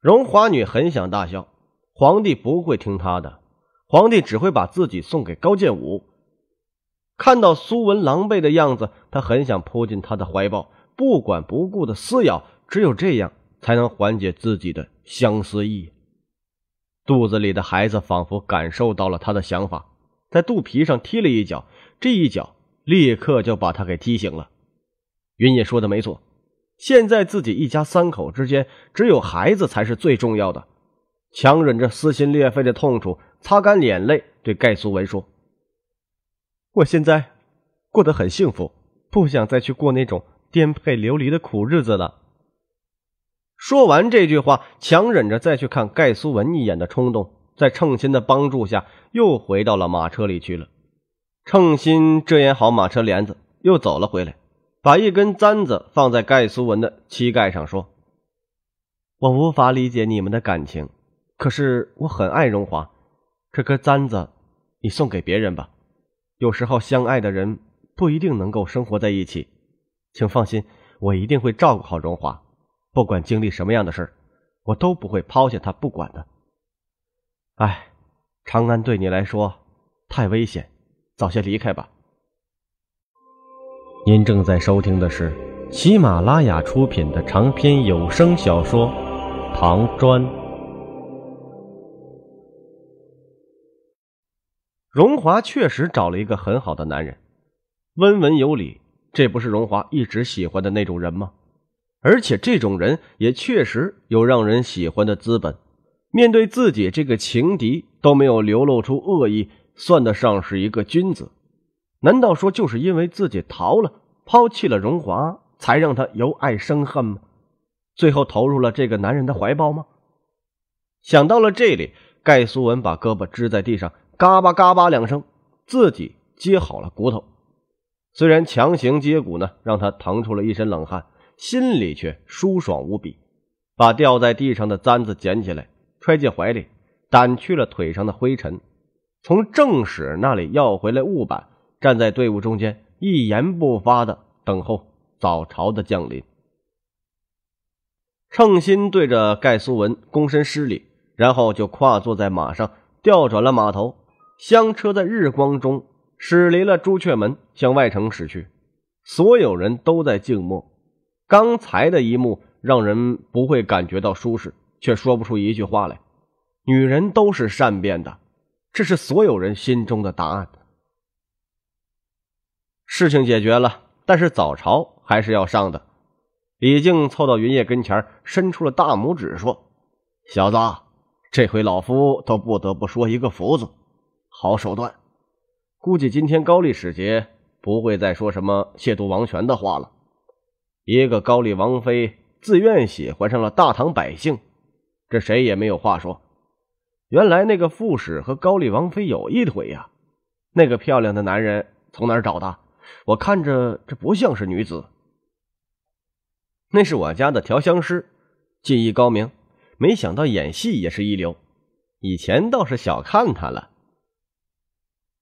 荣华女很想大笑，皇帝不会听她的，皇帝只会把自己送给高建武。看到苏文狼狈的样子，他很想扑进他的怀抱。不管不顾的撕咬，只有这样才能缓解自己的相思意。肚子里的孩子仿佛感受到了他的想法，在肚皮上踢了一脚，这一脚立刻就把他给踢醒了。云野说的没错，现在自己一家三口之间，只有孩子才是最重要的。强忍着撕心裂肺的痛楚，擦干眼泪，对盖苏文说：“我现在过得很幸福，不想再去过那种。”颠沛流离的苦日子了。说完这句话，强忍着再去看盖苏文一眼的冲动，在称心的帮助下，又回到了马车里去了。称心遮掩好马车帘子，又走了回来，把一根簪子放在盖苏文的膝盖上，说：“我无法理解你们的感情，可是我很爱荣华。这颗簪子，你送给别人吧。有时候相爱的人不一定能够生活在一起。”请放心，我一定会照顾好荣华。不管经历什么样的事我都不会抛下他不管的。哎，长安对你来说太危险，早些离开吧。您正在收听的是喜马拉雅出品的长篇有声小说《唐砖》。荣华确实找了一个很好的男人，温文有礼。这不是荣华一直喜欢的那种人吗？而且这种人也确实有让人喜欢的资本。面对自己这个情敌都没有流露出恶意，算得上是一个君子。难道说就是因为自己逃了，抛弃了荣华，才让他由爱生恨吗？最后投入了这个男人的怀抱吗？想到了这里，盖苏文把胳膊支在地上，嘎巴嘎巴两声，自己接好了骨头。虽然强行接骨呢，让他腾出了一身冷汗，心里却舒爽无比。把掉在地上的簪子捡起来，揣进怀里，掸去了腿上的灰尘，从正史那里要回来物板，站在队伍中间，一言不发的等候早朝的降临。称心对着盖苏文躬身施礼，然后就跨坐在马上，调转了马头，香车在日光中。驶离了朱雀门，向外城驶去。所有人都在静默，刚才的一幕让人不会感觉到舒适，却说不出一句话来。女人都是善变的，这是所有人心中的答案。事情解决了，但是早朝还是要上的。李靖凑到云烨跟前，伸出了大拇指说：“小子，这回老夫都不得不说一个福字，好手段。”估计今天高丽使节不会再说什么亵渎王权的话了。一个高丽王妃自愿喜欢上了大唐百姓，这谁也没有话说。原来那个副使和高丽王妃有一腿呀！那个漂亮的男人从哪儿找的？我看着这不像是女子。那是我家的调香师，技艺高明，没想到演戏也是一流。以前倒是小看他了。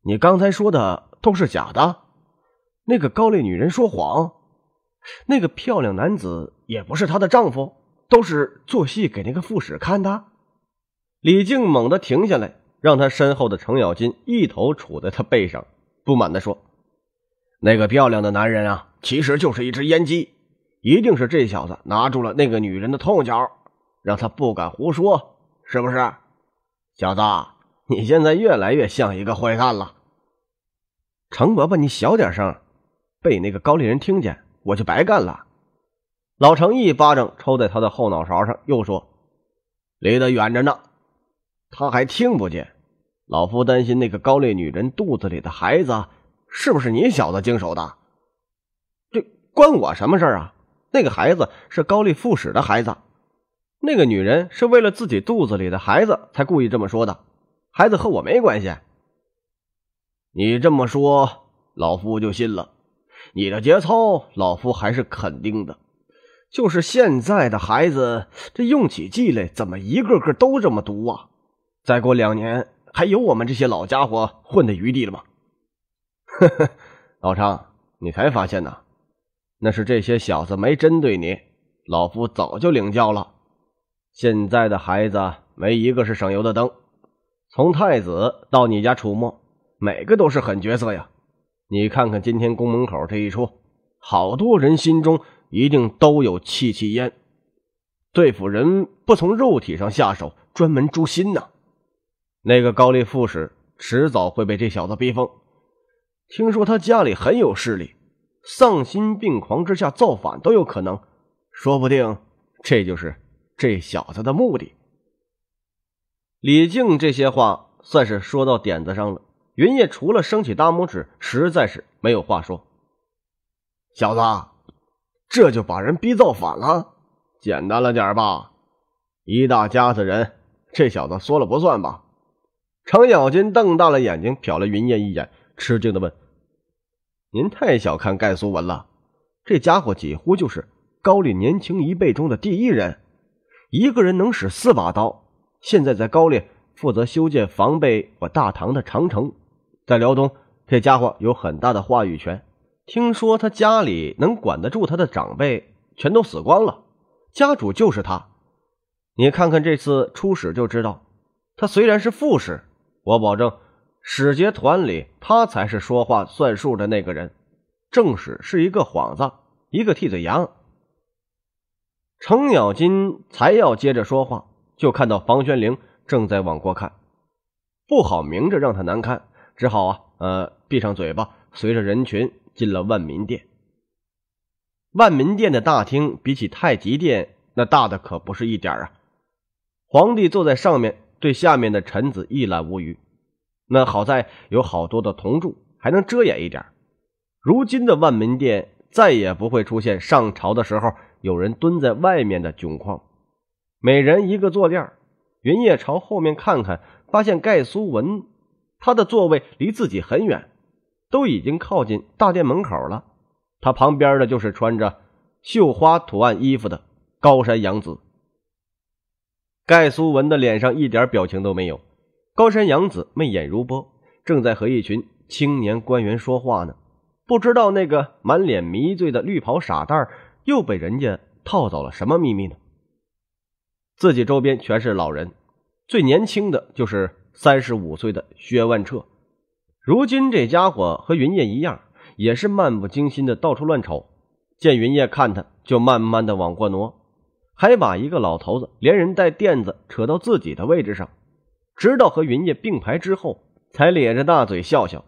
你刚才说的都是假的，那个高丽女人说谎，那个漂亮男子也不是她的丈夫，都是做戏给那个副使看的。李靖猛地停下来，让他身后的程咬金一头杵在他背上，不满地说：“那个漂亮的男人啊，其实就是一只阉鸡，一定是这小子拿住了那个女人的痛脚，让他不敢胡说，是不是，小子？”你现在越来越像一个坏蛋了，程伯伯，你小点声，被那个高丽人听见，我就白干了。老程一巴掌抽在他的后脑勺上，又说：“离得远着呢，他还听不见。”老夫担心那个高丽女人肚子里的孩子是不是你小子经手的？这关我什么事啊？那个孩子是高丽副使的孩子，那个女人是为了自己肚子里的孩子才故意这么说的。孩子和我没关系，你这么说，老夫就信了。你的节操，老夫还是肯定的。就是现在的孩子，这用起计来，怎么一个个都这么毒啊？再过两年，还有我们这些老家伙混的余地了吗？呵呵，老张，你才发现呢？那是这些小子没针对你，老夫早就领教了。现在的孩子，没一个是省油的灯。从太子到你家楚墨，每个都是狠角色呀！你看看今天宫门口这一出，好多人心中一定都有戚戚焉。对付人不从肉体上下手，专门诛心呐！那个高丽副使迟早会被这小子逼疯。听说他家里很有势力，丧心病狂之下造反都有可能。说不定这就是这小子的目的。李靖这些话算是说到点子上了。云烨除了升起大拇指，实在是没有话说。小子，这就把人逼造反了，简单了点吧？一大家子人，这小子说了不算吧？程咬金瞪大了眼睛，瞟了云烨一眼，吃惊的问：“您太小看盖苏文了，这家伙几乎就是高丽年轻一辈中的第一人，一个人能使四把刀。”现在在高丽负责修建防备我大唐的长城，在辽东，这家伙有很大的话语权。听说他家里能管得住他的长辈，全都死光了，家主就是他。你看看这次出使就知道，他虽然是副使，我保证使节团里他才是说话算数的那个人。正使是一个幌子，一个替罪羊。程咬金才要接着说话。就看到房玄龄正在往过看，不好明着让他难堪，只好啊呃闭上嘴巴，随着人群进了万民殿。万民殿的大厅比起太极殿那大的可不是一点啊！皇帝坐在上面，对下面的臣子一览无余。那好在有好多的铜柱，还能遮掩一点。如今的万民殿再也不会出现上朝的时候有人蹲在外面的窘况。每人一个坐垫云叶朝后面看看，发现盖苏文，他的座位离自己很远，都已经靠近大殿门口了。他旁边的就是穿着绣花图案衣服的高山阳子。盖苏文的脸上一点表情都没有，高山阳子媚眼如波，正在和一群青年官员说话呢。不知道那个满脸迷醉的绿袍傻蛋又被人家套走了什么秘密呢？自己周边全是老人，最年轻的就是三十五岁的薛万彻。如今这家伙和云烨一样，也是漫不经心的到处乱瞅。见云烨看他，就慢慢的往过挪，还把一个老头子连人带垫子扯到自己的位置上，直到和云烨并排之后，才咧着大嘴笑笑。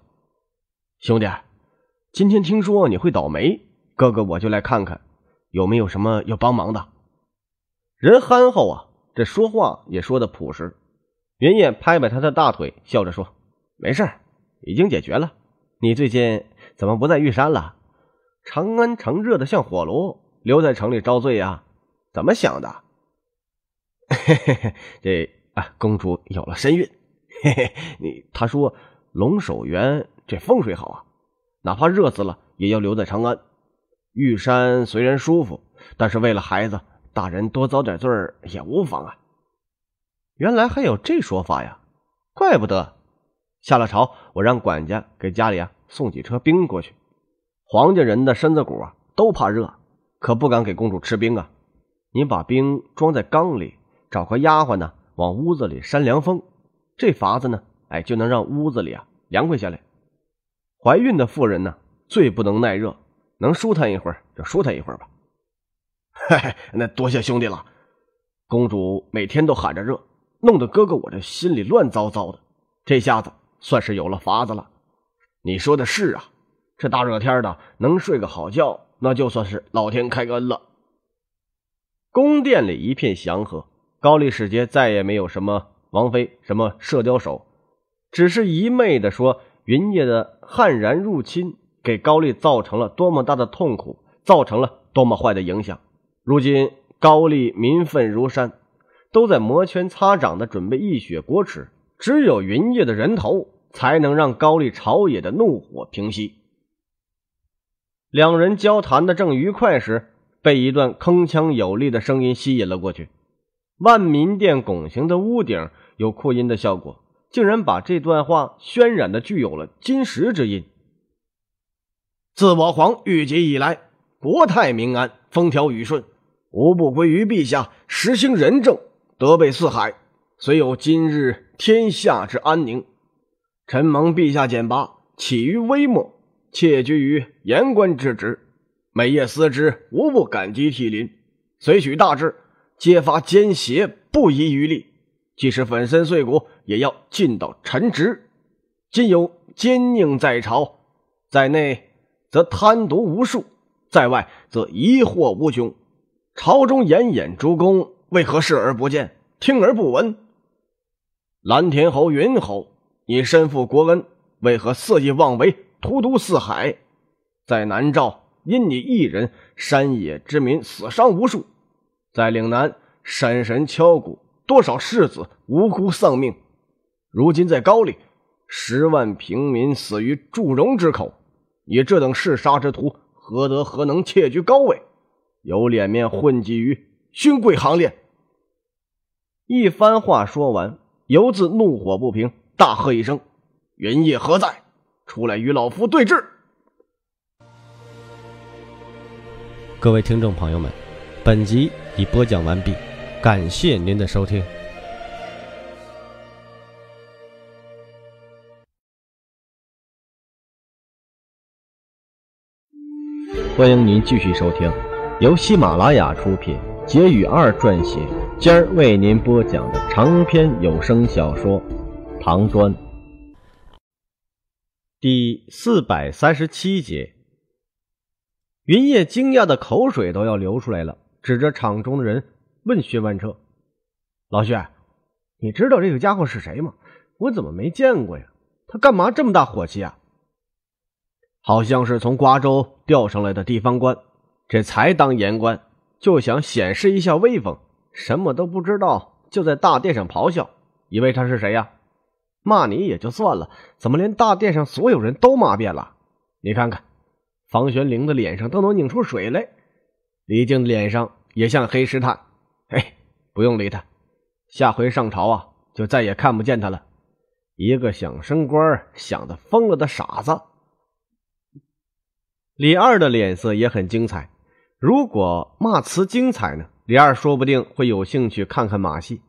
兄弟，今天听说你会倒霉，哥哥我就来看看，有没有什么要帮忙的。人憨厚啊，这说话也说的朴实。云燕拍拍他的大腿，笑着说：“没事，已经解决了。你最近怎么不在玉山了？长安城热的像火炉，留在城里遭罪呀？怎么想的？”嘿嘿嘿，这啊，公主有了身孕，嘿嘿，你他说龙首原这风水好啊，哪怕热死了也要留在长安。玉山虽然舒服，但是为了孩子。大人多遭点罪儿也无妨啊。原来还有这说法呀，怪不得。下了朝，我让管家给家里啊送几车冰过去。黄家人的身子骨啊都怕热，可不敢给公主吃冰啊。你把冰装在缸里，找个丫鬟呢往屋子里扇凉风，这法子呢，哎，就能让屋子里啊凉快下来。怀孕的妇人呢最不能耐热，能舒坦一会儿就舒坦一会儿吧。嘿 嘿，那多谢兄弟了。公主每天都喊着热，弄得哥哥我这心里乱糟糟的。这下子算是有了法子了。你说的是啊，这大热天的能睡个好觉，那就算是老天开恩了。宫殿里一片祥和，高丽使节再也没有什么王妃、什么射雕手，只是一昧的说云烨的悍然入侵给高丽造成了多么大的痛苦，造成了多么坏的影响。如今高丽民愤如山，都在摩拳擦掌的准备一雪国耻。只有云烨的人头，才能让高丽朝野的怒火平息。两人交谈的正愉快时，被一段铿锵有力的声音吸引了过去。万民殿拱形的屋顶有扩音的效果，竟然把这段话渲染的具有了金石之音。自我皇御极以来，国泰民安，风调雨顺。无不归于陛下，实行仁政，德备四海，虽有今日天下之安宁。臣蒙陛下简拔，起于微末，窃居于言官之职，每夜思之，无不感激涕零。虽许大志，揭发奸邪，不遗余力；即使粉身碎骨，也要尽到臣职。今有奸佞在朝，在内则贪渎无数，在外则疑祸无穷。朝中奄奄诸公为何视而不见，听而不闻？蓝田侯云侯，你身负国恩，为何肆意妄为，荼毒四海？在南诏，因你一人，山野之民死伤无数；在岭南，山神敲鼓，多少世子无辜丧命；如今在高丽，十万平民死于祝融之口。你这等嗜杀之徒，何德何能，窃居高位？有脸面混迹于勋贵行列，一番话说完，游子怒火不平，大喝一声：“云烨何在？出来与老夫对峙！”各位听众朋友们，本集已播讲完毕，感谢您的收听。欢迎您继续收听。由喜马拉雅出品，杰语二撰写，今儿为您播讲的长篇有声小说《唐砖》第四百三十七节。云烨惊讶的口水都要流出来了，指着场中的人问薛万彻：“老薛，你知道这个家伙是谁吗？我怎么没见过呀？他干嘛这么大火气啊？”好像是从瓜州调上来的地方官。这才当言官，就想显示一下威风，什么都不知道就在大殿上咆哮，以为他是谁呀？骂你也就算了，怎么连大殿上所有人都骂遍了？你看看，房玄龄的脸上都能拧出水来，李靖脸上也像黑石炭。嘿，不用理他，下回上朝啊，就再也看不见他了。一个想升官想的疯了的傻子。李二的脸色也很精彩。如果骂词精彩呢？李二说不定会有兴趣看看马戏。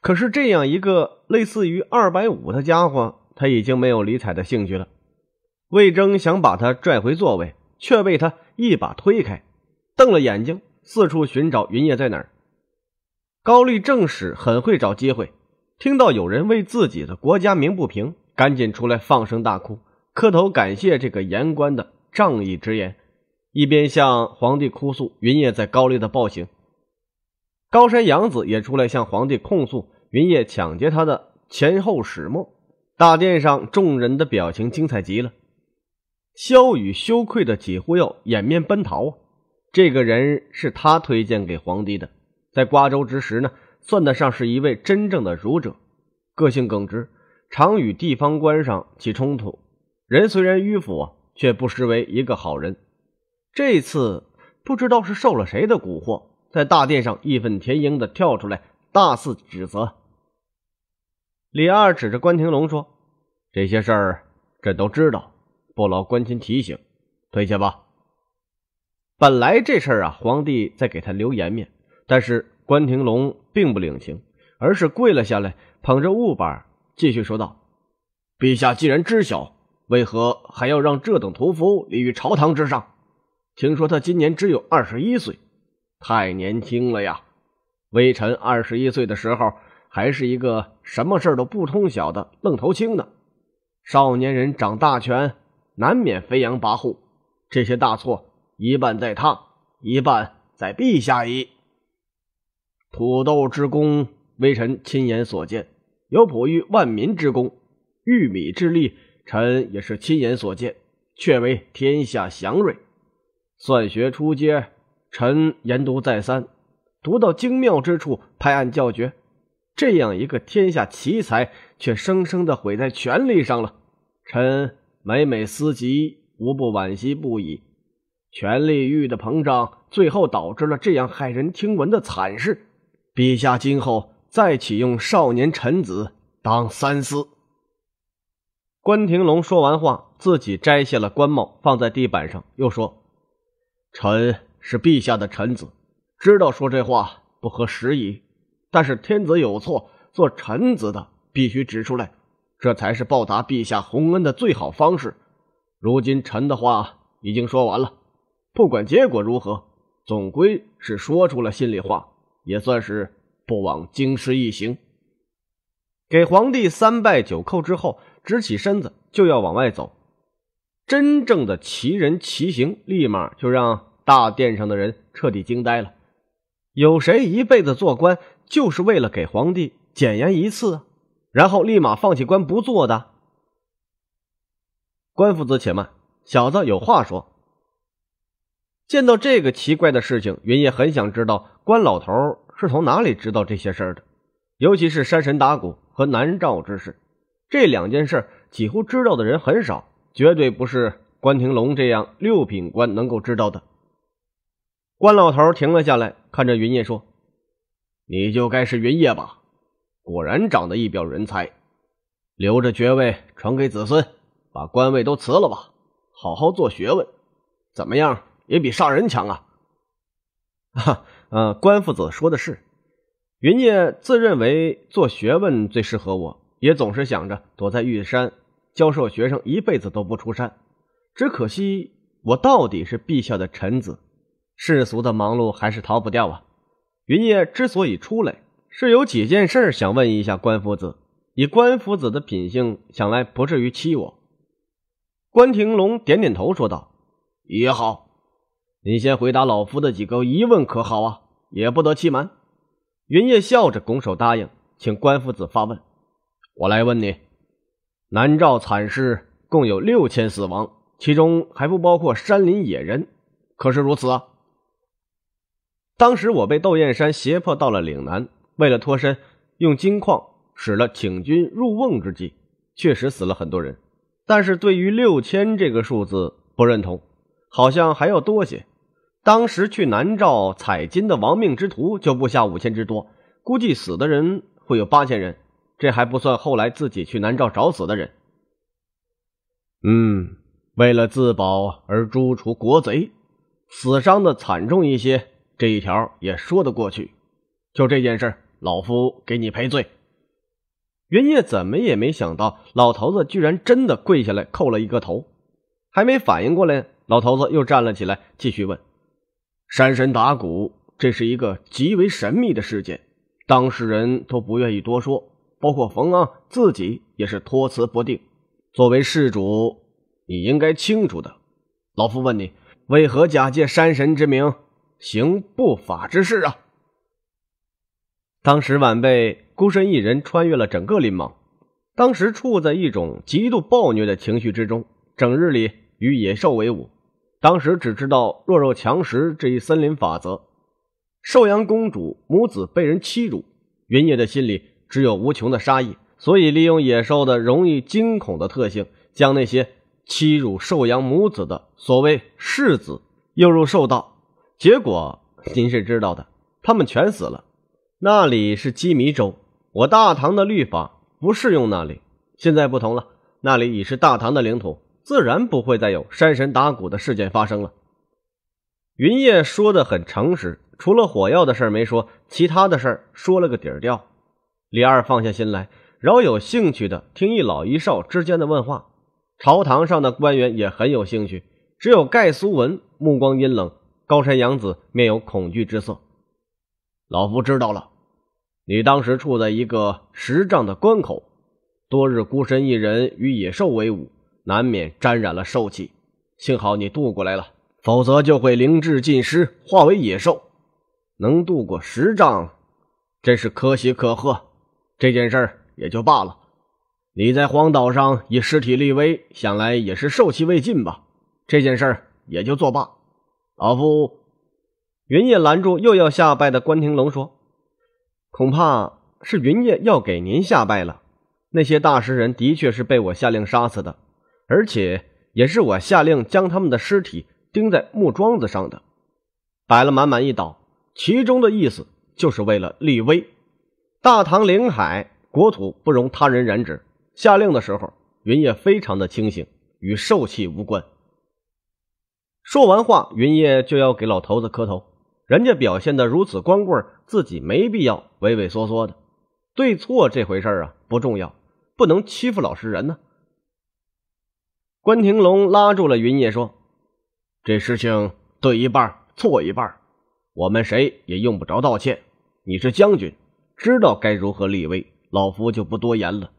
可是这样一个类似于二百五的家伙，他已经没有理睬的兴趣了。魏征想把他拽回座位，却被他一把推开，瞪了眼睛，四处寻找云烨在哪儿。高丽正史很会找机会，听到有人为自己的国家鸣不平，赶紧出来放声大哭，磕头感谢这个言官的仗义直言。一边向皇帝哭诉云烨在高丽的暴行，高山阳子也出来向皇帝控诉云烨抢劫他的前后始末。大殿上众人的表情精彩极了。萧雨羞愧的几乎要掩面奔逃啊！这个人是他推荐给皇帝的，在瓜州之时呢，算得上是一位真正的儒者，个性耿直，常与地方官上起冲突。人虽然迂腐，却不失为一个好人。这次不知道是受了谁的蛊惑，在大殿上义愤填膺的跳出来，大肆指责。李二指着关廷龙说：“这些事儿，朕都知道，不劳关心提醒，退下吧。”本来这事儿啊，皇帝在给他留颜面，但是关廷龙并不领情，而是跪了下来，捧着物板继续说道：“陛下既然知晓，为何还要让这等屠夫立于朝堂之上？”听说他今年只有二十一岁，太年轻了呀！微臣二十一岁的时候，还是一个什么事都不通晓的愣头青呢。少年人掌大权，难免飞扬跋扈，这些大错，一半在他，一半在陛下矣。土豆之功，微臣亲眼所见，有哺育万民之功；玉米之力，臣也是亲眼所见，确为天下祥瑞。算学出阶，臣研读再三，读到精妙之处，拍案叫绝。这样一个天下奇才，却生生的毁在权力上了。臣每每思及，无不惋惜不已。权力欲的膨胀，最后导致了这样骇人听闻的惨事。陛下今后再启用少年臣子，当三思。关廷龙说完话，自己摘下了官帽，放在地板上，又说。臣是陛下的臣子，知道说这话不合时宜，但是天子有错，做臣子的必须指出来，这才是报答陛下洪恩的最好方式。如今臣的话已经说完了，不管结果如何，总归是说出了心里话，也算是不枉京师一行。给皇帝三拜九叩之后，直起身子就要往外走。真正的奇人奇行，立马就让大殿上的人彻底惊呆了。有谁一辈子做官，就是为了给皇帝检验一次，然后立马放弃官不做的？官夫子，且慢，小子有话说。见到这个奇怪的事情，云烨很想知道关老头是从哪里知道这些事儿的，尤其是山神打鼓和南诏之事，这两件事几乎知道的人很少。绝对不是关廷龙这样六品官能够知道的。关老头停了下来，看着云烨说：“你就该是云烨吧？果然长得一表人才，留着爵位传给子孙，把官位都辞了吧，好好做学问，怎么样也比杀人强啊！” 哈，嗯，关父子说的是，云烨自认为做学问最适合我，也总是想着躲在玉山。教授学生一辈子都不出山，只可惜我到底是陛下的臣子，世俗的忙碌还是逃不掉啊。云烨之所以出来，是有几件事想问一下关夫子。以关夫子的品性，想来不至于欺我。关廷龙点点头说道：“也好，你先回答老夫的几个疑问可好啊？也不得欺瞒。”云烨笑着拱手答应，请关夫子发问。我来问你。南诏惨事共有六千死亡，其中还不包括山林野人。可是如此啊！当时我被窦燕山胁迫到了岭南，为了脱身，用金矿使了请君入瓮之计，确实死了很多人。但是对于六千这个数字不认同，好像还要多些。当时去南诏采金的亡命之徒就不下五千之多，估计死的人会有八千人。这还不算后来自己去南诏找死的人。嗯，为了自保而诛除国贼，死伤的惨重一些，这一条也说得过去。就这件事，老夫给你赔罪。云烨怎么也没想到，老头子居然真的跪下来叩了一个头，还没反应过来老头子又站了起来，继续问：“山神打鼓，这是一个极为神秘的事件，当事人都不愿意多说。”包括冯昂自己也是托辞不定。作为事主，你应该清楚的。老夫问你，为何假借山神之名行不法之事啊？当时晚辈孤身一人穿越了整个林莽，当时处在一种极度暴虐的情绪之中，整日里与野兽为伍。当时只知道弱肉强食这一森林法则。寿阳公主母子被人欺辱，云野的心里。只有无穷的杀意，所以利用野兽的容易惊恐的特性，将那些欺辱寿阳母子的所谓世子诱入兽道，结果您是知道的，他们全死了。那里是羁米州，我大唐的律法不适用那里。现在不同了，那里已是大唐的领土，自然不会再有山神打鼓的事件发生了。云烨说的很诚实，除了火药的事没说，其他的事说了个底儿掉。李二放下心来，饶有兴趣的听一老一少之间的问话。朝堂上的官员也很有兴趣，只有盖苏文目光阴冷，高山阳子面有恐惧之色。老夫知道了，你当时处在一个十丈的关口，多日孤身一人与野兽为伍，难免沾染了兽气。幸好你渡过来了，否则就会灵智尽失，化为野兽。能渡过十丈，真是可喜可贺。这件事儿也就罢了。你在荒岛上以尸体立威，想来也是受气未尽吧？这件事儿也就作罢。老夫云烨拦住又要下拜的关廷龙说：“恐怕是云烨要给您下拜了。那些大食人的确是被我下令杀死的，而且也是我下令将他们的尸体钉在木桩子上的，摆了满满一岛，其中的意思就是为了立威。”大唐领海国土不容他人染指。下令的时候，云烨非常的清醒，与受气无关。说完话，云烨就要给老头子磕头。人家表现的如此光棍，自己没必要畏畏缩缩的。对错这回事啊，不重要，不能欺负老实人呢。关廷龙拉住了云烨，说：“这事情对一半，错一半，我们谁也用不着道歉。你是将军。”知道该如何立威，老夫就不多言了。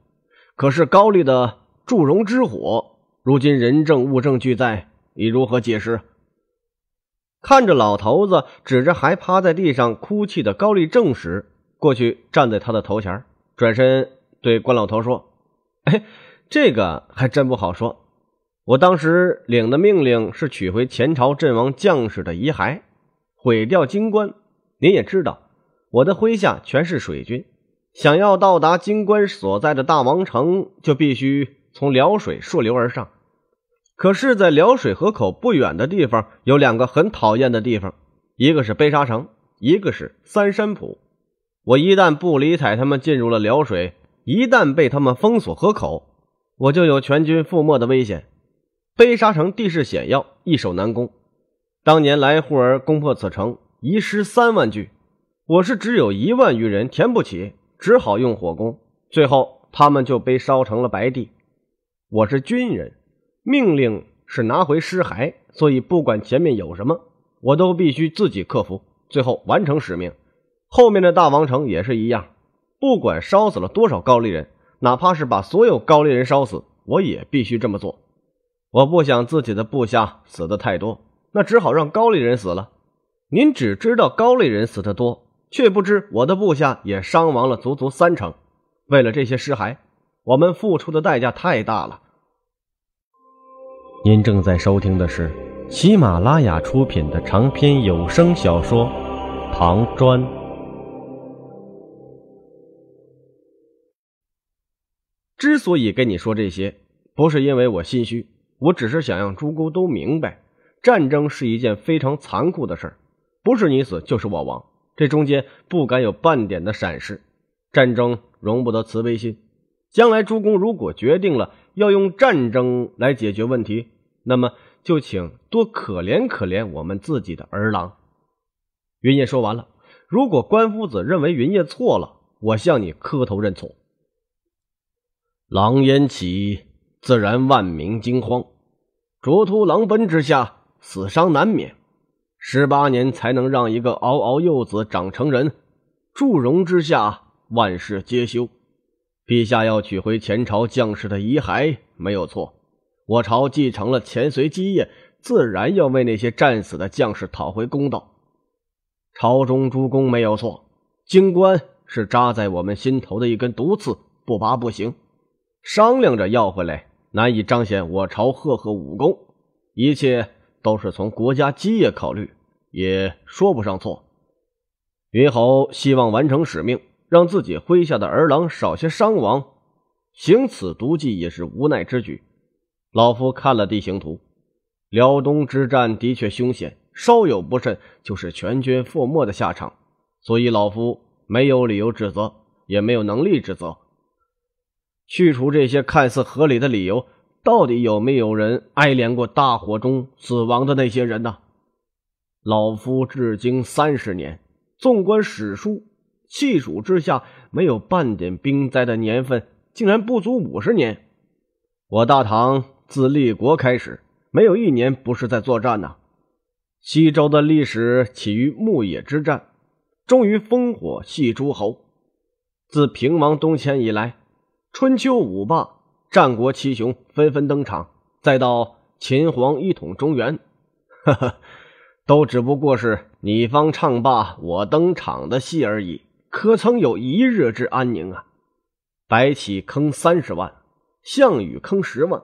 可是高丽的祝融之火，如今人证物证俱在，你如何解释？看着老头子指着还趴在地上哭泣的高丽正史，过去站在他的头前，转身对关老头说：“ 哎，这个还真不好说。我当时领的命令是取回前朝阵亡将士的遗骸，毁掉金棺。您也知道。”我的麾下全是水军，想要到达金关所在的大王城，就必须从辽水溯流而上。可是，在辽水河口不远的地方，有两个很讨厌的地方，一个是悲沙城，一个是三山浦。我一旦不理睬他们，进入了辽水，一旦被他们封锁河口，我就有全军覆没的危险。悲沙城地势险要，易守难攻。当年来护儿攻破此城，遗失三万具。我是只有一万余人，填不起，只好用火攻。最后他们就被烧成了白地。我是军人，命令是拿回尸骸，所以不管前面有什么，我都必须自己克服，最后完成使命。后面的大王城也是一样，不管烧死了多少高丽人，哪怕是把所有高丽人烧死，我也必须这么做。我不想自己的部下死的太多，那只好让高丽人死了。您只知道高丽人死的多。却不知我的部下也伤亡了足足三成，为了这些尸骸，我们付出的代价太大了。您正在收听的是喜马拉雅出品的长篇有声小说《唐砖》。之所以跟你说这些，不是因为我心虚，我只是想让诸公都明白，战争是一件非常残酷的事儿，不是你死就是我亡。这中间不敢有半点的闪失，战争容不得慈悲心。将来诸公如果决定了要用战争来解决问题，那么就请多可怜可怜我们自己的儿郎。云烨说完了，如果关夫子认为云烨错了，我向你磕头认错。狼烟起，自然万民惊慌，卓突狼奔之下，死伤难免。十八年才能让一个嗷嗷幼子长成人。祝融之下，万事皆休。陛下要取回前朝将士的遗骸，没有错。我朝继承了前隋基业，自然要为那些战死的将士讨回公道。朝中诸公没有错，京官是扎在我们心头的一根毒刺，不拔不行。商量着要回来，难以彰显我朝赫赫武功。一切。都是从国家基业考虑，也说不上错。云侯希望完成使命，让自己麾下的儿郎少些伤亡，行此毒计也是无奈之举。老夫看了地形图，辽东之战的确凶险，稍有不慎就是全军覆没的下场，所以老夫没有理由指责，也没有能力指责。去除这些看似合理的理由。到底有没有人哀怜过大火中死亡的那些人呢？老夫至今三十年，纵观史书，细数之下，没有半点兵灾的年份，竟然不足五十年。我大唐自立国开始，没有一年不是在作战呢。西周的历史起于牧野之战，终于烽火戏诸侯。自平王东迁以来，春秋五霸。战国七雄纷纷登场，再到秦皇一统中原，呵呵，都只不过是你方唱罢我登场的戏而已。可曾有一日之安宁啊？白起坑三十万，项羽坑十万，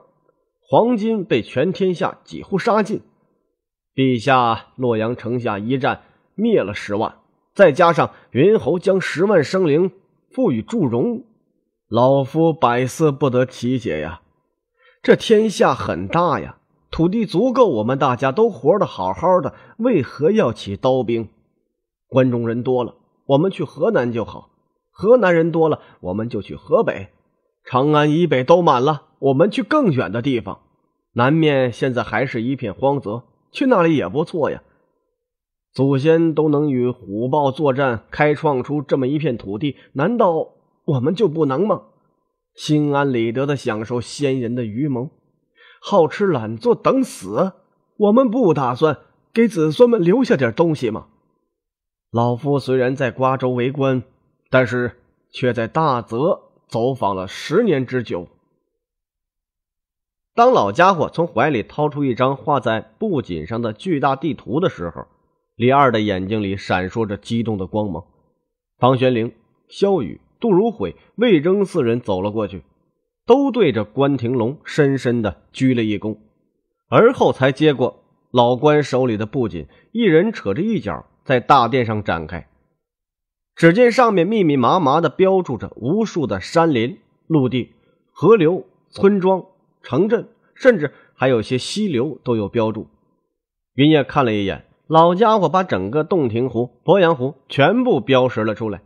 黄金被全天下几乎杀尽。陛下，洛阳城下一战灭了十万，再加上云侯将十万生灵赋予祝融。老夫百思不得其解呀，这天下很大呀，土地足够我们大家都活得好好的，为何要起刀兵？关中人多了，我们去河南就好；河南人多了，我们就去河北。长安以北都满了，我们去更远的地方。南面现在还是一片荒泽，去那里也不错呀。祖先都能与虎豹作战，开创出这么一片土地，难道？我们就不能吗？心安理得的享受先人的愚谋，好吃懒做等死？我们不打算给子孙们留下点东西吗？老夫虽然在瓜州为官，但是却在大泽走访了十年之久。当老家伙从怀里掏出一张画在布锦上的巨大地图的时候，李二的眼睛里闪烁着激动的光芒。房玄龄、萧雨杜如晦、魏征四人走了过去，都对着关廷龙深深的鞠了一躬，而后才接过老关手里的布锦，一人扯着一角，在大殿上展开。只见上面密密麻麻的标注着无数的山林、陆地、河流、村庄、城镇，甚至还有些溪流都有标注。云烨看了一眼，老家伙把整个洞庭湖、鄱阳湖全部标识了出来。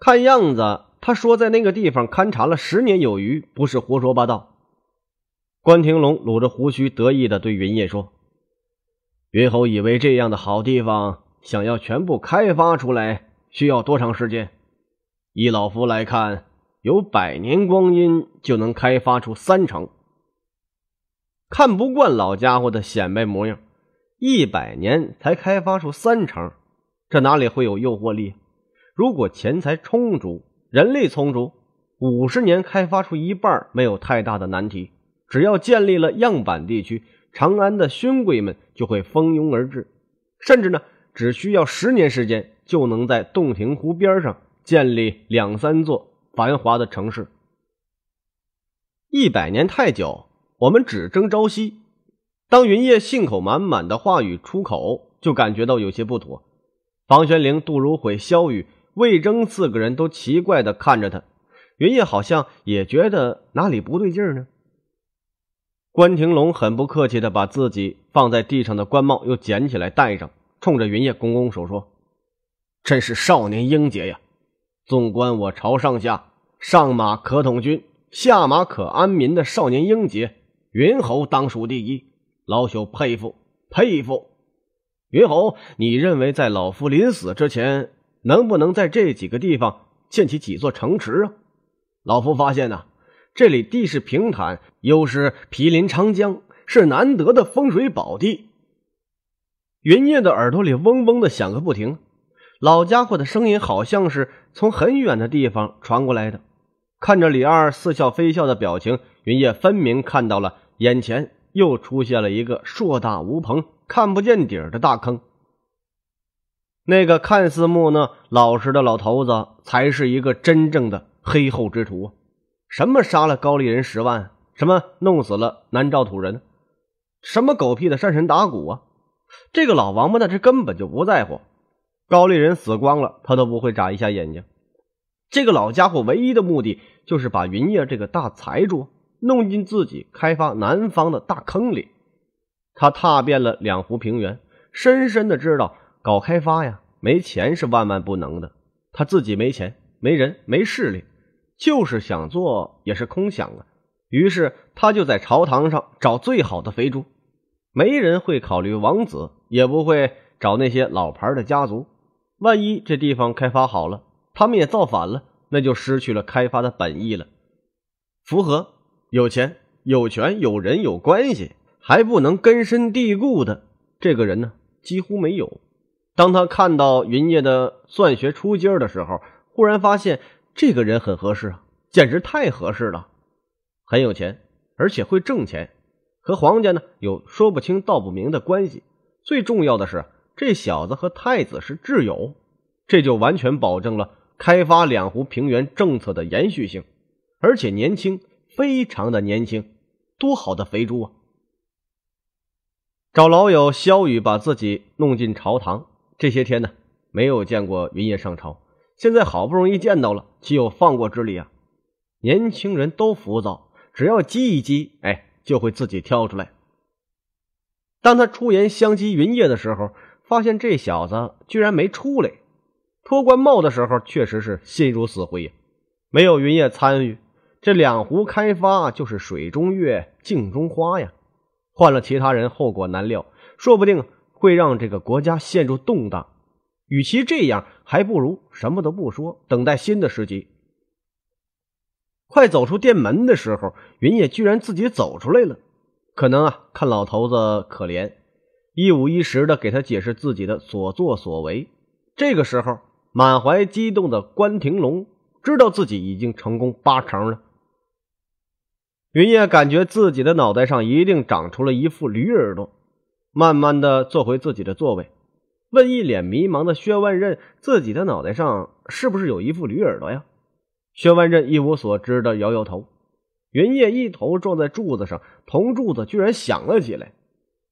看样子，他说在那个地方勘察了十年有余，不是胡说八道。关廷龙捋着胡须，得意地对云烨说：“云侯以为这样的好地方，想要全部开发出来，需要多长时间？依老夫来看，有百年光阴就能开发出三成。”看不惯老家伙的显摆模样，一百年才开发出三成，这哪里会有诱惑力？如果钱财充足，人力充足，五十年开发出一半没有太大的难题。只要建立了样板地区，长安的勋贵们就会蜂拥而至，甚至呢，只需要十年时间就能在洞庭湖边上建立两三座繁华的城市。一百年太久，我们只争朝夕。当云烨信口满满的话语出口，就感觉到有些不妥。房玄龄、杜如晦、萧雨魏征四个人都奇怪的看着他，云烨好像也觉得哪里不对劲儿呢。关廷龙很不客气的把自己放在地上的官帽又捡起来戴上，冲着云烨拱拱手说：“真是少年英杰呀！纵观我朝上下，上马可统军，下马可安民的少年英杰，云侯当属第一。老朽佩服佩服。云侯，你认为在老夫临死之前？”能不能在这几个地方建起几座城池啊？老夫发现呢，这里地势平坦，又是毗邻长江，是难得的风水宝地。云烨的耳朵里嗡嗡的响个不停，老家伙的声音好像是从很远的地方传过来的。看着李二似笑非笑的表情，云烨分明看到了眼前又出现了一个硕大无朋、看不见底儿的大坑。那个看似木讷老实的老头子，才是一个真正的黑厚之徒啊！什么杀了高丽人十万，什么弄死了南诏土人，什么狗屁的山神打鼓啊！这个老王八蛋，他根本就不在乎，高丽人死光了，他都不会眨一下眼睛。这个老家伙唯一的目的，就是把云烨这个大财主弄进自己开发南方的大坑里。他踏遍了两湖平原，深深的知道。搞开发呀，没钱是万万不能的。他自己没钱、没人、没势力，就是想做也是空想啊。于是他就在朝堂上找最好的肥猪。没人会考虑王子，也不会找那些老牌的家族。万一这地方开发好了，他们也造反了，那就失去了开发的本意了。符合有钱、有权、有人、有关系，还不能根深蒂固的这个人呢，几乎没有。当他看到云烨的算学出尖儿的时候，忽然发现这个人很合适啊，简直太合适了！很有钱，而且会挣钱，和黄家呢有说不清道不明的关系。最重要的是，这小子和太子是挚友，这就完全保证了开发两湖平原政策的延续性。而且年轻，非常的年轻，多好的肥猪啊！找老友萧雨把自己弄进朝堂。这些天呢，没有见过云烨上朝，现在好不容易见到了，岂有放过之理啊？年轻人都浮躁，只要激一激，哎，就会自己跳出来。当他出言相激云烨的时候，发现这小子居然没出来。脱官帽的时候，确实是心如死灰呀。没有云烨参与，这两湖开发就是水中月，镜中花呀。换了其他人，后果难料，说不定。会让这个国家陷入动荡，与其这样，还不如什么都不说，等待新的时机。快走出店门的时候，云野居然自己走出来了。可能啊，看老头子可怜，一五一十的给他解释自己的所作所为。这个时候，满怀激动的关廷龙知道自己已经成功八成了。云野感觉自己的脑袋上一定长出了一副驴耳朵。慢慢的坐回自己的座位，问一脸迷茫的薛万仞：“自己的脑袋上是不是有一副驴耳朵呀？”薛万仞一无所知的摇摇头。云烨一头撞在柱子上，铜柱子居然响了起来。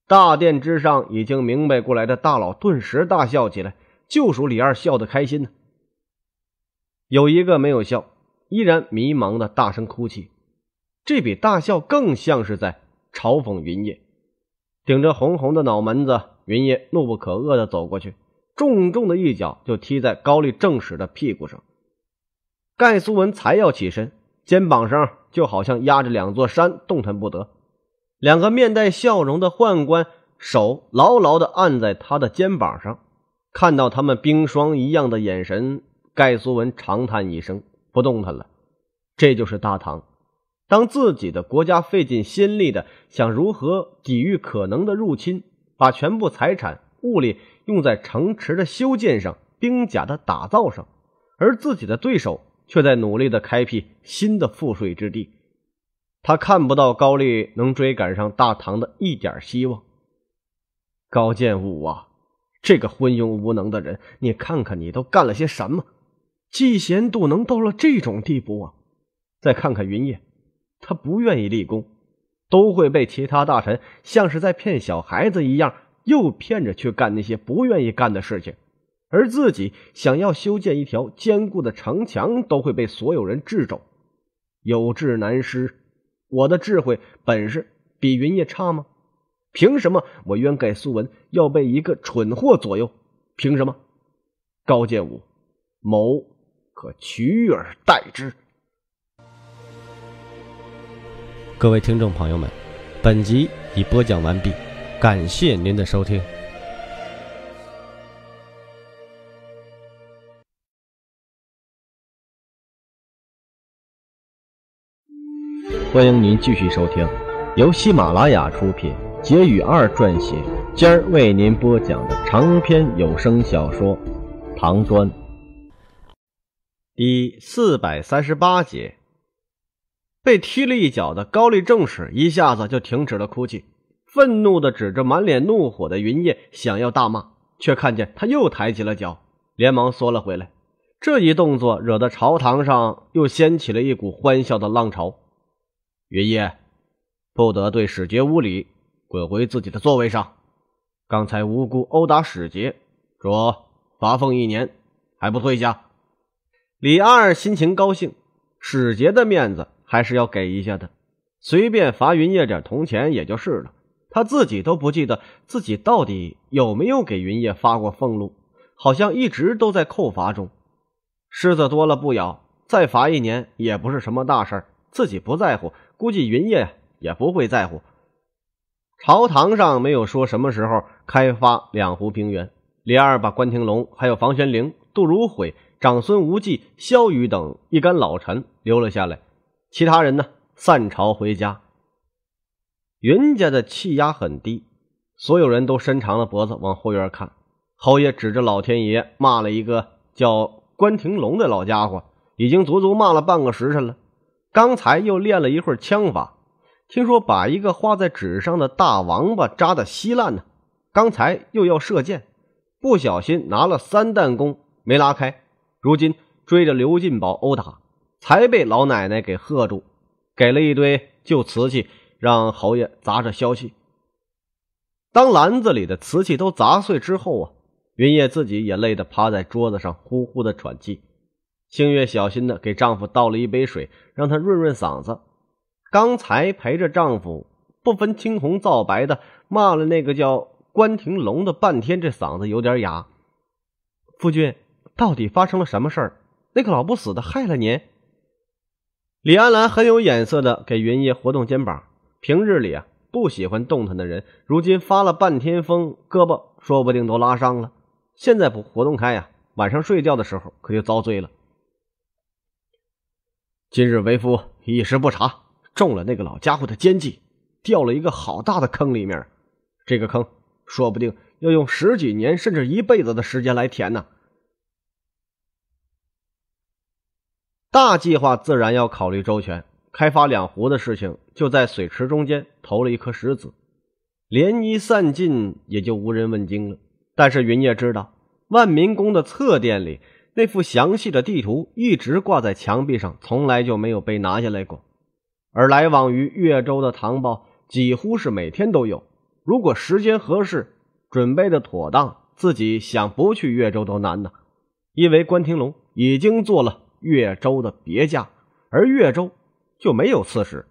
大殿之上已经明白过来的大佬顿时大笑起来，就属李二笑得开心呢。有一个没有笑，依然迷茫的大声哭泣，这比大笑更像是在嘲讽云烨。顶着红红的脑门子，云烨怒不可遏地走过去，重重的一脚就踢在高丽正史的屁股上。盖苏文才要起身，肩膀上就好像压着两座山，动弹不得。两个面带笑容的宦官手牢牢地按在他的肩膀上，看到他们冰霜一样的眼神，盖苏文长叹一声，不动弹了。这就是大唐。当自己的国家费尽心力的想如何抵御可能的入侵，把全部财产、物力用在城池的修建上、兵甲的打造上，而自己的对手却在努力的开辟新的赋税之地，他看不到高丽能追赶上大唐的一点希望。高建武啊，这个昏庸无能的人，你看看你都干了些什么，嫉贤妒能到了这种地步啊！再看看云烨。他不愿意立功，都会被其他大臣像是在骗小孩子一样又骗着去干那些不愿意干的事情，而自己想要修建一条坚固的城墙，都会被所有人制肘。有志难施，我的智慧本事比云烨差吗？凭什么我冤盖苏文要被一个蠢货左右？凭什么高建武，谋可取而代之？各位听众朋友们，本集已播讲完毕，感谢您的收听。欢迎您继续收听，由喜马拉雅出品，杰宇二撰写，今儿为您播讲的长篇有声小说《唐砖》第四百三十八节。被踢了一脚的高丽正史一下子就停止了哭泣，愤怒的指着满脸怒火的云烨，想要大骂，却看见他又抬起了脚，连忙缩了回来。这一动作惹得朝堂上又掀起了一股欢笑的浪潮。云烨，不得对使节无礼，滚回自己的座位上。刚才无辜殴打使节，着罚俸一年，还不退下？李二心情高兴，使节的面子。还是要给一下的，随便罚云叶点铜钱也就是了。他自己都不记得自己到底有没有给云叶发过俸禄，好像一直都在扣罚中。虱子多了不咬，再罚一年也不是什么大事儿，自己不在乎，估计云叶也不会在乎。朝堂上没有说什么时候开发两湖平原，李二把关廷龙还有房玄龄、杜如晦、长孙无忌、萧雨等一干老臣留了下来。其他人呢？散朝回家。云家的气压很低，所有人都伸长了脖子往后院看。侯爷指着老天爷骂了一个叫关廷龙的老家伙，已经足足骂了半个时辰了。刚才又练了一会儿枪法，听说把一个画在纸上的大王八扎的稀烂呢。刚才又要射箭，不小心拿了三弹弓没拉开，如今追着刘进宝殴打。才被老奶奶给喝住，给了一堆旧瓷器让侯爷砸着消气。当篮子里的瓷器都砸碎之后啊，云烨自己也累得趴在桌子上呼呼的喘气。星月小心的给丈夫倒了一杯水，让他润润嗓子。刚才陪着丈夫不分青红皂白的骂了那个叫关廷龙的半天，这嗓子有点哑。夫君，到底发生了什么事儿？那个老不死的害了您？李安澜很有眼色的给云烨活动肩膀。平日里啊，不喜欢动弹的人，如今发了半天疯，胳膊说不定都拉伤了。现在不活动开呀，晚上睡觉的时候可就遭罪了。今日为夫一时不察，中了那个老家伙的奸计，掉了一个好大的坑里面。这个坑说不定要用十几年甚至一辈子的时间来填呢。大计划自然要考虑周全，开发两湖的事情就在水池中间投了一颗石子，涟漪散尽也就无人问津了。但是云烨知道，万民宫的侧殿里那幅详细的地图一直挂在墙壁上，从来就没有被拿下来过。而来往于越州的唐报几乎是每天都有，如果时间合适，准备的妥当，自己想不去越州都难呐。因为关天龙已经做了。越州的别驾，而越州就没有刺史。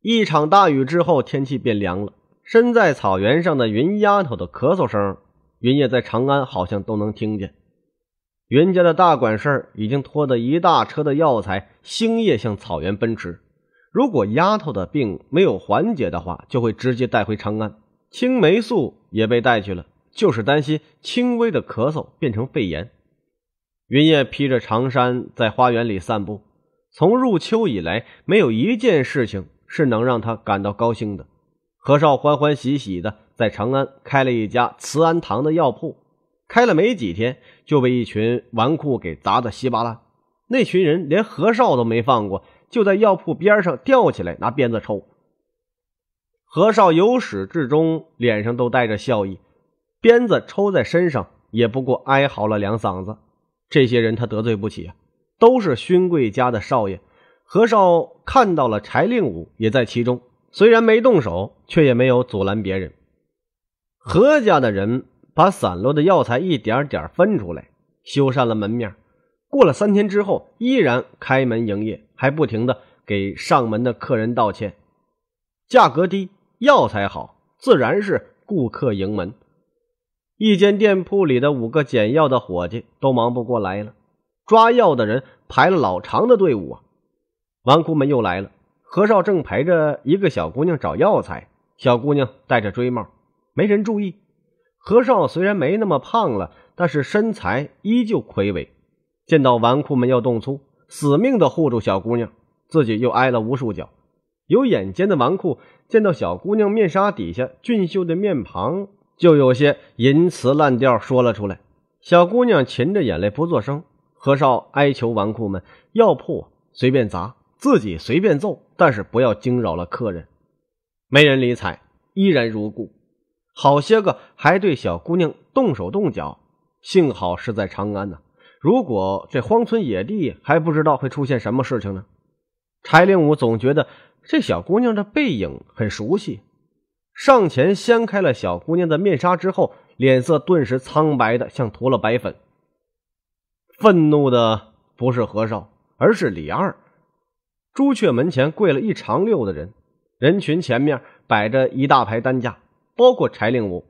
一场大雨之后，天气变凉了。身在草原上的云丫头的咳嗽声，云烨在长安好像都能听见。云家的大管事儿已经拖着一大车的药材，星夜向草原奔驰。如果丫头的病没有缓解的话，就会直接带回长安。青霉素也被带去了，就是担心轻微的咳嗽变成肺炎。云烨披着长衫在花园里散步，从入秋以来，没有一件事情是能让他感到高兴的。何少欢欢喜喜的在长安开了一家慈安堂的药铺，开了没几天就被一群纨绔给砸得稀巴烂。那群人连何少都没放过，就在药铺边上吊起来拿鞭子抽。何少由始至终脸上都带着笑意，鞭子抽在身上也不过哀嚎了两嗓子。这些人他得罪不起，都是勋贵家的少爷。何少看到了柴令武也在其中，虽然没动手，却也没有阻拦别人。何家的人把散落的药材一点点分出来，修缮了门面。过了三天之后，依然开门营业，还不停的给上门的客人道歉。价格低，药材好，自然是顾客盈门。一间店铺里的五个捡药的伙计都忙不过来了，抓药的人排了老长的队伍啊！纨绔们又来了。何少正陪着一个小姑娘找药材，小姑娘戴着锥帽，没人注意。何少虽然没那么胖了，但是身材依旧魁伟。见到纨绔们要动粗，死命的护住小姑娘，自己又挨了无数脚。有眼尖的纨绔见到小姑娘面纱底下俊秀的面庞。就有些淫词滥调说了出来，小姑娘噙着眼泪不作声。何少哀求纨绔们，药铺随便砸，自己随便揍，但是不要惊扰了客人。没人理睬，依然如故。好些个还对小姑娘动手动脚。幸好是在长安呢，如果这荒村野地，还不知道会出现什么事情呢。柴令武总觉得这小姑娘的背影很熟悉。上前掀开了小姑娘的面纱之后，脸色顿时苍白的像涂了白粉。愤怒的不是何少，而是李二。朱雀门前跪了一长溜的人，人群前面摆着一大排担架，包括柴令武，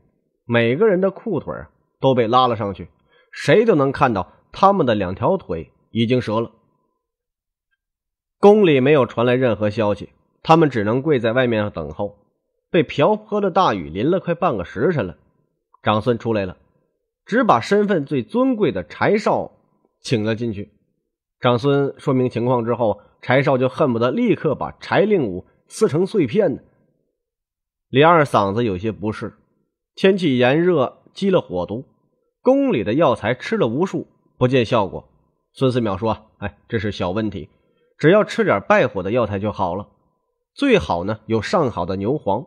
每个人的裤腿都被拉了上去，谁都能看到他们的两条腿已经折了。宫里没有传来任何消息，他们只能跪在外面等候。被瓢泼的大雨淋了快半个时辰了，长孙出来了，只把身份最尊贵的柴少请了进去。长孙说明情况之后，柴少就恨不得立刻把柴令武撕成碎片呢。李二嗓子有些不适，天气炎热积了火毒，宫里的药材吃了无数不见效果。孙思邈说：“哎，这是小问题，只要吃点败火的药材就好了，最好呢有上好的牛黄。”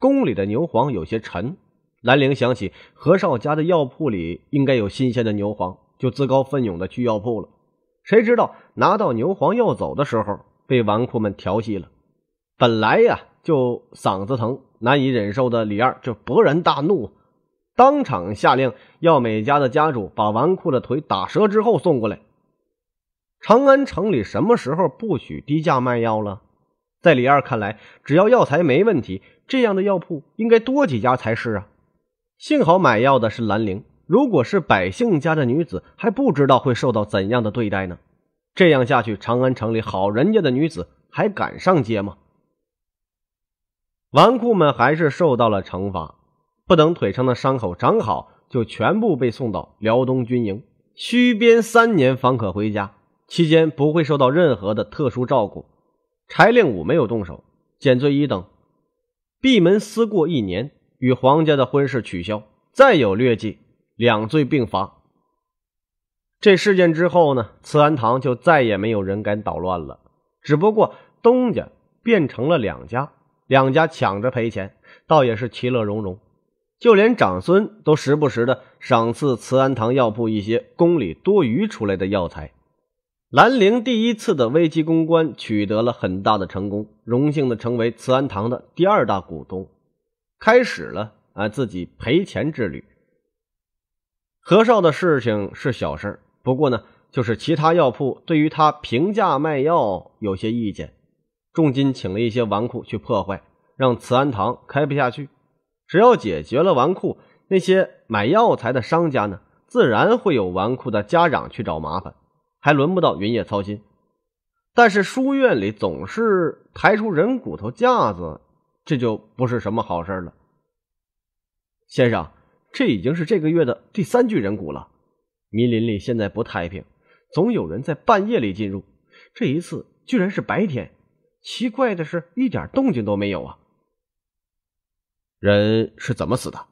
宫里的牛黄有些沉，兰陵想起何少家的药铺里应该有新鲜的牛黄，就自告奋勇的去药铺了。谁知道拿到牛黄要走的时候，被纨绔们调戏了。本来呀就嗓子疼难以忍受的李二就勃然大怒，当场下令要美家的家主把纨绔的腿打折之后送过来。长安城里什么时候不许低价卖药了？在李二看来，只要药材没问题。这样的药铺应该多几家才是啊！幸好买药的是兰陵，如果是百姓家的女子，还不知道会受到怎样的对待呢。这样下去，长安城里好人家的女子还敢上街吗？纨绔们还是受到了惩罚，不等腿上的伤口长好，就全部被送到辽东军营，虚编三年方可回家，期间不会受到任何的特殊照顾。柴令武没有动手，减罪一等。闭门思过一年，与皇家的婚事取消，再有劣迹，两罪并罚。这事件之后呢，慈安堂就再也没有人敢捣乱了。只不过东家变成了两家，两家抢着赔钱，倒也是其乐融融。就连长孙都时不时的赏赐慈安堂药铺一些宫里多余出来的药材。兰陵第一次的危机公关取得了很大的成功，荣幸的成为慈安堂的第二大股东，开始了啊自己赔钱之旅。何少的事情是小事儿，不过呢，就是其他药铺对于他平价卖药有些意见，重金请了一些纨绔去破坏，让慈安堂开不下去。只要解决了纨绔，那些买药材的商家呢，自然会有纨绔的家长去找麻烦。还轮不到云叶操心，但是书院里总是抬出人骨头架子，这就不是什么好事了。先生，这已经是这个月的第三具人骨了。迷林里现在不太平，总有人在半夜里进入。这一次居然是白天，奇怪的是，一点动静都没有啊。人是怎么死的？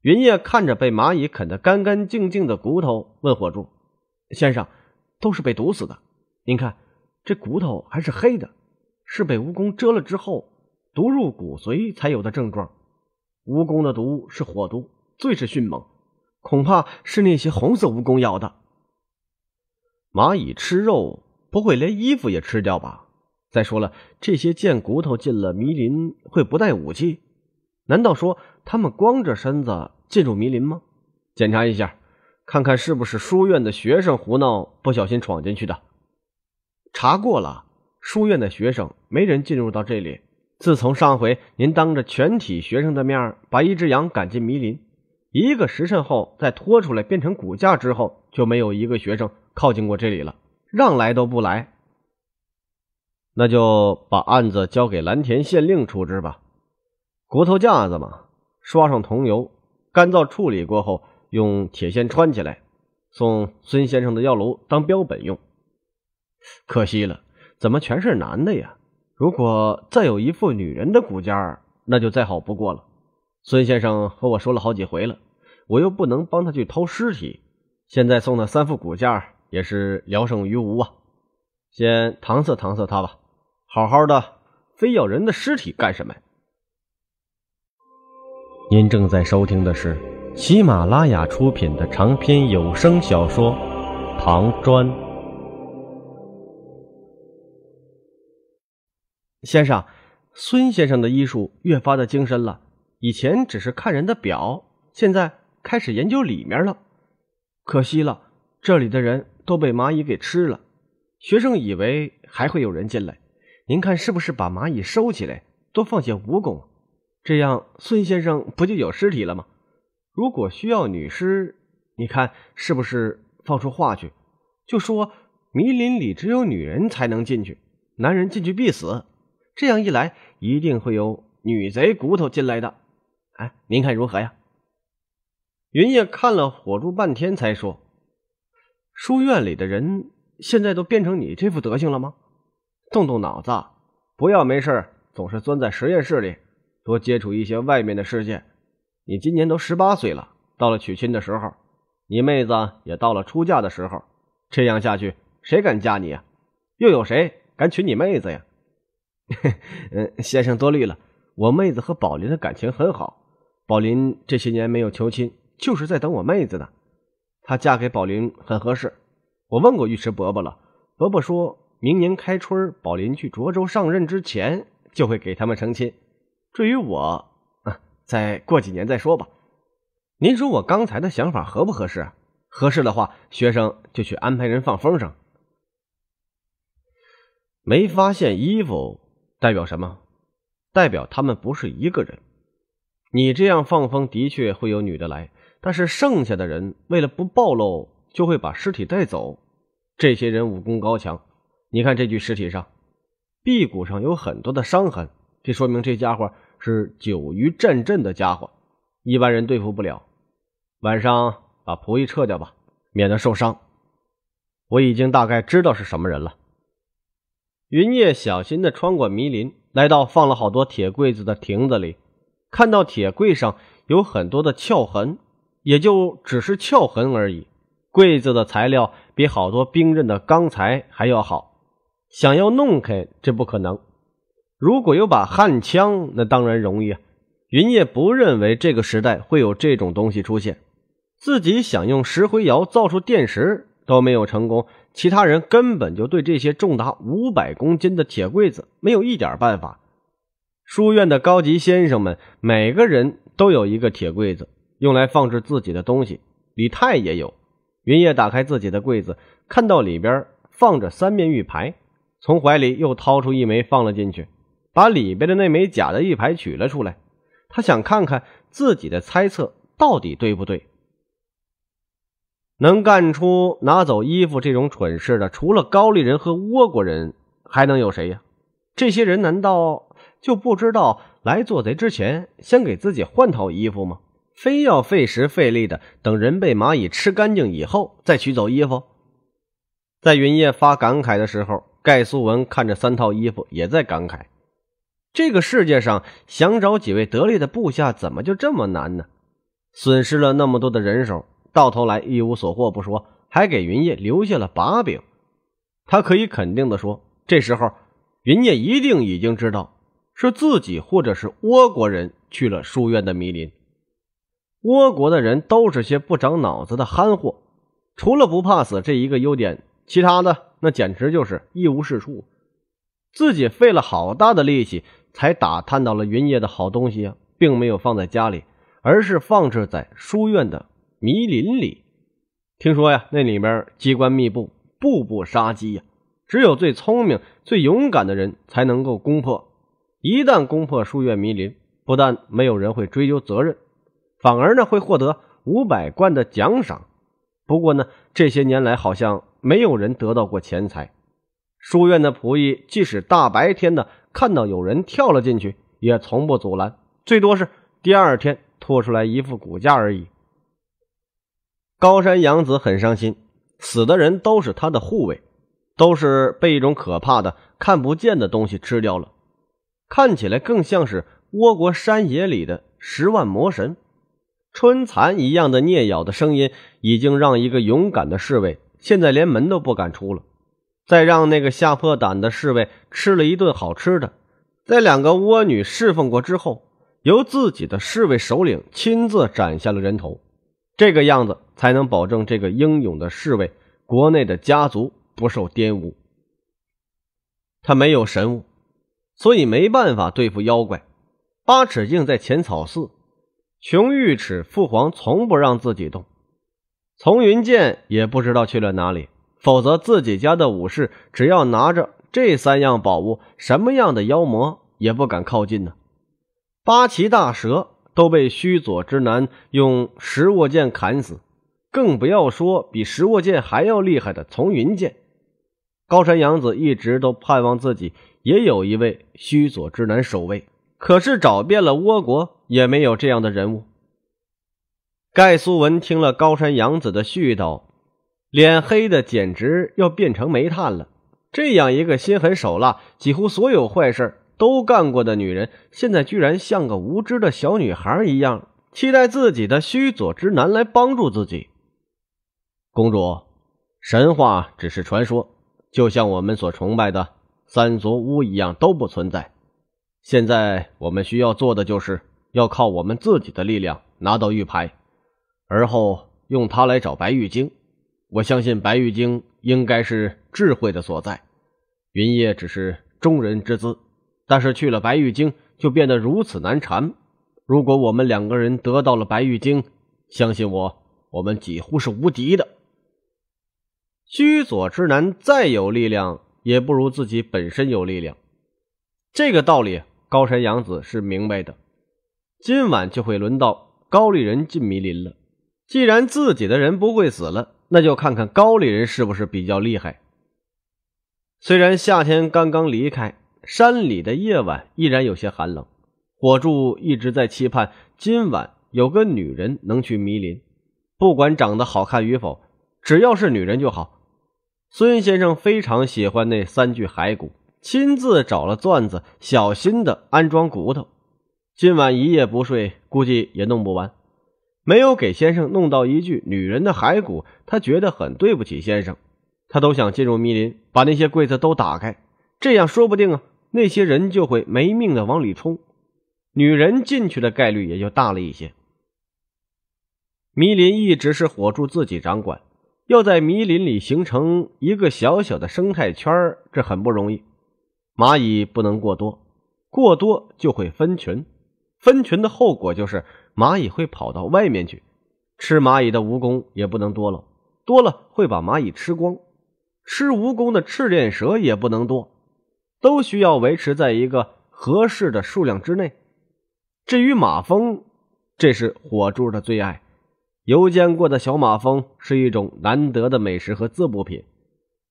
云叶看着被蚂蚁啃得干干净净的骨头，问火柱先生。都是被毒死的，您看，这骨头还是黑的，是被蜈蚣蛰了之后毒入骨髓才有的症状。蜈蚣的毒是火毒，最是迅猛，恐怕是那些红色蜈蚣咬的。蚂蚁吃肉不会连衣服也吃掉吧？再说了，这些贱骨头进了迷林会不带武器？难道说他们光着身子进入迷林吗？检查一下。看看是不是书院的学生胡闹，不小心闯进去的。查过了，书院的学生没人进入到这里。自从上回您当着全体学生的面把一只羊赶进迷林，一个时辰后再拖出来变成骨架之后，就没有一个学生靠近过这里了，让来都不来。那就把案子交给蓝田县令处置吧。骨头架子嘛，刷上桐油，干燥处理过后。用铁线穿起来，送孙先生的药楼当标本用。可惜了，怎么全是男的呀？如果再有一副女人的骨架，那就再好不过了。孙先生和我说了好几回了，我又不能帮他去偷尸体。现在送那三副骨架也是聊胜于无啊。先搪塞搪塞他吧，好好的，非要人的尸体干什么？您正在收听的是。喜马拉雅出品的长篇有声小说《唐砖》，先生，孙先生的医术越发的精深了。以前只是看人的表，现在开始研究里面了。可惜了，这里的人都被蚂蚁给吃了。学生以为还会有人进来，您看是不是把蚂蚁收起来，多放些蜈蚣？这样，孙先生不就有尸体了吗？如果需要女尸，你看是不是放出话去，就说迷林里只有女人才能进去，男人进去必死。这样一来，一定会有女贼骨头进来的。哎，您看如何呀？云烨看了火柱半天，才说：“书院里的人现在都变成你这副德行了吗？动动脑子，不要没事总是钻在实验室里，多接触一些外面的世界。”你今年都十八岁了，到了娶亲的时候，你妹子也到了出嫁的时候。这样下去，谁敢嫁你啊？又有谁敢娶你妹子呀？先生多虑了，我妹子和宝林的感情很好，宝林这些年没有求亲，就是在等我妹子呢。她嫁给宝林很合适。我问过尉迟伯伯了，伯伯说明年开春宝林去涿州上任之前就会给他们成亲。至于我……再过几年再说吧。您说我刚才的想法合不合适？合适的话，学生就去安排人放风筝。没发现衣服，代表什么？代表他们不是一个人。你这样放风的确会有女的来，但是剩下的人为了不暴露，就会把尸体带走。这些人武功高强，你看这具尸体上，臂骨上有很多的伤痕，这说明这家伙。是久于战阵的家伙，一般人对付不了。晚上把仆役撤掉吧，免得受伤。我已经大概知道是什么人了。云夜小心的穿过迷林，来到放了好多铁柜子的亭子里，看到铁柜上有很多的撬痕，也就只是撬痕而已。柜子的材料比好多兵刃的钢材还要好，想要弄开，这不可能。如果有把焊枪，那当然容易啊。云烨不认为这个时代会有这种东西出现。自己想用石灰窑造出电石都没有成功，其他人根本就对这些重达五百公斤的铁柜子没有一点办法。书院的高级先生们每个人都有一个铁柜子，用来放置自己的东西。李泰也有。云烨打开自己的柜子，看到里边放着三面玉牌，从怀里又掏出一枚放了进去。把里边的那枚假的玉牌取了出来，他想看看自己的猜测到底对不对。能干出拿走衣服这种蠢事的，除了高丽人和倭国人，还能有谁呀？这些人难道就不知道来做贼之前先给自己换套衣服吗？非要费时费力的等人被蚂蚁吃干净以后再取走衣服？在云烨发感慨的时候，盖苏文看着三套衣服，也在感慨。这个世界上想找几位得力的部下，怎么就这么难呢？损失了那么多的人手，到头来一无所获不说，还给云烨留下了把柄。他可以肯定的说，这时候云烨一定已经知道是自己或者是倭国人去了书院的迷林。倭国的人都是些不长脑子的憨货，除了不怕死这一个优点，其他的那简直就是一无是处。自己费了好大的力气。才打探到了云烨的好东西呀，并没有放在家里，而是放置在书院的迷林里。听说呀，那里边机关密布，步步杀机呀，只有最聪明、最勇敢的人才能够攻破。一旦攻破书院迷林，不但没有人会追究责任，反而呢会获得五百贯的奖赏。不过呢，这些年来好像没有人得到过钱财。书院的仆役，即使大白天的。看到有人跳了进去，也从不阻拦，最多是第二天拖出来一副骨架而已。高山阳子很伤心，死的人都是他的护卫，都是被一种可怕的、看不见的东西吃掉了。看起来更像是倭国山野里的十万魔神，春蚕一样的啮咬的声音，已经让一个勇敢的侍卫现在连门都不敢出了。再让那个吓破胆的侍卫吃了一顿好吃的，在两个倭女侍奉过之后，由自己的侍卫首领亲自斩下了人头，这个样子才能保证这个英勇的侍卫国内的家族不受玷污。他没有神物，所以没办法对付妖怪。八尺镜在浅草寺，穷玉尺父皇从不让自己动，从云剑也不知道去了哪里。否则，自己家的武士只要拿着这三样宝物，什么样的妖魔也不敢靠近呢？八岐大蛇都被须佐之男用石握剑砍死，更不要说比石握剑还要厉害的丛云剑。高山阳子一直都盼望自己也有一位须佐之男守卫，可是找遍了倭国也没有这样的人物。盖苏文听了高山阳子的絮叨。脸黑的简直要变成煤炭了。这样一个心狠手辣、几乎所有坏事都干过的女人，现在居然像个无知的小女孩一样，期待自己的须佐之男来帮助自己。公主，神话只是传说，就像我们所崇拜的三足乌一样，都不存在。现在我们需要做的，就是要靠我们自己的力量拿到玉牌，而后用它来找白玉精。我相信白玉京应该是智慧的所在，云烨只是中人之资，但是去了白玉京就变得如此难缠。如果我们两个人得到了白玉京，相信我，我们几乎是无敌的。须佐之男再有力量也不如自己本身有力量，这个道理高山阳子是明白的。今晚就会轮到高丽人进迷林了。既然自己的人不会死了。那就看看高丽人是不是比较厉害。虽然夏天刚刚离开，山里的夜晚依然有些寒冷。火柱一直在期盼今晚有个女人能去迷林，不管长得好看与否，只要是女人就好。孙先生非常喜欢那三具骸骨，亲自找了钻子，小心地安装骨头。今晚一夜不睡，估计也弄不完。没有给先生弄到一具女人的骸骨，他觉得很对不起先生。他都想进入迷林，把那些柜子都打开，这样说不定啊，那些人就会没命的往里冲，女人进去的概率也就大了一些。迷林一直是火柱自己掌管，要在迷林里形成一个小小的生态圈这很不容易。蚂蚁不能过多，过多就会分群，分群的后果就是。蚂蚁会跑到外面去，吃蚂蚁的蜈蚣也不能多了，多了会把蚂蚁吃光；吃蜈蚣的赤链蛇也不能多，都需要维持在一个合适的数量之内。至于马蜂，这是火柱的最爱。油煎过的小马蜂是一种难得的美食和滋补品。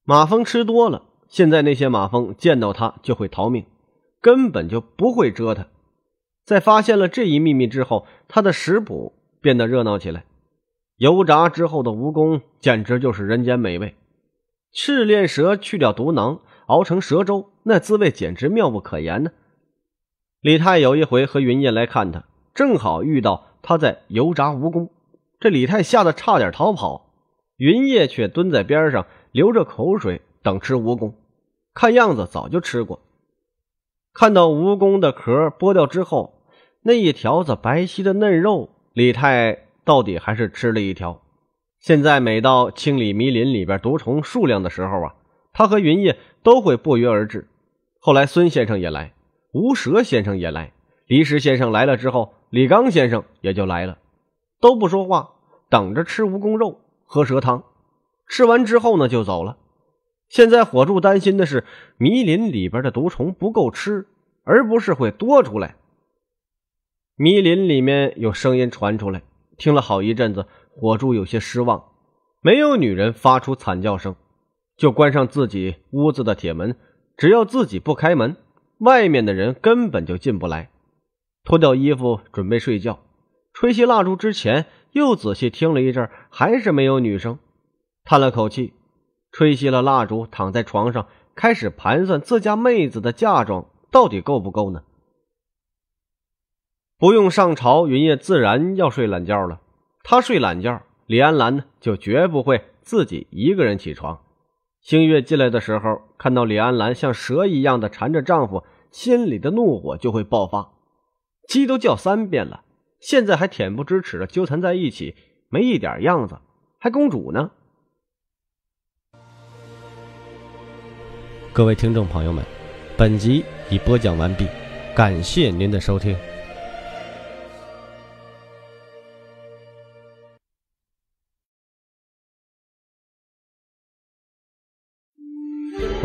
马蜂吃多了，现在那些马蜂见到它就会逃命，根本就不会蛰它。在发现了这一秘密之后，他的食谱变得热闹起来。油炸之后的蜈蚣简直就是人间美味。赤练蛇去掉毒囊，熬成蛇粥，那滋味简直妙不可言呢。李太有一回和云烨来看他，正好遇到他在油炸蜈蚣，这李太吓得差点逃跑，云烨却蹲在边上流着口水等吃蜈蚣，看样子早就吃过。看到蜈蚣的壳剥掉之后，那一条子白皙的嫩肉，李太到底还是吃了一条。现在每到清理迷林里边毒虫数量的时候啊，他和云叶都会不约而至。后来孙先生也来，吴蛇先生也来，离石先生来了之后，李刚先生也就来了，都不说话，等着吃蜈蚣肉、喝蛇汤。吃完之后呢，就走了。现在火柱担心的是迷林里边的毒虫不够吃，而不是会多出来。迷林里面有声音传出来，听了好一阵子，火柱有些失望，没有女人发出惨叫声，就关上自己屋子的铁门。只要自己不开门，外面的人根本就进不来。脱掉衣服准备睡觉，吹熄蜡烛之前又仔细听了一阵，还是没有女声，叹了口气，吹熄了蜡烛，躺在床上开始盘算自家妹子的嫁妆到底够不够呢。不用上朝，云烨自然要睡懒觉了。他睡懒觉，李安澜呢就绝不会自己一个人起床。星月进来的时候，看到李安澜像蛇一样的缠着丈夫，心里的怒火就会爆发。鸡都叫三遍了，现在还恬不知耻的纠缠在一起，没一点样子，还公主呢？各位听众朋友们，本集已播讲完毕，感谢您的收听。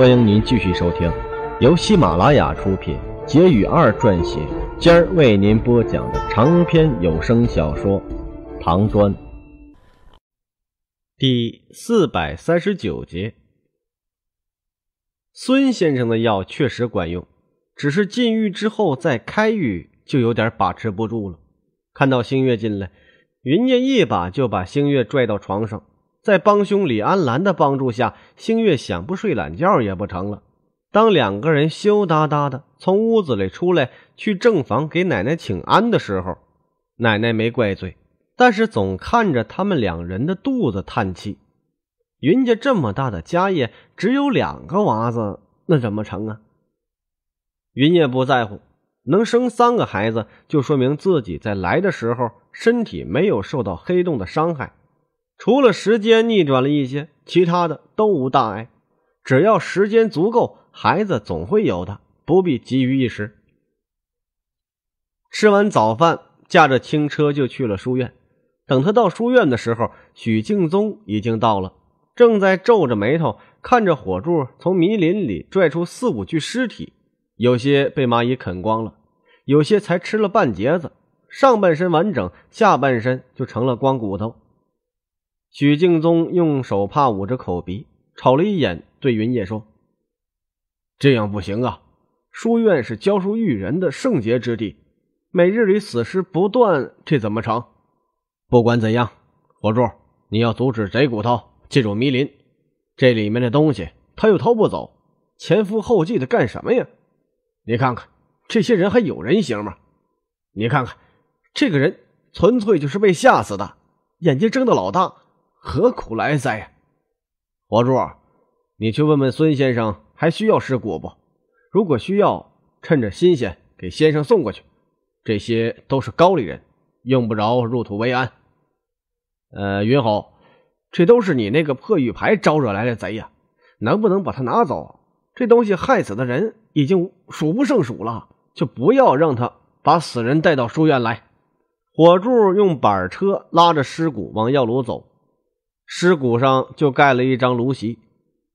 欢迎您继续收听，由喜马拉雅出品、杰语二撰写，今儿为您播讲的长篇有声小说《唐砖》第四百三十九节。孙先生的药确实管用，只是禁欲之后再开欲就有点把持不住了。看到星月进来，云念一把就把星月拽到床上。在帮凶李安兰的帮助下，星月想不睡懒觉也不成了。当两个人羞答答的从屋子里出来，去正房给奶奶请安的时候，奶奶没怪罪，但是总看着他们两人的肚子叹气。云家这么大的家业，只有两个娃子，那怎么成啊？云烨不在乎，能生三个孩子，就说明自己在来的时候身体没有受到黑洞的伤害。除了时间逆转了一些，其他的都无大碍。只要时间足够，孩子总会有的，不必急于一时。吃完早饭，驾着轻车就去了书院。等他到书院的时候，许敬宗已经到了，正在皱着眉头看着火柱从迷林里拽出四五具尸体，有些被蚂蚁啃光了，有些才吃了半截子，上半身完整，下半身就成了光骨头。许敬宗用手帕捂着口鼻，瞅了一眼，对云烨说：“这样不行啊！书院是教书育人的圣洁之地，每日里死尸不断，这怎么成？不管怎样，火柱，你要阻止贼骨头进入迷林。这里面的东西他又偷不走，前赴后继的干什么呀？你看看这些人还有人形吗？你看看，这个人纯粹就是被吓死的，眼睛睁的老大。”何苦来哉呀！火柱，你去问问孙先生，还需要尸骨不？如果需要，趁着新鲜给先生送过去。这些都是高丽人，用不着入土为安。呃，云侯，这都是你那个破玉牌招惹来的贼呀！能不能把他拿走？这东西害死的人已经数不胜数了，就不要让他把死人带到书院来。火柱用板车拉着尸骨往药炉走。尸骨上就盖了一张芦席，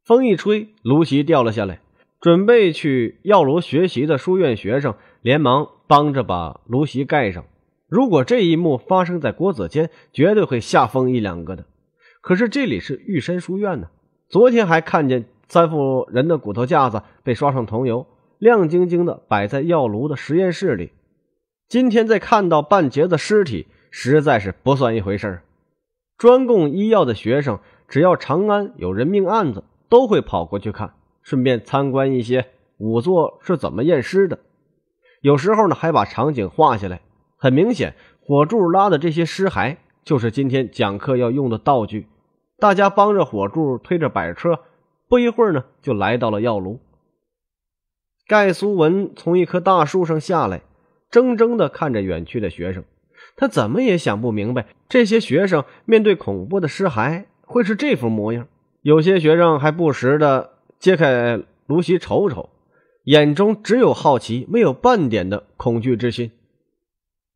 风一吹，芦席掉了下来。准备去药炉学习的书院学生连忙帮着把芦席盖上。如果这一幕发生在国子监，绝对会吓疯一两个的。可是这里是玉山书院呢。昨天还看见三副人的骨头架子被刷上桐油，亮晶晶的摆在药炉的实验室里。今天再看到半截子尸体，实在是不算一回事儿。专供医药的学生，只要长安有人命案子，都会跑过去看，顺便参观一些仵作是怎么验尸的。有时候呢，还把场景画下来。很明显，火柱拉的这些尸骸，就是今天讲课要用的道具。大家帮着火柱推着板车，不一会儿呢，就来到了药炉。盖苏文从一棵大树上下来，怔怔的看着远去的学生。他怎么也想不明白，这些学生面对恐怖的尸骸会是这副模样。有些学生还不时地揭开炉席瞅瞅，眼中只有好奇，没有半点的恐惧之心。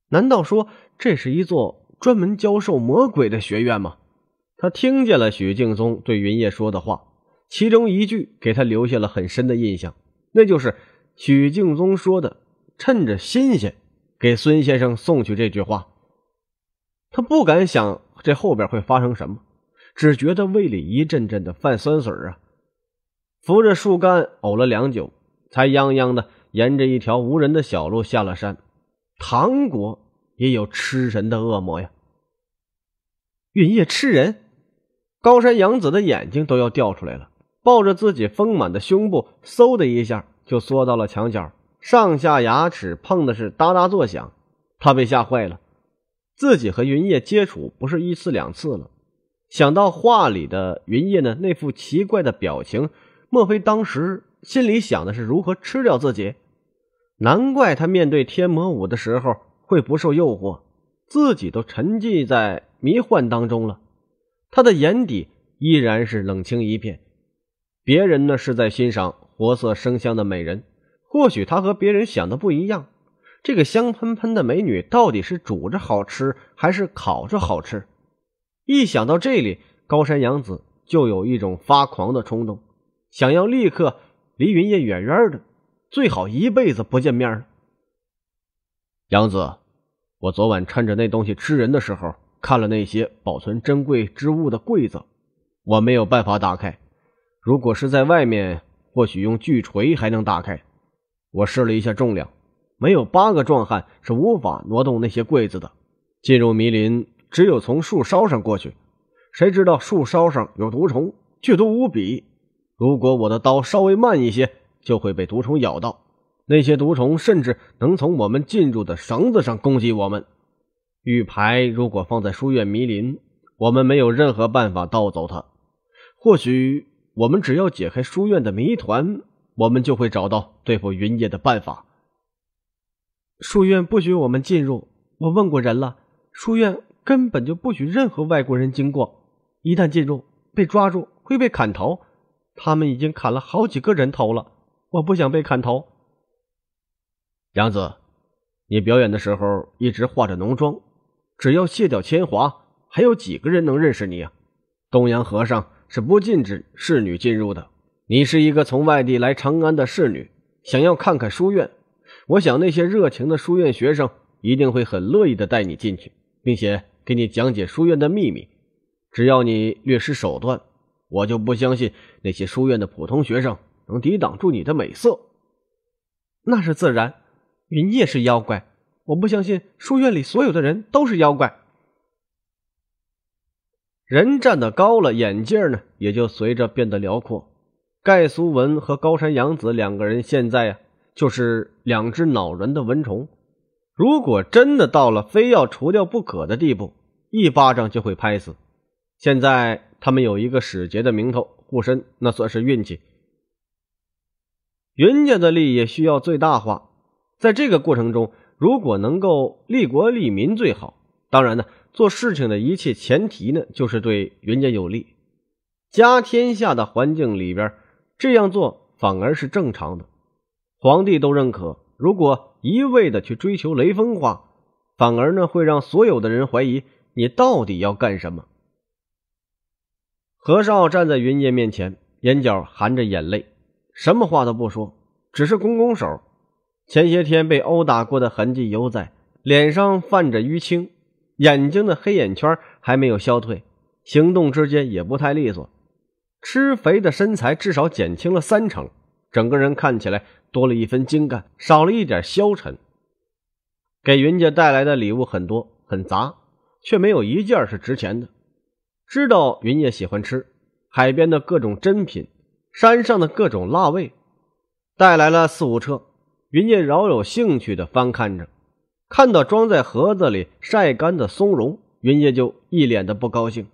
难道说这是一座专门教授魔鬼的学院吗？他听见了许敬宗对云烨说的话，其中一句给他留下了很深的印象，那就是许敬宗说的：“趁着新鲜，给孙先生送去。”这句话。他不敢想这后边会发生什么，只觉得胃里一阵阵的泛酸水啊！扶着树干呕了良久，才泱泱的沿着一条无人的小路下了山。唐国也有吃人的恶魔呀！月夜吃人，高山洋子的眼睛都要掉出来了，抱着自己丰满的胸部，嗖的一下就缩到了墙角，上下牙齿碰的是哒哒作响，他被吓坏了。自己和云叶接触不是一次两次了，想到画里的云叶呢，那副奇怪的表情，莫非当时心里想的是如何吃掉自己？难怪他面对天魔舞的时候会不受诱惑，自己都沉寂在迷幻当中了。他的眼底依然是冷清一片，别人呢是在欣赏活色生香的美人，或许他和别人想的不一样。这个香喷喷的美女到底是煮着好吃还是烤着好吃？一想到这里，高山洋子就有一种发狂的冲动，想要立刻离云烨远远的，最好一辈子不见面了。洋子，我昨晚趁着那东西吃人的时候，看了那些保存珍贵之物的柜子，我没有办法打开。如果是在外面，或许用巨锤还能打开。我试了一下重量。没有八个壮汉是无法挪动那些柜子的。进入迷林，只有从树梢上过去。谁知道树梢上有毒虫，剧毒无比。如果我的刀稍微慢一些，就会被毒虫咬到。那些毒虫甚至能从我们进入的绳子上攻击我们。玉牌如果放在书院迷林，我们没有任何办法盗走它。或许我们只要解开书院的谜团，我们就会找到对付云烨的办法。书院不许我们进入。我问过人了，书院根本就不许任何外国人经过。一旦进入，被抓住会被砍头。他们已经砍了好几个人头了。我不想被砍头。杨子，你表演的时候一直化着浓妆，只要卸掉铅华，还有几个人能认识你啊？东阳和尚是不禁止侍女进入的。你是一个从外地来长安的侍女，想要看看书院。我想那些热情的书院学生一定会很乐意的带你进去，并且给你讲解书院的秘密。只要你略施手段，我就不相信那些书院的普通学生能抵挡住你的美色。那是自然，云夜是妖怪，我不相信书院里所有的人都是妖怪。人站得高了，眼界呢也就随着变得辽阔。盖苏文和高山阳子两个人现在呀。就是两只恼人的蚊虫，如果真的到了非要除掉不可的地步，一巴掌就会拍死。现在他们有一个使节的名头护身，那算是运气。云家的利益需要最大化，在这个过程中，如果能够利国利民最好。当然呢，做事情的一切前提呢，就是对云家有利。家天下的环境里边，这样做反而是正常的。皇帝都认可，如果一味的去追求雷锋化，反而呢会让所有的人怀疑你到底要干什么。何少站在云烨面前，眼角含着眼泪，什么话都不说，只是拱拱手。前些天被殴打过的痕迹犹在，脸上泛着淤青，眼睛的黑眼圈还没有消退，行动之间也不太利索，吃肥的身材至少减轻了三成。整个人看起来多了一分精干，少了一点消沉。给云家带来的礼物很多，很杂，却没有一件是值钱的。知道云烨喜欢吃海边的各种珍品，山上的各种辣味，带来了四五车。云烨饶有兴趣地翻看着，看到装在盒子里晒干的松茸，云烨就一脸的不高兴。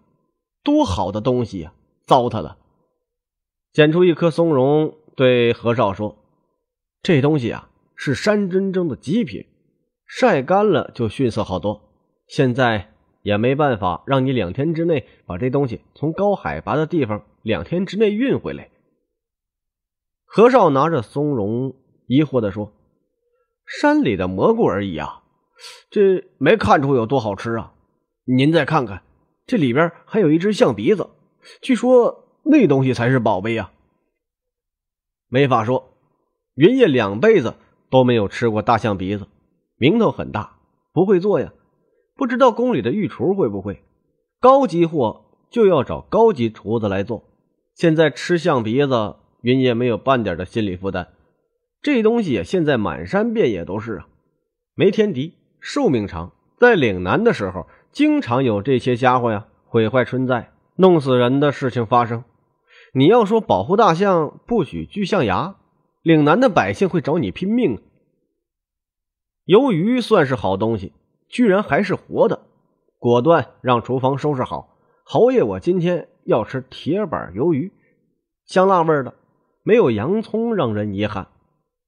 多好的东西呀，糟蹋了！捡出一颗松茸。对何少说：“这东西啊，是山珍中的极品，晒干了就逊色好多。现在也没办法让你两天之内把这东西从高海拔的地方两天之内运回来。”何少拿着松茸，疑惑的说：“山里的蘑菇而已啊，这没看出有多好吃啊。您再看看，这里边还有一只象鼻子，据说那东西才是宝贝啊。”没法说，云烨两辈子都没有吃过大象鼻子，名头很大，不会做呀。不知道宫里的御厨会不会？高级货就要找高级厨子来做。现在吃象鼻子，云烨没有半点的心理负担。这东西呀，现在满山遍野都是啊，没天敌，寿命长。在岭南的时候，经常有这些家伙呀毁坏春寨，弄死人的事情发生。你要说保护大象不许锯象牙，岭南的百姓会找你拼命。鱿鱼算是好东西，居然还是活的，果断让厨房收拾好。侯爷，我今天要吃铁板鱿鱼，香辣味儿的，没有洋葱让人遗憾，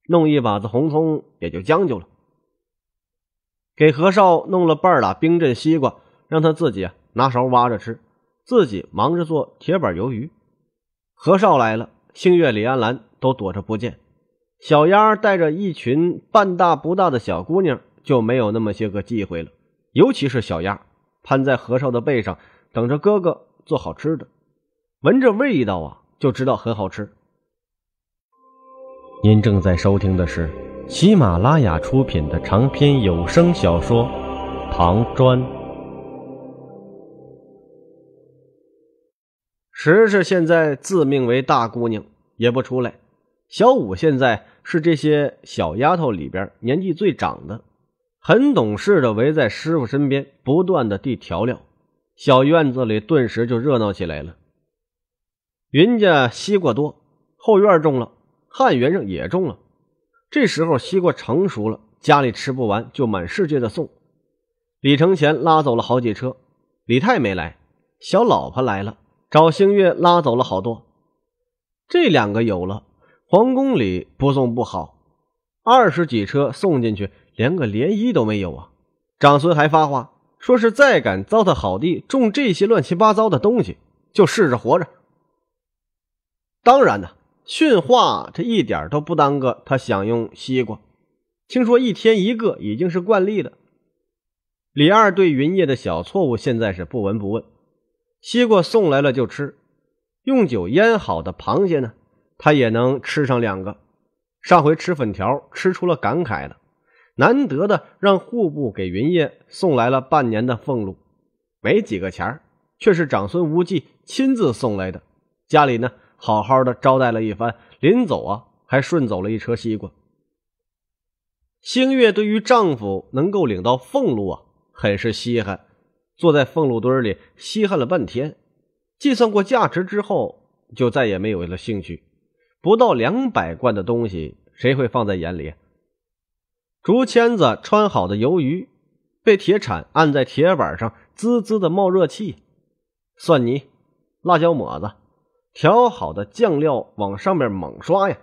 弄一把子红葱也就将就了。给何少弄了半俩冰镇西瓜，让他自己拿勺挖着吃。自己忙着做铁板鱿鱼。何少来了，星月、李安兰都躲着不见。小丫带着一群半大不大的小姑娘，就没有那么些个忌讳了。尤其是小丫，攀在何少的背上，等着哥哥做好吃的，闻着味道啊，就知道很好吃。您正在收听的是喜马拉雅出品的长篇有声小说《唐砖》。迟迟现在自命为大姑娘，也不出来。小五现在是这些小丫头里边年纪最长的，很懂事的，围在师傅身边，不断的递调料。小院子里顿时就热闹起来了。云家西瓜多，后院种了，汉元上也种了。这时候西瓜成熟了，家里吃不完，就满世界的送。李承前拉走了好几车。李太没来，小老婆来了。找星月拉走了好多，这两个有了，皇宫里不送不好。二十几车送进去，连个涟漪都没有啊！长孙还发话，说是再敢糟蹋好地种这些乱七八糟的东西，就试着活着。当然呢，训话这一点都不耽搁他享用西瓜。听说一天一个已经是惯例了。李二对云烨的小错误现在是不闻不问。西瓜送来了就吃，用酒腌好的螃蟹呢，他也能吃上两个。上回吃粉条吃出了感慨了，难得的让户部给云烨送来了半年的俸禄，没几个钱儿，却是长孙无忌亲自送来的。家里呢好好的招待了一番，临走啊还顺走了一车西瓜。星月对于丈夫能够领到俸禄啊，很是稀罕。坐在俸禄堆里稀罕了半天，计算过价值之后，就再也没有了兴趣。不到两百贯的东西，谁会放在眼里？竹签子穿好的鱿鱼，被铁铲按在铁板上，滋滋的冒热气。蒜泥、辣椒抹子，调好的酱料往上面猛刷呀！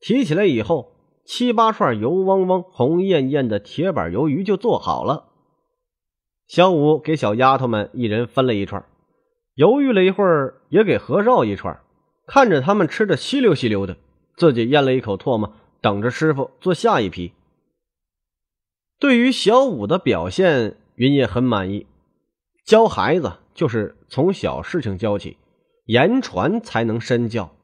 提起来以后，七八串油汪汪、红艳艳的铁板鱿鱼就做好了。小五给小丫头们一人分了一串，犹豫了一会儿，也给何少一串。看着他们吃的稀溜稀溜的，自己咽了一口唾沫，等着师傅做下一批。对于小五的表现，云也很满意。教孩子就是从小事情教起，言传才能身教。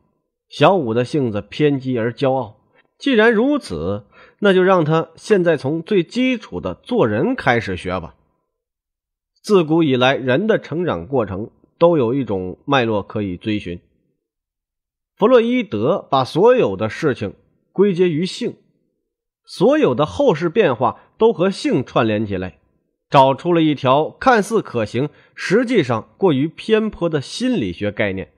小五的性子偏激而骄傲，既然如此，那就让他现在从最基础的做人开始学吧。自古以来，人的成长过程都有一种脉络可以追寻。弗洛伊德把所有的事情归结于性，所有的后世变化都和性串联起来，找出了一条看似可行，实际上过于偏颇的心理学概念。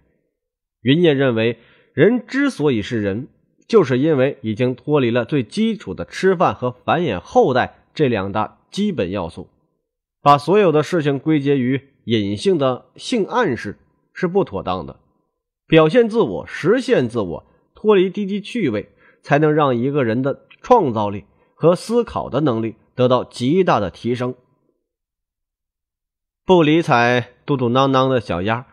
云烨认为，人之所以是人，就是因为已经脱离了最基础的吃饭和繁衍后代这两大基本要素。把所有的事情归结于隐性的性暗示是不妥当的。表现自我，实现自我，脱离低级趣味，才能让一个人的创造力和思考的能力得到极大的提升。不理睬嘟嘟囔囔的小鸭，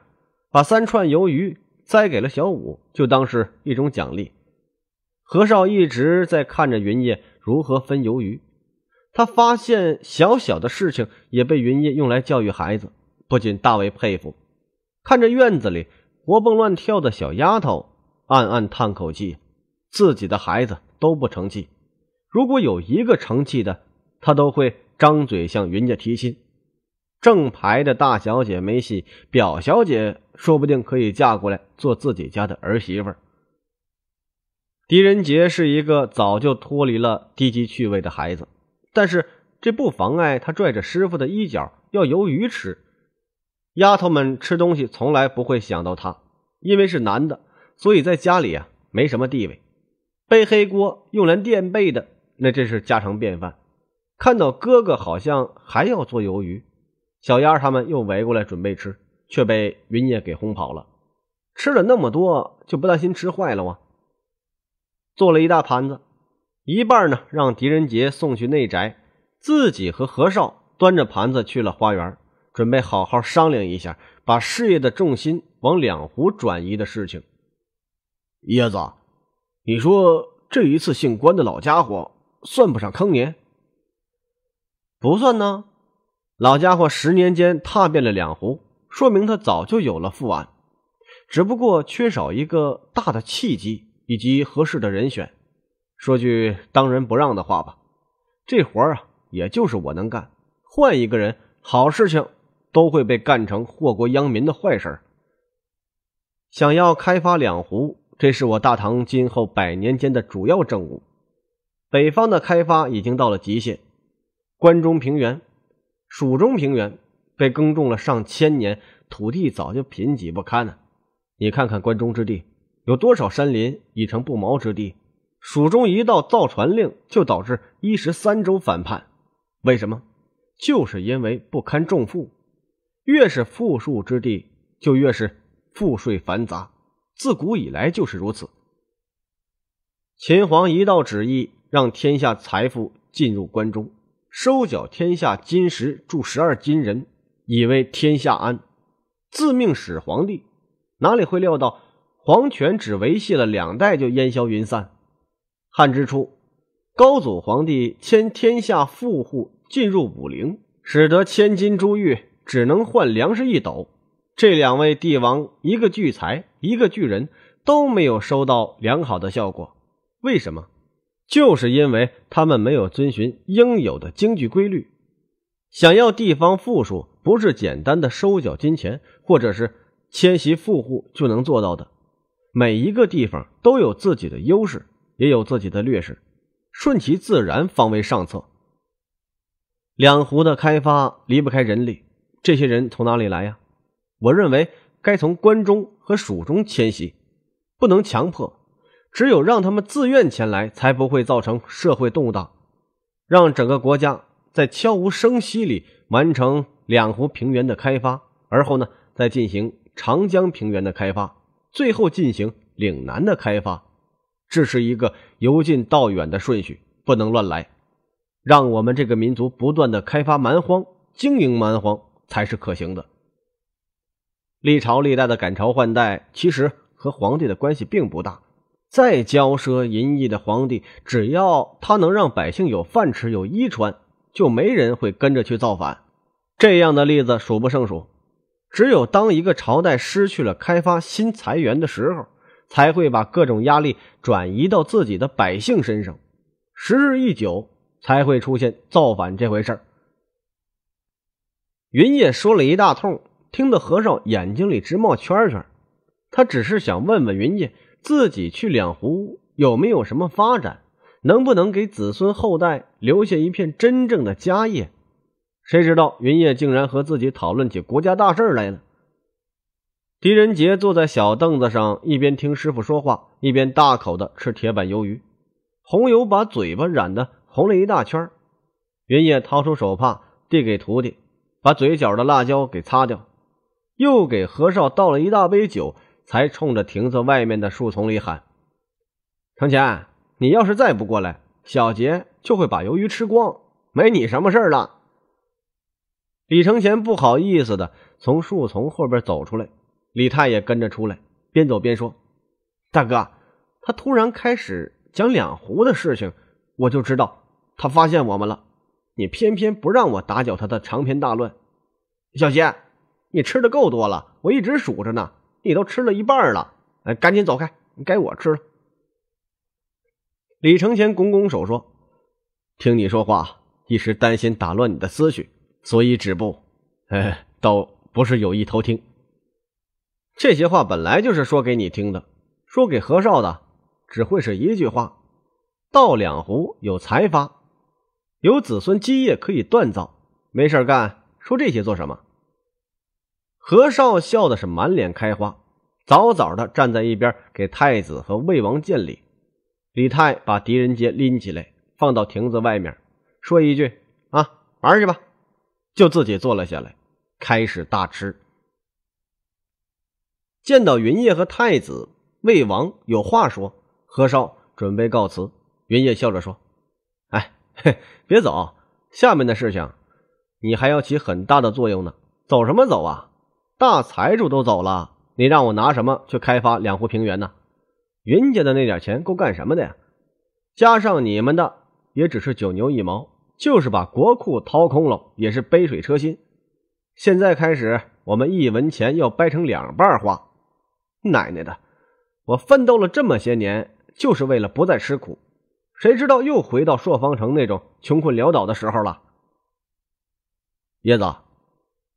把三串鱿鱼塞给了小五，就当是一种奖励。何少一直在看着云烨如何分鱿鱼。他发现小小的事情也被云烨用来教育孩子，不禁大为佩服。看着院子里活蹦乱跳的小丫头，暗暗叹口气：自己的孩子都不成器，如果有一个成器的，他都会张嘴向云家提亲。正牌的大小姐没戏，表小姐说不定可以嫁过来做自己家的儿媳妇。狄仁杰是一个早就脱离了低级趣味的孩子。但是这不妨碍他拽着师傅的衣角要鱿鱼吃。丫头们吃东西从来不会想到他，因为是男的，所以在家里啊没什么地位，背黑锅用来垫背的那这是家常便饭。看到哥哥好像还要做鱿鱼，小丫他们又围过来准备吃，却被云烨给轰跑了。吃了那么多就不担心吃坏了吗？做了一大盘子。一半呢，让狄仁杰送去内宅，自己和何少端着盘子去了花园，准备好好商量一下把事业的重心往两湖转移的事情。叶子，你说这一次姓关的老家伙算不上坑你，不算呢。老家伙十年间踏遍了两湖，说明他早就有了父案，只不过缺少一个大的契机以及合适的人选。说句当仁不让的话吧，这活啊，也就是我能干。换一个人，好事情都会被干成祸国殃民的坏事。想要开发两湖，这是我大唐今后百年间的主要政务。北方的开发已经到了极限，关中平原、蜀中平原被耕种了上千年，土地早就贫瘠不堪了。你看看关中之地，有多少山林已成不毛之地？蜀中一道造船令就导致一十三州反叛，为什么？就是因为不堪重负。越是富庶之地，就越是赋税繁杂，自古以来就是如此。秦皇一道旨意，让天下财富进入关中，收缴天下金石，铸十二金人，以为天下安。自命始皇帝，哪里会料到皇权只维系了两代就烟消云散？汉之初，高祖皇帝迁天下富户进入武陵，使得千金珠玉只能换粮食一斗。这两位帝王，一个聚财，一个聚人，都没有收到良好的效果。为什么？就是因为他们没有遵循应有的经济规律。想要地方富庶，不是简单的收缴金钱或者是迁徙富户就能做到的。每一个地方都有自己的优势。也有自己的劣势，顺其自然方为上策。两湖的开发离不开人力，这些人从哪里来呀？我认为该从关中和蜀中迁徙，不能强迫，只有让他们自愿前来，才不会造成社会动荡，让整个国家在悄无声息里完成两湖平原的开发，而后呢，再进行长江平原的开发，最后进行岭南的开发。这是一个由近到远的顺序，不能乱来。让我们这个民族不断的开发蛮荒、经营蛮荒才是可行的。历朝历代的改朝换代，其实和皇帝的关系并不大。再骄奢淫逸的皇帝，只要他能让百姓有饭吃、有衣穿，就没人会跟着去造反。这样的例子数不胜数。只有当一个朝代失去了开发新财源的时候。才会把各种压力转移到自己的百姓身上，时日一久，才会出现造反这回事儿。云烨说了一大通，听得和尚眼睛里直冒圈圈。他只是想问问云烨，自己去两湖有没有什么发展，能不能给子孙后代留下一片真正的家业？谁知道云烨竟然和自己讨论起国家大事来了。狄仁杰坐在小凳子上，一边听师傅说话，一边大口的吃铁板鱿鱼，红油把嘴巴染的红了一大圈。云烨掏出手帕递给徒弟，把嘴角的辣椒给擦掉，又给何少倒了一大杯酒，才冲着亭子外面的树丛里喊：“程前，你要是再不过来，小杰就会把鱿鱼吃光，没你什么事儿了。”李承前不好意思的从树丛后边走出来。李太也跟着出来，边走边说：“大哥，他突然开始讲两湖的事情，我就知道他发现我们了。你偏偏不让我打搅他的长篇大论。小贤，你吃的够多了，我一直数着呢，你都吃了一半了。哎，赶紧走开，该我吃了。”李承乾拱拱手说：“听你说话，一时担心打乱你的思绪，所以止步。哎，倒不是有意偷听。”这些话本来就是说给你听的，说给何少的，只会是一句话：道两湖有财发，有子孙基业可以锻造，没事干，说这些做什么？何少笑的是满脸开花，早早的站在一边给太子和魏王见礼。李泰把狄仁杰拎起来放到亭子外面，说一句：“啊，玩去吧。”就自己坐了下来，开始大吃。见到云烨和太子魏王有话说，何少准备告辞。云烨笑着说：“哎，别走，下面的事情你还要起很大的作用呢。走什么走啊？大财主都走了，你让我拿什么去开发两湖平原呢？云家的那点钱够干什么的呀？加上你们的也只是九牛一毛，就是把国库掏空了也是杯水车薪。现在开始，我们一文钱要掰成两半花。”奶奶的！我奋斗了这么些年，就是为了不再吃苦，谁知道又回到朔方城那种穷困潦倒的时候了。叶子，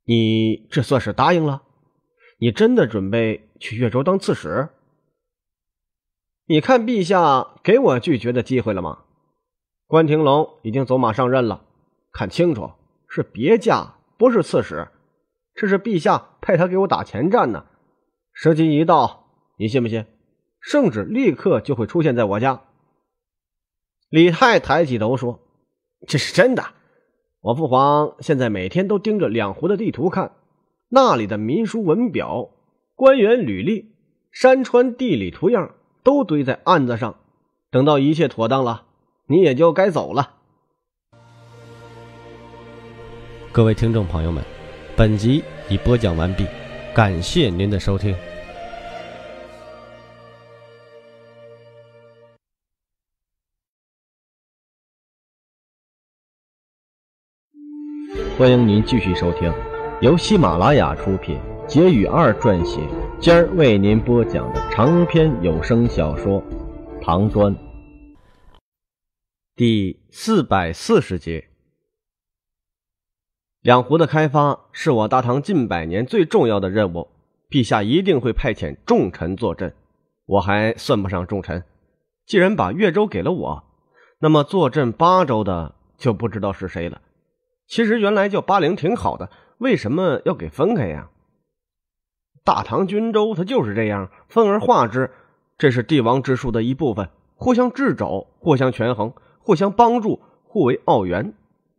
你这算是答应了？你真的准备去越州当刺史？你看陛下给我拒绝的机会了吗？关廷龙已经走马上任了，看清楚，是别驾，不是刺史，这是陛下派他给我打前战呢。时机一到，你信不信？圣旨立刻就会出现在我家。李泰抬起头说：“这是真的，我父皇现在每天都盯着两湖的地图看，那里的民书文表、官员履历、山川地理图样都堆在案子上。等到一切妥当了，你也就该走了。”各位听众朋友们，本集已播讲完毕。感谢您的收听，欢迎您继续收听由喜马拉雅出品、杰宇二撰写、今儿为您播讲的长篇有声小说《唐砖》第四百四十集。两湖的开发是我大唐近百年最重要的任务，陛下一定会派遣重臣坐镇。我还算不上重臣，既然把岳州给了我，那么坐镇巴州的就不知道是谁了。其实原来叫巴陵挺好的，为什么要给分开呀？大唐军州它就是这样分而化之，这是帝王之术的一部分，互相制肘，互相权衡，互相帮助，互为奥援，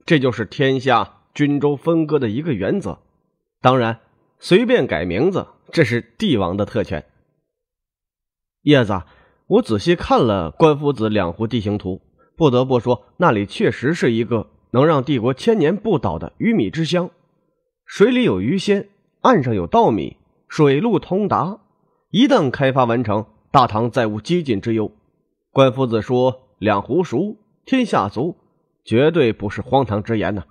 这就是天下。军州分割的一个原则，当然随便改名字，这是帝王的特权。叶子，我仔细看了关夫子两湖地形图，不得不说，那里确实是一个能让帝国千年不倒的鱼米之乡。水里有鱼鲜，岸上有稻米，水路通达。一旦开发完成，大唐再无饥馑之忧。关夫子说：“两湖熟，天下足”，绝对不是荒唐之言呐。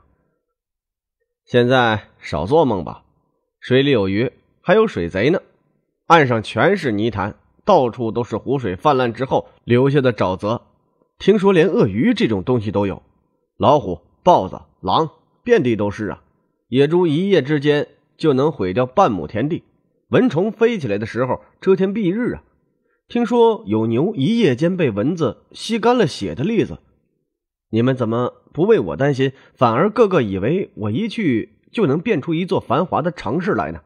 现在少做梦吧，水里有鱼，还有水贼呢，岸上全是泥潭，到处都是湖水泛滥之后留下的沼泽。听说连鳄鱼这种东西都有，老虎、豹子、狼遍地都是啊。野猪一夜之间就能毁掉半亩田地，蚊虫飞起来的时候遮天蔽日啊。听说有牛一夜间被蚊子吸干了血的例子。你们怎么不为我担心，反而个个以为我一去就能变出一座繁华的城市来呢？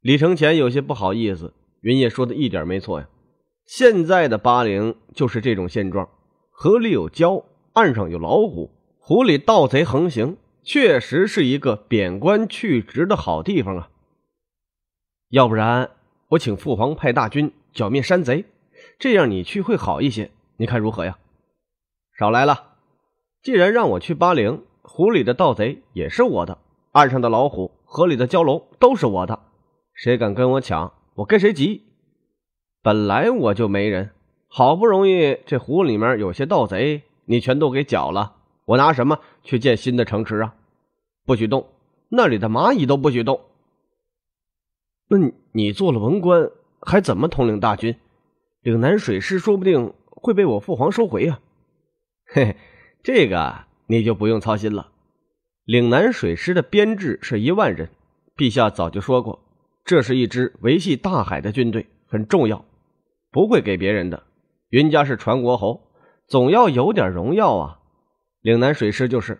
李承前有些不好意思。云烨说的一点没错呀，现在的巴陵就是这种现状：河里有蛟，岸上有老虎，湖里盗贼横行，确实是一个贬官去职的好地方啊。要不然，我请父皇派大军剿灭山贼，这样你去会好一些。你看如何呀？少来了！既然让我去巴陵，湖里的盗贼也是我的，岸上的老虎，河里的蛟龙都是我的。谁敢跟我抢，我跟谁急。本来我就没人，好不容易这湖里面有些盗贼，你全都给搅了，我拿什么去建新的城池啊？不许动，那里的蚂蚁都不许动。那你做了文官，还怎么统领大军？岭南水师说不定会被我父皇收回啊！嘿，这个你就不用操心了。岭南水师的编制是一万人，陛下早就说过，这是一支维系大海的军队，很重要，不会给别人的。云家是传国侯，总要有点荣耀啊。岭南水师就是，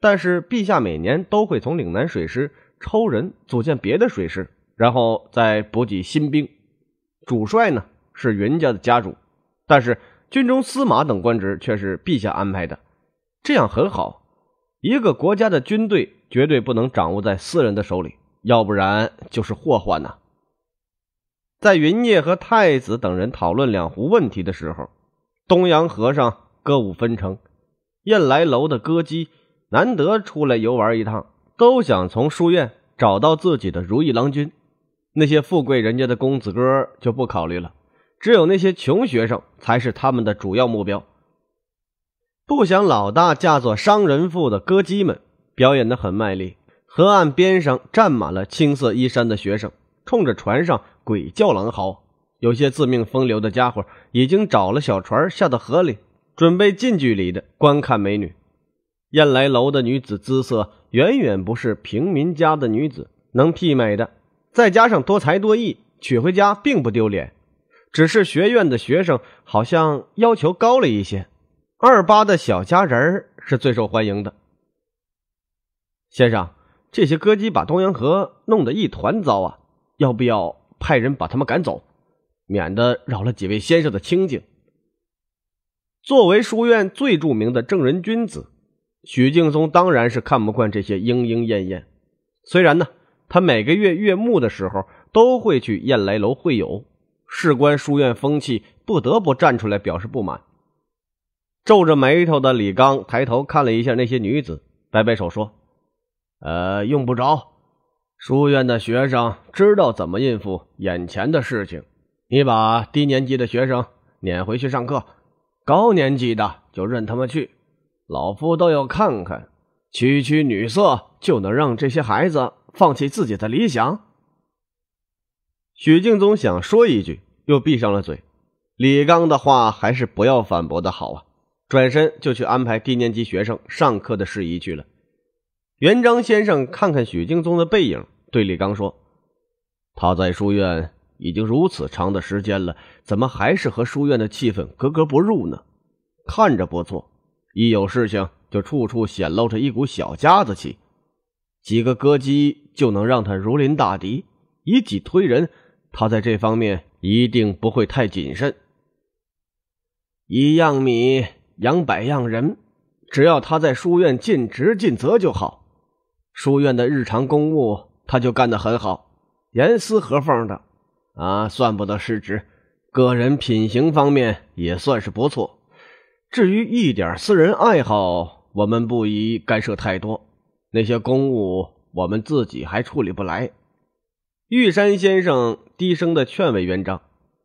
但是陛下每年都会从岭南水师抽人组建别的水师，然后再补给新兵。主帅呢是云家的家主，但是。军中司马等官职却是陛下安排的，这样很好。一个国家的军队绝对不能掌握在私人的手里，要不然就是祸患呐。在云夜和太子等人讨论两湖问题的时候，东阳和尚歌舞纷呈，燕来楼的歌姬难得出来游玩一趟，都想从书院找到自己的如意郎君。那些富贵人家的公子哥就不考虑了。只有那些穷学生才是他们的主要目标。不想老大嫁作商人妇的歌姬们表演的很卖力，河岸边上站满了青色衣衫的学生，冲着船上鬼叫狼嚎。有些自命风流的家伙已经找了小船下到河里，准备近距离的观看美女。燕来楼的女子姿色远远不是平民家的女子能媲美的，再加上多才多艺，娶回家并不丢脸。只是学院的学生好像要求高了一些，二八的小佳人是最受欢迎的。先生，这些歌姬把东洋河弄得一团糟啊！要不要派人把他们赶走，免得扰了几位先生的清静？作为书院最著名的正人君子，许敬宗当然是看不惯这些莺莺燕燕。虽然呢，他每个月月末的时候都会去燕来楼会友。事关书院风气，不得不站出来表示不满。皱着眉头的李刚抬头看了一下那些女子，摆摆手说：“呃，用不着。书院的学生知道怎么应付眼前的事情。你把低年级的学生撵回去上课，高年级的就任他们去。老夫倒要看看，区区女色就能让这些孩子放弃自己的理想？”许敬宗想说一句，又闭上了嘴。李刚的话还是不要反驳的好啊！转身就去安排低年级学生上课的事宜去了。元璋先生看看许敬宗的背影，对李刚说：“他在书院已经如此长的时间了，怎么还是和书院的气氛格格不入呢？看着不错，一有事情就处处显露着一股小家子气，几个歌姬就能让他如临大敌，以己推人。”他在这方面一定不会太谨慎。一样米养百样人，只要他在书院尽职尽责就好。书院的日常公务他就干得很好，严丝合缝的啊，算不得失职。个人品行方面也算是不错。至于一点私人爱好，我们不宜干涉太多。那些公务我们自己还处理不来。玉山先生。低声的劝慰元璋，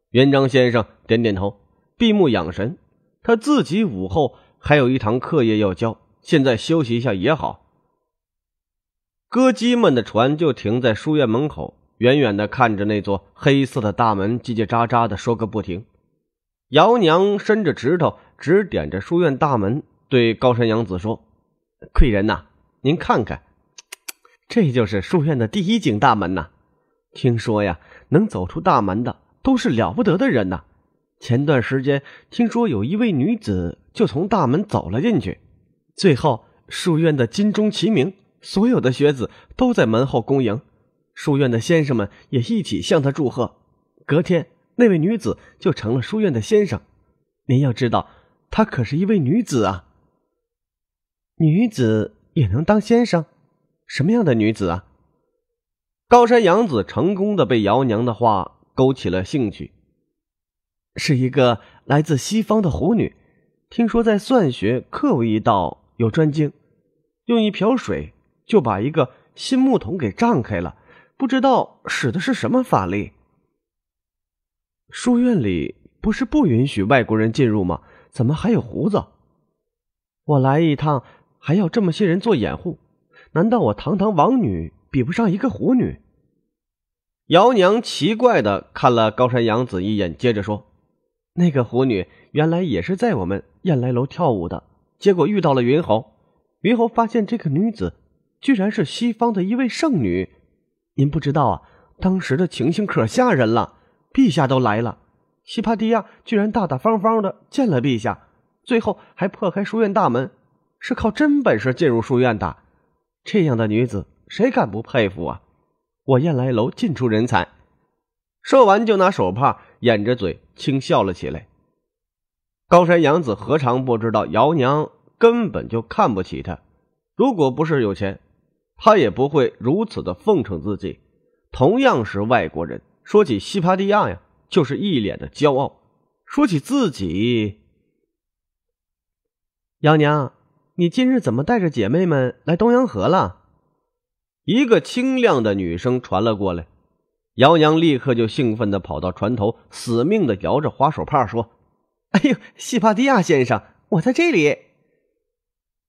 元璋先生点点头，闭目养神。他自己午后还有一堂课业要教，现在休息一下也好。歌姬们的船就停在书院门口，远远的看着那座黑色的大门，叽叽喳喳的说个不停。姚娘伸着指头指点着书院大门，对高山阳子说：“贵人呐，您看看，这就是书院的第一景大门呐。听说呀。”能走出大门的都是了不得的人呐。前段时间听说有一位女子就从大门走了进去，最后书院的金钟齐鸣，所有的学子都在门后恭迎，书院的先生们也一起向他祝贺。隔天，那位女子就成了书院的先生。您要知道，她可是一位女子啊。女子也能当先生，什么样的女子啊？高山洋子成功的被姚娘的话勾起了兴趣，是一个来自西方的狐女，听说在算学、刻维一道有专精，用一瓢水就把一个新木桶给胀开了，不知道使的是什么法力。书院里不是不允许外国人进入吗？怎么还有胡子？我来一趟还要这么些人做掩护，难道我堂堂王女？比不上一个狐女。姚娘奇怪的看了高山阳子一眼，接着说：“那个狐女原来也是在我们燕来楼跳舞的，结果遇到了云侯。云侯发现这个女子居然是西方的一位圣女。您不知道啊，当时的情形可吓人了。陛下都来了，西帕蒂亚居然大大方方的见了陛下，最后还破开书院大门，是靠真本事进入书院的。这样的女子。”谁敢不佩服啊！我燕来楼尽出人才。说完，就拿手帕掩着嘴，轻笑了起来。高山洋子何尝不知道姚娘根本就看不起他？如果不是有钱，他也不会如此的奉承自己。同样是外国人，说起西帕蒂亚呀，就是一脸的骄傲；说起自己，姚娘，你今日怎么带着姐妹们来东洋河了？一个清亮的女声传了过来，姚娘立刻就兴奋的跑到船头，死命的摇着花手帕说：“哎呦，西帕蒂亚先生，我在这里。”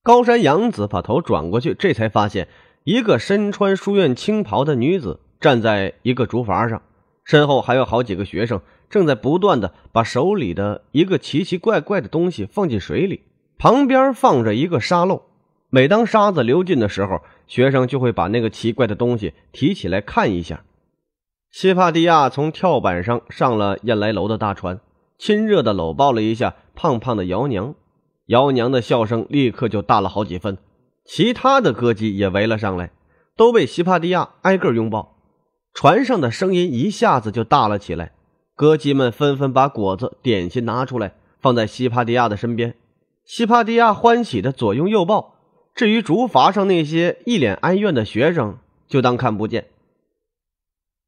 高山洋子把头转过去，这才发现一个身穿书院青袍的女子站在一个竹筏上，身后还有好几个学生正在不断的把手里的一个奇奇怪怪的东西放进水里，旁边放着一个沙漏，每当沙子流进的时候。学生就会把那个奇怪的东西提起来看一下。西帕蒂亚从跳板上上了燕来楼的大船，亲热地搂抱了一下胖胖的姚娘，姚娘的笑声立刻就大了好几分。其他的歌姬也围了上来，都被西帕蒂亚挨个拥抱。船上的声音一下子就大了起来，歌姬们纷纷把果子点心拿出来放在西帕蒂亚的身边，西帕蒂亚欢喜地左拥右抱。至于竹筏上那些一脸哀怨的学生，就当看不见。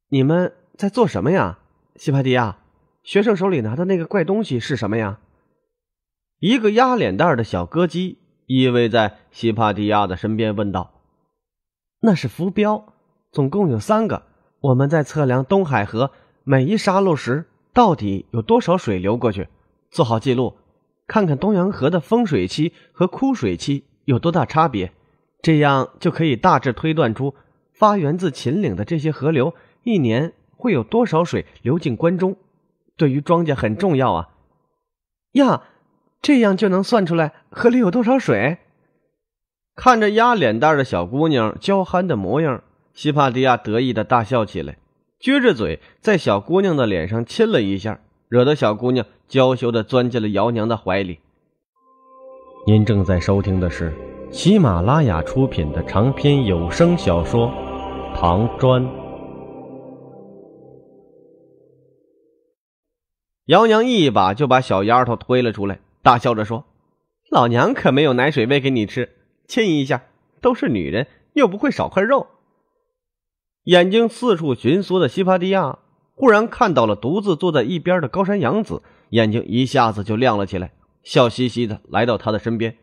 你们在做什么呀，西帕迪亚？学生手里拿的那个怪东西是什么呀？一个压脸蛋的小歌姬依偎在西帕迪亚的身边问道：“那是浮标，总共有三个。我们在测量东海河每一沙漏时到底有多少水流过去，做好记录，看看东洋河的丰水期和枯水期。”有多大差别？这样就可以大致推断出发源自秦岭的这些河流一年会有多少水流进关中，对于庄稼很重要啊！呀，这样就能算出来河里有多少水。看着压脸蛋的小姑娘娇憨的模样，西帕迪亚得意的大笑起来，撅着嘴在小姑娘的脸上亲了一下，惹得小姑娘娇羞的钻进了姚娘的怀里。您正在收听的是喜马拉雅出品的长篇有声小说《唐砖》。姚娘一把就把小丫头推了出来，大笑着说：“老娘可没有奶水喂给你吃，亲一下，都是女人，又不会少块肉。”眼睛四处寻思的西帕蒂亚忽然看到了独自坐在一边的高山洋子，眼睛一下子就亮了起来。笑嘻嘻的来到他的身边，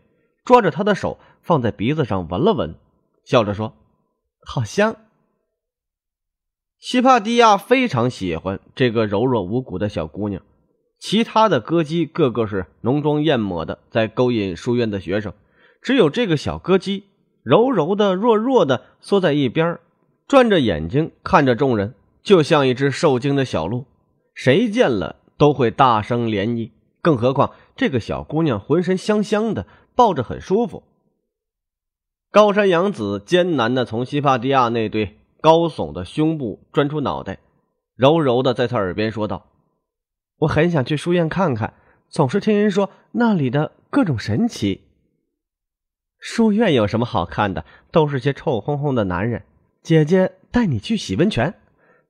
抓着他的手放在鼻子上闻了闻，笑着说：“好香。”西帕蒂亚非常喜欢这个柔弱无骨的小姑娘。其他的歌姬个个是浓妆艳抹的，在勾引书院的学生，只有这个小歌姬柔柔的、弱弱的缩在一边，转着眼睛看着众人，就像一只受惊的小鹿，谁见了都会大声怜漪，更何况。这个小姑娘浑身香香的，抱着很舒服。高山洋子艰难的从西帕迪亚那对高耸的胸部钻出脑袋，柔柔的在她耳边说道：“我很想去书院看看，总是听人说那里的各种神奇。书院有什么好看的？都是些臭烘烘的男人。姐姐带你去洗温泉，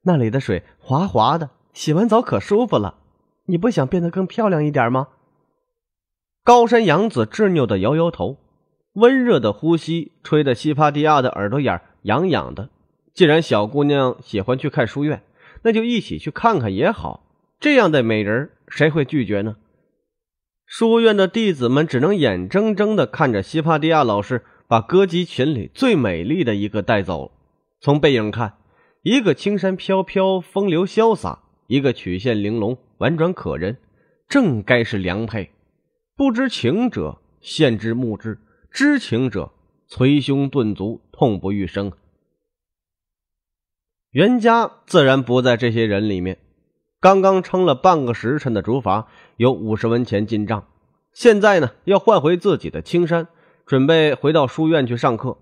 那里的水滑滑的，洗完澡可舒服了。你不想变得更漂亮一点吗？”高山洋子执拗地摇摇头，温热的呼吸吹得西帕蒂亚的耳朵眼痒痒的。既然小姑娘喜欢去看书院，那就一起去看看也好。这样的美人，谁会拒绝呢？书院的弟子们只能眼睁睁地看着西帕蒂亚老师把歌姬群里最美丽的一个带走。从背影看，一个青山飘飘，风流潇洒；一个曲线玲珑，婉转可人，正该是良配。不知情者，见之目之；知情者，捶胸顿足，痛不欲生。袁家自然不在这些人里面。刚刚撑了半个时辰的竹筏，有五十文钱进账。现在呢，要换回自己的青衫，准备回到书院去上课。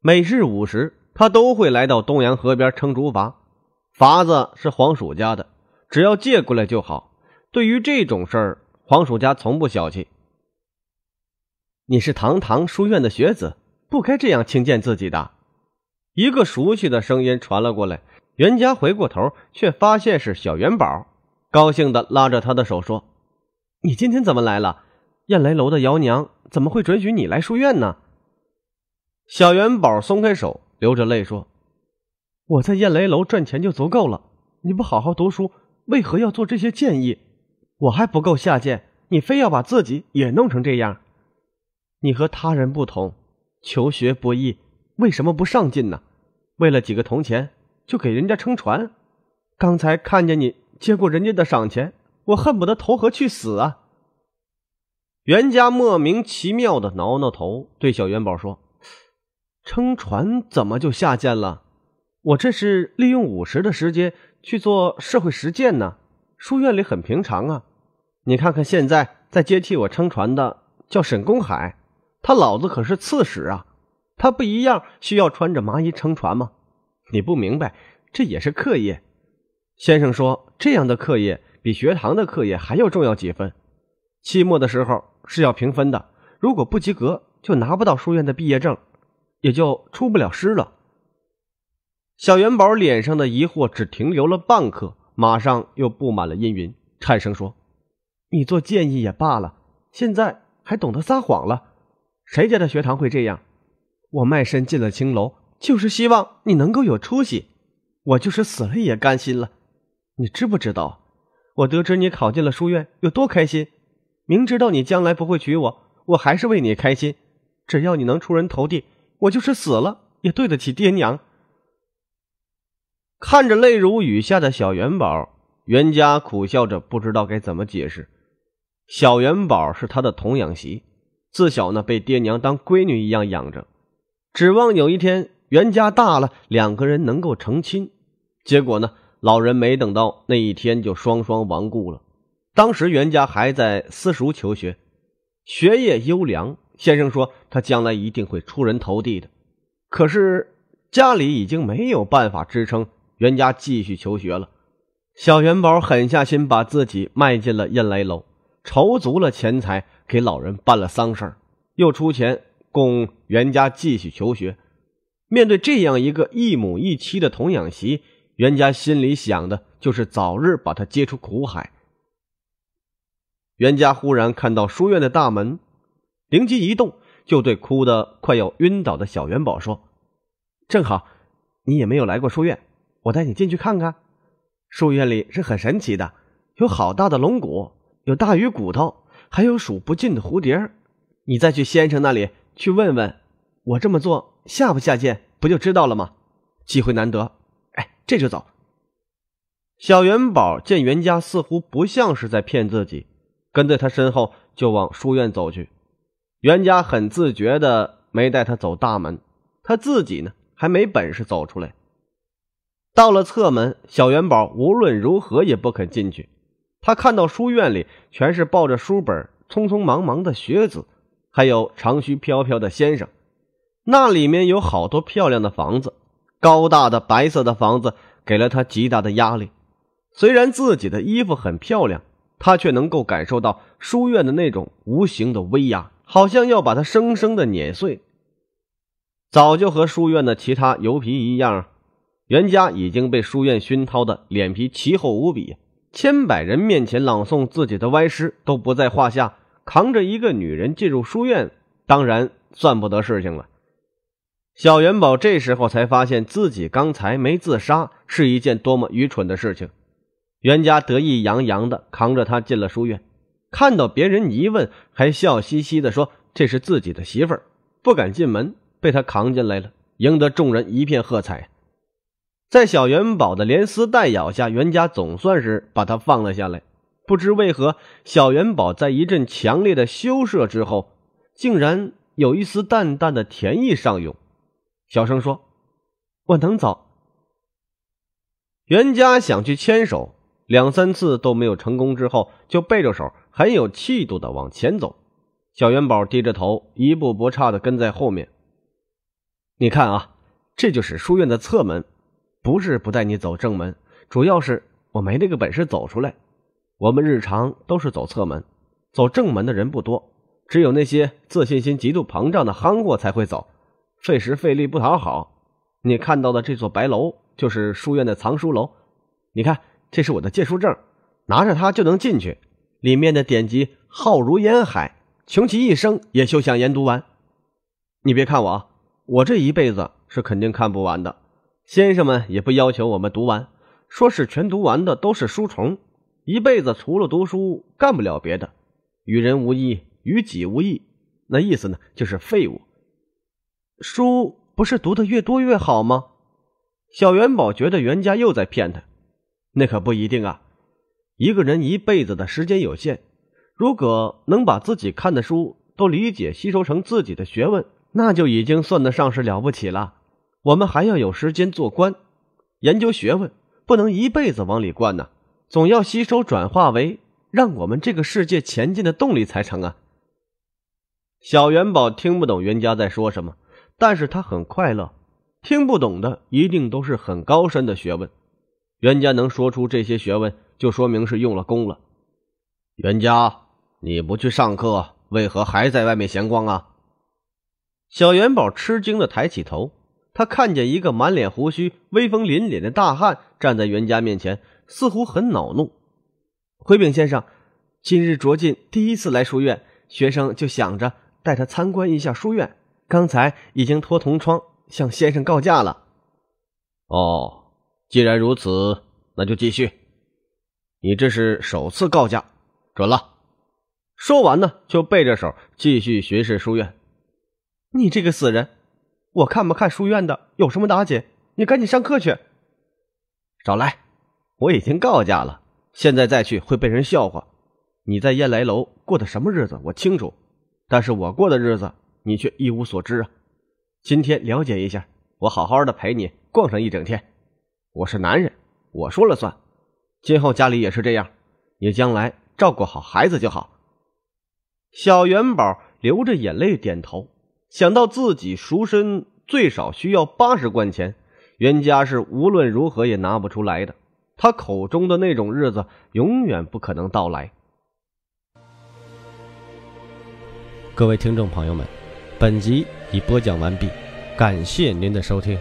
每日午时，他都会来到东阳河边撑竹筏。筏子是黄鼠家的，只要借过来就好。对于这种事儿。黄鼠家从不小气，你是堂堂书院的学子，不该这样轻贱自己的。一个熟悉的声音传了过来，袁家回过头，却发现是小元宝，高兴的拉着他的手说：“你今天怎么来了？燕雷楼的姚娘怎么会准许你来书院呢？”小元宝松开手，流着泪说：“我在燕雷楼赚钱就足够了，你不好好读书，为何要做这些建议？”我还不够下贱，你非要把自己也弄成这样。你和他人不同，求学不易，为什么不上进呢？为了几个铜钱就给人家撑船？刚才看见你接过人家的赏钱，我恨不得投河去死啊！袁家莫名其妙的挠挠头，对小元宝说：“撑船怎么就下贱了？我这是利用午时的时间去做社会实践呢。书院里很平常啊。”你看看，现在在接替我撑船的叫沈公海，他老子可是刺史啊！他不一样需要穿着麻衣撑船吗？你不明白，这也是课业。先生说，这样的课业比学堂的课业还要重要几分。期末的时候是要评分的，如果不及格，就拿不到书院的毕业证，也就出不了师了。小元宝脸上的疑惑只停留了半刻，马上又布满了阴云，颤声说。你做建议也罢了，现在还懂得撒谎了，谁家的学堂会这样？我卖身进了青楼，就是希望你能够有出息，我就是死了也甘心了。你知不知道？我得知你考进了书院有多开心？明知道你将来不会娶我，我还是为你开心。只要你能出人头地，我就是死了也对得起爹娘。看着泪如雨下的小元宝，袁家苦笑着，不知道该怎么解释。小元宝是他的童养媳，自小呢被爹娘当闺女一样养着，指望有一天袁家大了，两个人能够成亲。结果呢，老人没等到那一天就双双亡故了。当时袁家还在私塾求学，学业优良，先生说他将来一定会出人头地的。可是家里已经没有办法支撑袁家继续求学了，小元宝狠下心把自己卖进了燕来楼。筹足了钱财，给老人办了丧事又出钱供袁家继续求学。面对这样一个一母一妻的童养媳，袁家心里想的就是早日把她接出苦海。袁家忽然看到书院的大门，灵机一动，就对哭得快要晕倒的小元宝说：“正好，你也没有来过书院，我带你进去看看。书院里是很神奇的，有好大的龙骨。”有大鱼骨头，还有数不尽的蝴蝶你再去先生那里去问问，我这么做下不下贱，不就知道了吗？机会难得，哎，这就走。小元宝见袁家似乎不像是在骗自己，跟在他身后就往书院走去。袁家很自觉的没带他走大门，他自己呢还没本事走出来。到了侧门，小元宝无论如何也不肯进去。他看到书院里全是抱着书本、匆匆忙忙的学子，还有长须飘飘的先生。那里面有好多漂亮的房子，高大的白色的房子给了他极大的压力。虽然自己的衣服很漂亮，他却能够感受到书院的那种无形的威压，好像要把他生生的碾碎。早就和书院的其他油皮一样，袁家已经被书院熏陶的脸皮奇厚无比。千百人面前朗诵自己的歪诗都不在话下，扛着一个女人进入书院，当然算不得事情了。小元宝这时候才发现自己刚才没自杀是一件多么愚蠢的事情。袁家得意洋洋的扛着他进了书院，看到别人疑问，还笑嘻嘻的说：“这是自己的媳妇儿，不敢进门，被他扛进来了。”赢得众人一片喝彩。在小元宝的连撕带咬下，袁家总算是把他放了下来。不知为何，小元宝在一阵强烈的羞涩之后，竟然有一丝淡淡的甜意上涌。小声说：“我能走。”袁家想去牵手，两三次都没有成功，之后就背着手，很有气度的往前走。小元宝低着头，一步不差的跟在后面。你看啊，这就是书院的侧门。不是不带你走正门，主要是我没那个本事走出来。我们日常都是走侧门，走正门的人不多，只有那些自信心极度膨胀的憨货才会走，费时费力不讨好。你看到的这座白楼就是书院的藏书楼，你看，这是我的借书证，拿着它就能进去。里面的典籍浩如烟海，穷其一生也休想研读完。你别看我，我这一辈子是肯定看不完的。先生们也不要求我们读完，说是全读完的都是书虫，一辈子除了读书干不了别的，与人无异，与己无异。那意思呢，就是废物。书不是读的越多越好吗？小元宝觉得袁家又在骗他，那可不一定啊。一个人一辈子的时间有限，如果能把自己看的书都理解、吸收成自己的学问，那就已经算得上是了不起了。我们还要有时间做官，研究学问，不能一辈子往里灌呐，总要吸收转化为让我们这个世界前进的动力才成啊！小元宝听不懂袁家在说什么，但是他很快乐，听不懂的一定都是很高深的学问。袁家能说出这些学问，就说明是用了功了。袁家，你不去上课，为何还在外面闲逛啊？小元宝吃惊的抬起头。他看见一个满脸胡须、威风凛凛的大汉站在袁家面前，似乎很恼怒。回禀先生，今日卓进第一次来书院，学生就想着带他参观一下书院。刚才已经托同窗向先生告假了。哦，既然如此，那就继续。你这是首次告假，准了。说完呢，就背着手继续巡视书院。你这个死人！我看不看书院的有什么打紧？你赶紧上课去，少来！我已经告假了，现在再去会被人笑话。你在燕来楼过的什么日子我清楚，但是我过的日子你却一无所知啊！今天了解一下，我好好的陪你逛上一整天。我是男人，我说了算。今后家里也是这样，你将来照顾好孩子就好。小元宝流着眼泪点头。想到自己赎身最少需要八十贯钱，袁家是无论如何也拿不出来的。他口中的那种日子，永远不可能到来。各位听众朋友们，本集已播讲完毕，感谢您的收听。